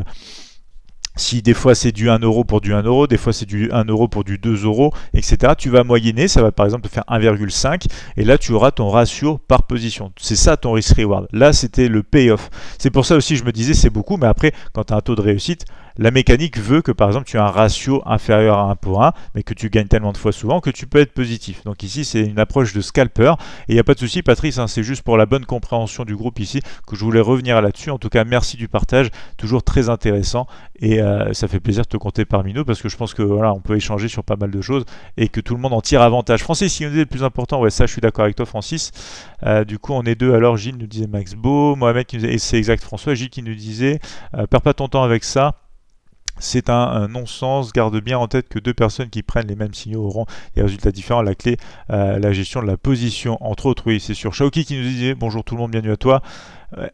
si des fois c'est du 1 euro pour du 1 euro, des fois c'est du 1 euro pour du 2 euros, etc. Tu vas moyenner, ça va par exemple te faire 1,5 et là tu auras ton ratio par position. C'est ça ton risk reward. Là c'était le payoff. C'est pour ça aussi je me disais c'est beaucoup, mais après quand tu as un taux de réussite, la mécanique veut que par exemple tu as un ratio inférieur à 1 pour 1, mais que tu gagnes tellement de fois souvent que tu peux être positif. Donc ici c'est une approche de scalper, et il n'y a pas de souci Patrice, hein, c'est juste pour la bonne compréhension du groupe ici que je voulais revenir là-dessus. En tout cas merci du partage, toujours très intéressant, et euh, ça fait plaisir de te compter parmi nous, parce que je pense que voilà, on peut échanger sur pas mal de choses, et que tout le monde en tire avantage. Francis, si nous est le plus important, ouais ça je suis d'accord avec toi Francis, euh, du coup on est deux, alors Gilles nous disait Max Beau, Mohamed qui nous disait, c'est exact François, Gilles qui nous disait, euh, perds pas ton temps avec ça, c'est un, non-sens. Garde bien en tête que deux personnes qui prennent les mêmes signaux auront des résultats différents. La clé, euh, la gestion de la position, entre autres. Oui, c'est sur Shaoki qui nous disait bonjour tout le monde, bienvenue à toi.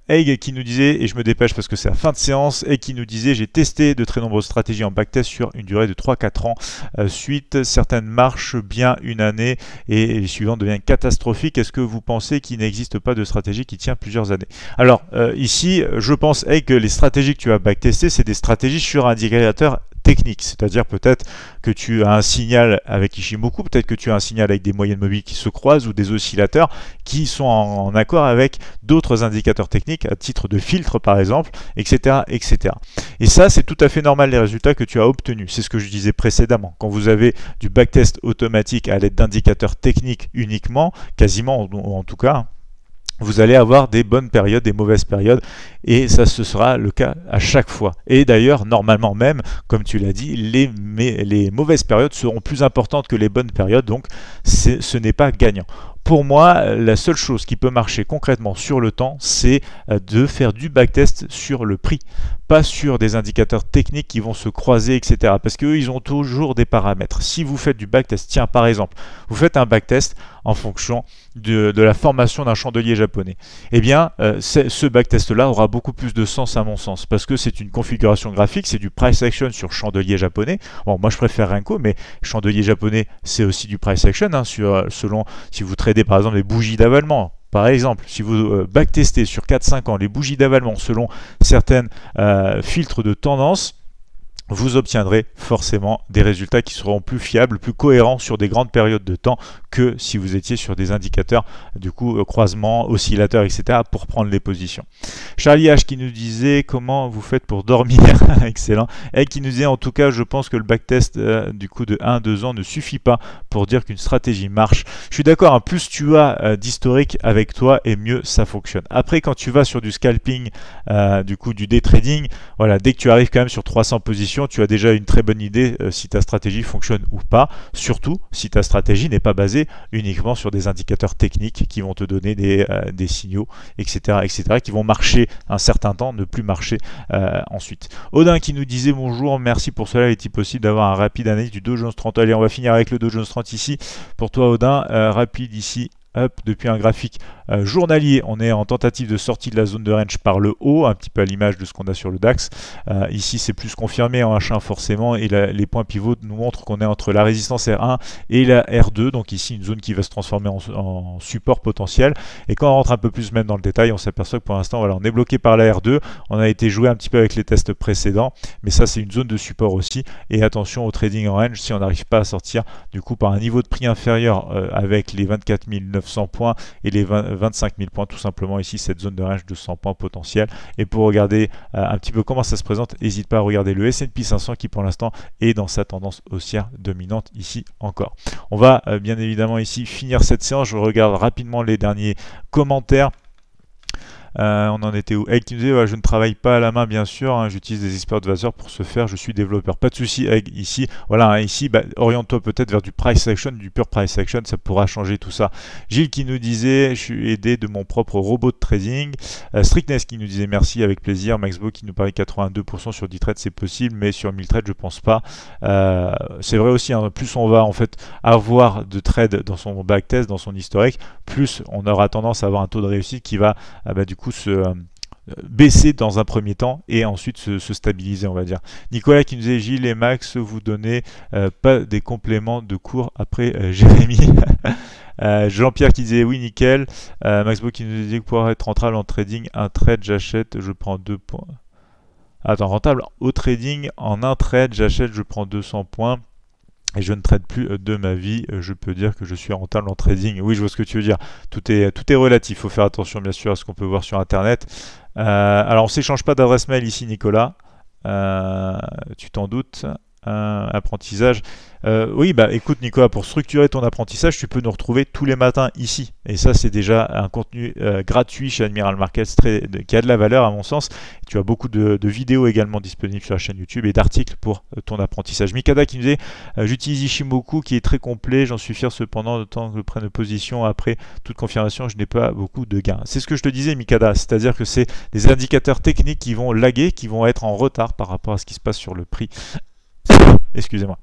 Egg euh, qui nous disait, et je me dépêche parce que c'est la fin de séance, et qui nous disait j'ai testé de très nombreuses stratégies en backtest sur une durée de 3-4 ans euh, suite. Certaines marchent bien une année et les suivantes deviennent catastrophiques. Est-ce que vous pensez qu'il n'existe pas de stratégie qui tient plusieurs années Alors euh, ici, je pense Egg que les stratégies que tu as backtestées, c'est des stratégies sur un indicateur technique, c'est-à-dire peut-être que tu as un signal avec Ishimoku, peut-être que tu as un signal avec des moyennes mobiles qui se croisent ou des oscillateurs qui sont en, accord avec d'autres indicateurs techniques à titre de filtre par exemple, etc. etc. Et ça, c'est tout à fait normal les résultats que tu as obtenus. C'est ce que je disais précédemment. Quand vous avez du backtest automatique à l'aide d'indicateurs techniques uniquement, quasiment en tout cas, hein, vous allez avoir des bonnes périodes, des mauvaises périodes, et ça ce sera le cas à chaque fois. Et d'ailleurs, normalement même, comme tu l'as dit, les, les mauvaises périodes seront plus importantes que les bonnes périodes, donc ce n'est pas gagnant. Pour moi, la seule chose qui peut marcher concrètement sur le temps, c'est euh, de faire du backtest sur le prix, pas sur des indicateurs techniques qui vont se croiser, etc. Parce qu'eux, ils ont toujours des paramètres. Si vous faites du backtest, tiens, par exemple, vous faites un backtest, en fonction de, la formation d'un chandelier japonais. Eh bien, euh, ce backtest-là aura beaucoup plus de sens à mon sens, parce que c'est une configuration graphique, c'est du price action sur chandelier japonais. Bon, moi je préfère Renko, mais chandelier japonais, c'est aussi du price action, hein, sur, euh, selon si vous tradez par exemple les bougies d'avalement. Par exemple, si vous euh, backtestez sur 4-5 ans les bougies d'avalement selon certains filtres de tendance, vous obtiendrez forcément des résultats qui seront plus fiables, plus cohérents sur des grandes périodes de temps que si vous étiez sur des indicateurs du coup euh, croisement, oscillateur, etc. pour prendre les positions. Charlie H qui nous disait comment vous faites pour dormir, *laughs* excellent, et qui nous disait en tout cas je pense que le backtest euh, du coup de 1-2 ans ne suffit pas pour dire qu'une stratégie marche. Je suis d'accord, hein, plus tu as euh, d'historique avec toi et mieux ça fonctionne. Après quand tu vas sur du scalping, du coup du day trading, voilà, dès que tu arrives quand même sur 300 positions, tu as déjà une très bonne idée euh, si ta stratégie fonctionne ou pas, surtout si ta stratégie n'est pas basée uniquement sur des indicateurs techniques qui vont te donner des, euh, signaux, etc., etc., qui vont marcher un certain temps, ne plus marcher euh, ensuite. Odin qui nous disait bonjour, merci pour cela, est-il possible d'avoir un rapide analyse du Dow Jones 30 Allez, on va finir avec le Dow Jones 30 ici. Pour toi, Odin, rapide ici, hop, depuis un graphique euh, journalier. On est en tentative de sortie de la zone de range par le haut, un petit peu à l'image de ce qu'on a sur le DAX. Euh, ici, c'est plus confirmé en H1 forcément, et les points pivots nous montrent qu'on est entre la résistance R1 et la R2, donc ici une zone qui va se transformer en, support potentiel. Et quand on rentre un peu plus même dans le détail, on s'aperçoit que pour l'instant, on est bloqué par la R2. On a été joué un petit peu avec les tests précédents, mais ça, c'est une zone de support aussi. Et attention au trading en range si on n'arrive pas à sortir du coup par un niveau de prix inférieur euh, avec les 24 900 points et les 20, 25 000 points tout simplement ici cette zone de range de 100 points potentiels et pour regarder euh, un petit peu comment ça se présente n'hésite pas à regarder le S&P 500 qui pour l'instant est dans sa tendance haussière dominante ici encore on va euh, bien évidemment ici finir cette séance je regarde rapidement les derniers commentaires euh, on en était où Egg qui disait Je ne travaille pas à la main, bien sûr. Hein, j'utilise des experts de vaseur pour ce faire. Je suis développeur. Pas de souci, Egg. Ici, voilà, hein, ici, bah, oriente-toi peut-être vers du price action, du pure price action. Ça pourra changer tout ça. Gilles qui nous disait Je suis aidé de mon propre robot de trading. Euh, Strictness qui nous disait Merci, avec plaisir. Maxbo qui nous parlait 82% sur 10 trades, c'est possible, mais sur 1000 trades, je pense pas. Euh, c'est vrai aussi, hein, plus on va en fait avoir de trades dans son backtest, dans son historique, plus on aura tendance à avoir un taux de réussite qui va ah bah, du coup se euh, baisser dans un premier temps et ensuite se, stabiliser, on va dire. Nicolas qui nous dit Gilles et Max, vous donnez euh, pas des compléments de cours après euh, *laughs* Jérémy. Jean-Pierre qui disait oui, nickel. Maxbo qui nous dit que pour être rentable en trading, un trade j'achète, je prends deux points. Attends, rentable au trading, en un trade j'achète, je prends 200 points et je ne traite plus euh, de ma vie, euh, je peux dire que je suis rentable en trading. Oui, je vois ce que tu veux dire. Tout est, tout est relatif, il faut faire attention bien sûr à ce qu'on peut voir sur Internet. Euh, alors on s'échange pas d'adresse mail ici, Nicolas. tu t'en doutes apprentissage. Euh, oui, bah écoute Nicolas, pour structurer ton apprentissage, tu peux nous retrouver tous les matins ici. Et ça, c'est déjà un contenu euh, gratuit chez Admiral Markets très, qui a de la valeur à mon sens. tu as beaucoup de, vidéos également disponibles sur la chaîne YouTube et d'articles pour euh, ton apprentissage. Mikada qui nous dit J'utilise Ishimoku qui est très complet, j'en suis fier cependant, de temps que je prenne position après toute confirmation, je n'ai pas beaucoup de gains. C'est ce que je te disais Mikada, c'est-à-dire que c'est des indicateurs techniques qui vont laguer, qui vont être en retard par rapport à ce qui se passe sur le prix Excusez-moi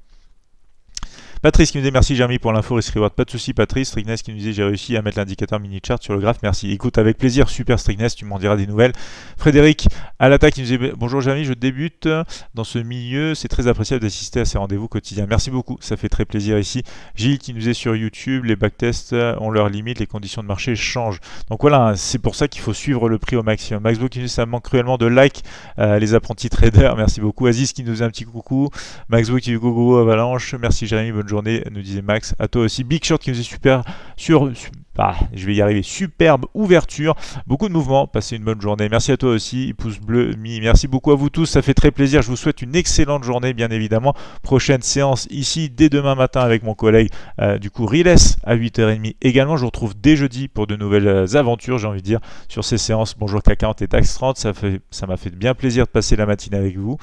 Patrice qui nous dit merci Jeremy pour l'info Risk Pas de souci Patrice. Strignes qui nous dit j'ai réussi à mettre l'indicateur mini chart sur le graphe. Merci. Écoute avec plaisir. Super Strignes, tu m'en diras des nouvelles. Frédéric à l'attaque qui nous dit bonjour Jeremy, je débute dans ce milieu. C'est très appréciable d'assister à ces rendez-vous quotidiens. Merci beaucoup. Ça fait très plaisir ici. Gilles qui nous est sur YouTube. Les backtests ont leurs limites. Les conditions de marché changent. Donc voilà, hein, c'est pour ça qu'il faut suivre le prix au maximum. Maxbo qui nous dit ça manque cruellement de likes. Euh, les apprentis traders. Merci beaucoup. Aziz qui nous dit un petit coucou. Maxbo qui dit gogo avalanche. Merci Jérémy. Bonne nous disait Max. À toi aussi. Big Short qui nous est super sur, ah, je vais y arriver, superbe ouverture, beaucoup de mouvements, passez une bonne journée, merci à toi aussi, pouce bleu, mi, merci beaucoup à vous tous, ça fait très plaisir, je vous souhaite une excellente journée bien évidemment, prochaine séance ici dès demain matin avec mon collègue euh, du coup Riles à 8h30 également, je vous retrouve dès jeudi pour de nouvelles euh, aventures j'ai envie de dire, sur ces séances Bonjour K40 et Tax 30, ça m'a fait, ça fait bien plaisir de passer la matinée avec vous,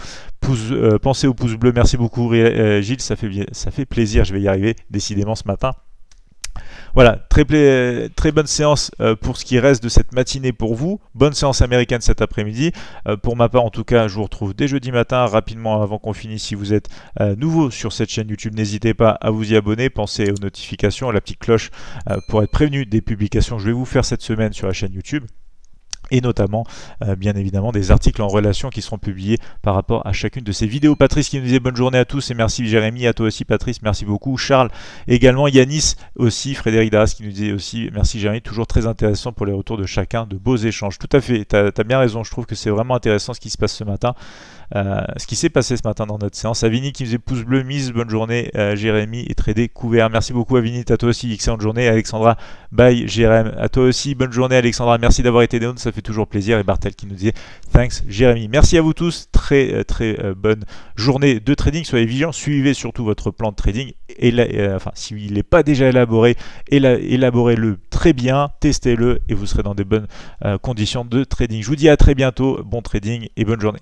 euh, pensez au pouce bleu, merci beaucoup Gilles, ça fait, ça fait plaisir, je vais y arriver décidément ce matin. Voilà, très, très bonne séance euh, pour ce qui reste de cette matinée pour vous. Bonne séance américaine cet après-midi. Euh, pour ma part, en tout cas, je vous retrouve dès jeudi matin, rapidement avant qu'on finisse. Si vous êtes euh, nouveau sur cette chaîne YouTube, n'hésitez pas à vous y abonner. Pensez aux notifications, à la petite cloche pour être prévenu des publications que je vais vous faire cette semaine sur la chaîne YouTube et notamment euh, bien évidemment des articles en relation qui seront publiés par rapport à chacune de ces vidéos. Patrice qui nous disait bonne journée à tous et merci Jérémy, à toi aussi Patrice, merci beaucoup. Charles également, Yanis aussi, Frédéric daras qui nous disait aussi merci Jérémy, toujours très intéressant pour les retours de chacun, de beaux échanges. Tout à fait, tu as, bien raison, je trouve que c'est vraiment intéressant ce qui se passe ce matin. Euh, ce qui s'est passé ce matin dans notre séance. Avini qui faisait pouce bleu, mise, bonne journée, euh, Jérémy et trader couvert. Merci beaucoup Avini, à toi aussi, excellente journée. Alexandra, bye Jérémy, à toi aussi, bonne journée Alexandra, merci d'avoir été des ça fait toujours plaisir. Et Bartel qui nous disait thanks Jérémy. Merci à vous tous, très euh, très bonne journée de trading, soyez vigilants, suivez surtout votre plan de trading, et la, enfin s'il n'est pas déjà élaboré, élaborez-le très bien, testez-le et vous serez dans des bonnes conditions de trading. Je vous dis à très bientôt, bon trading et bonne journée.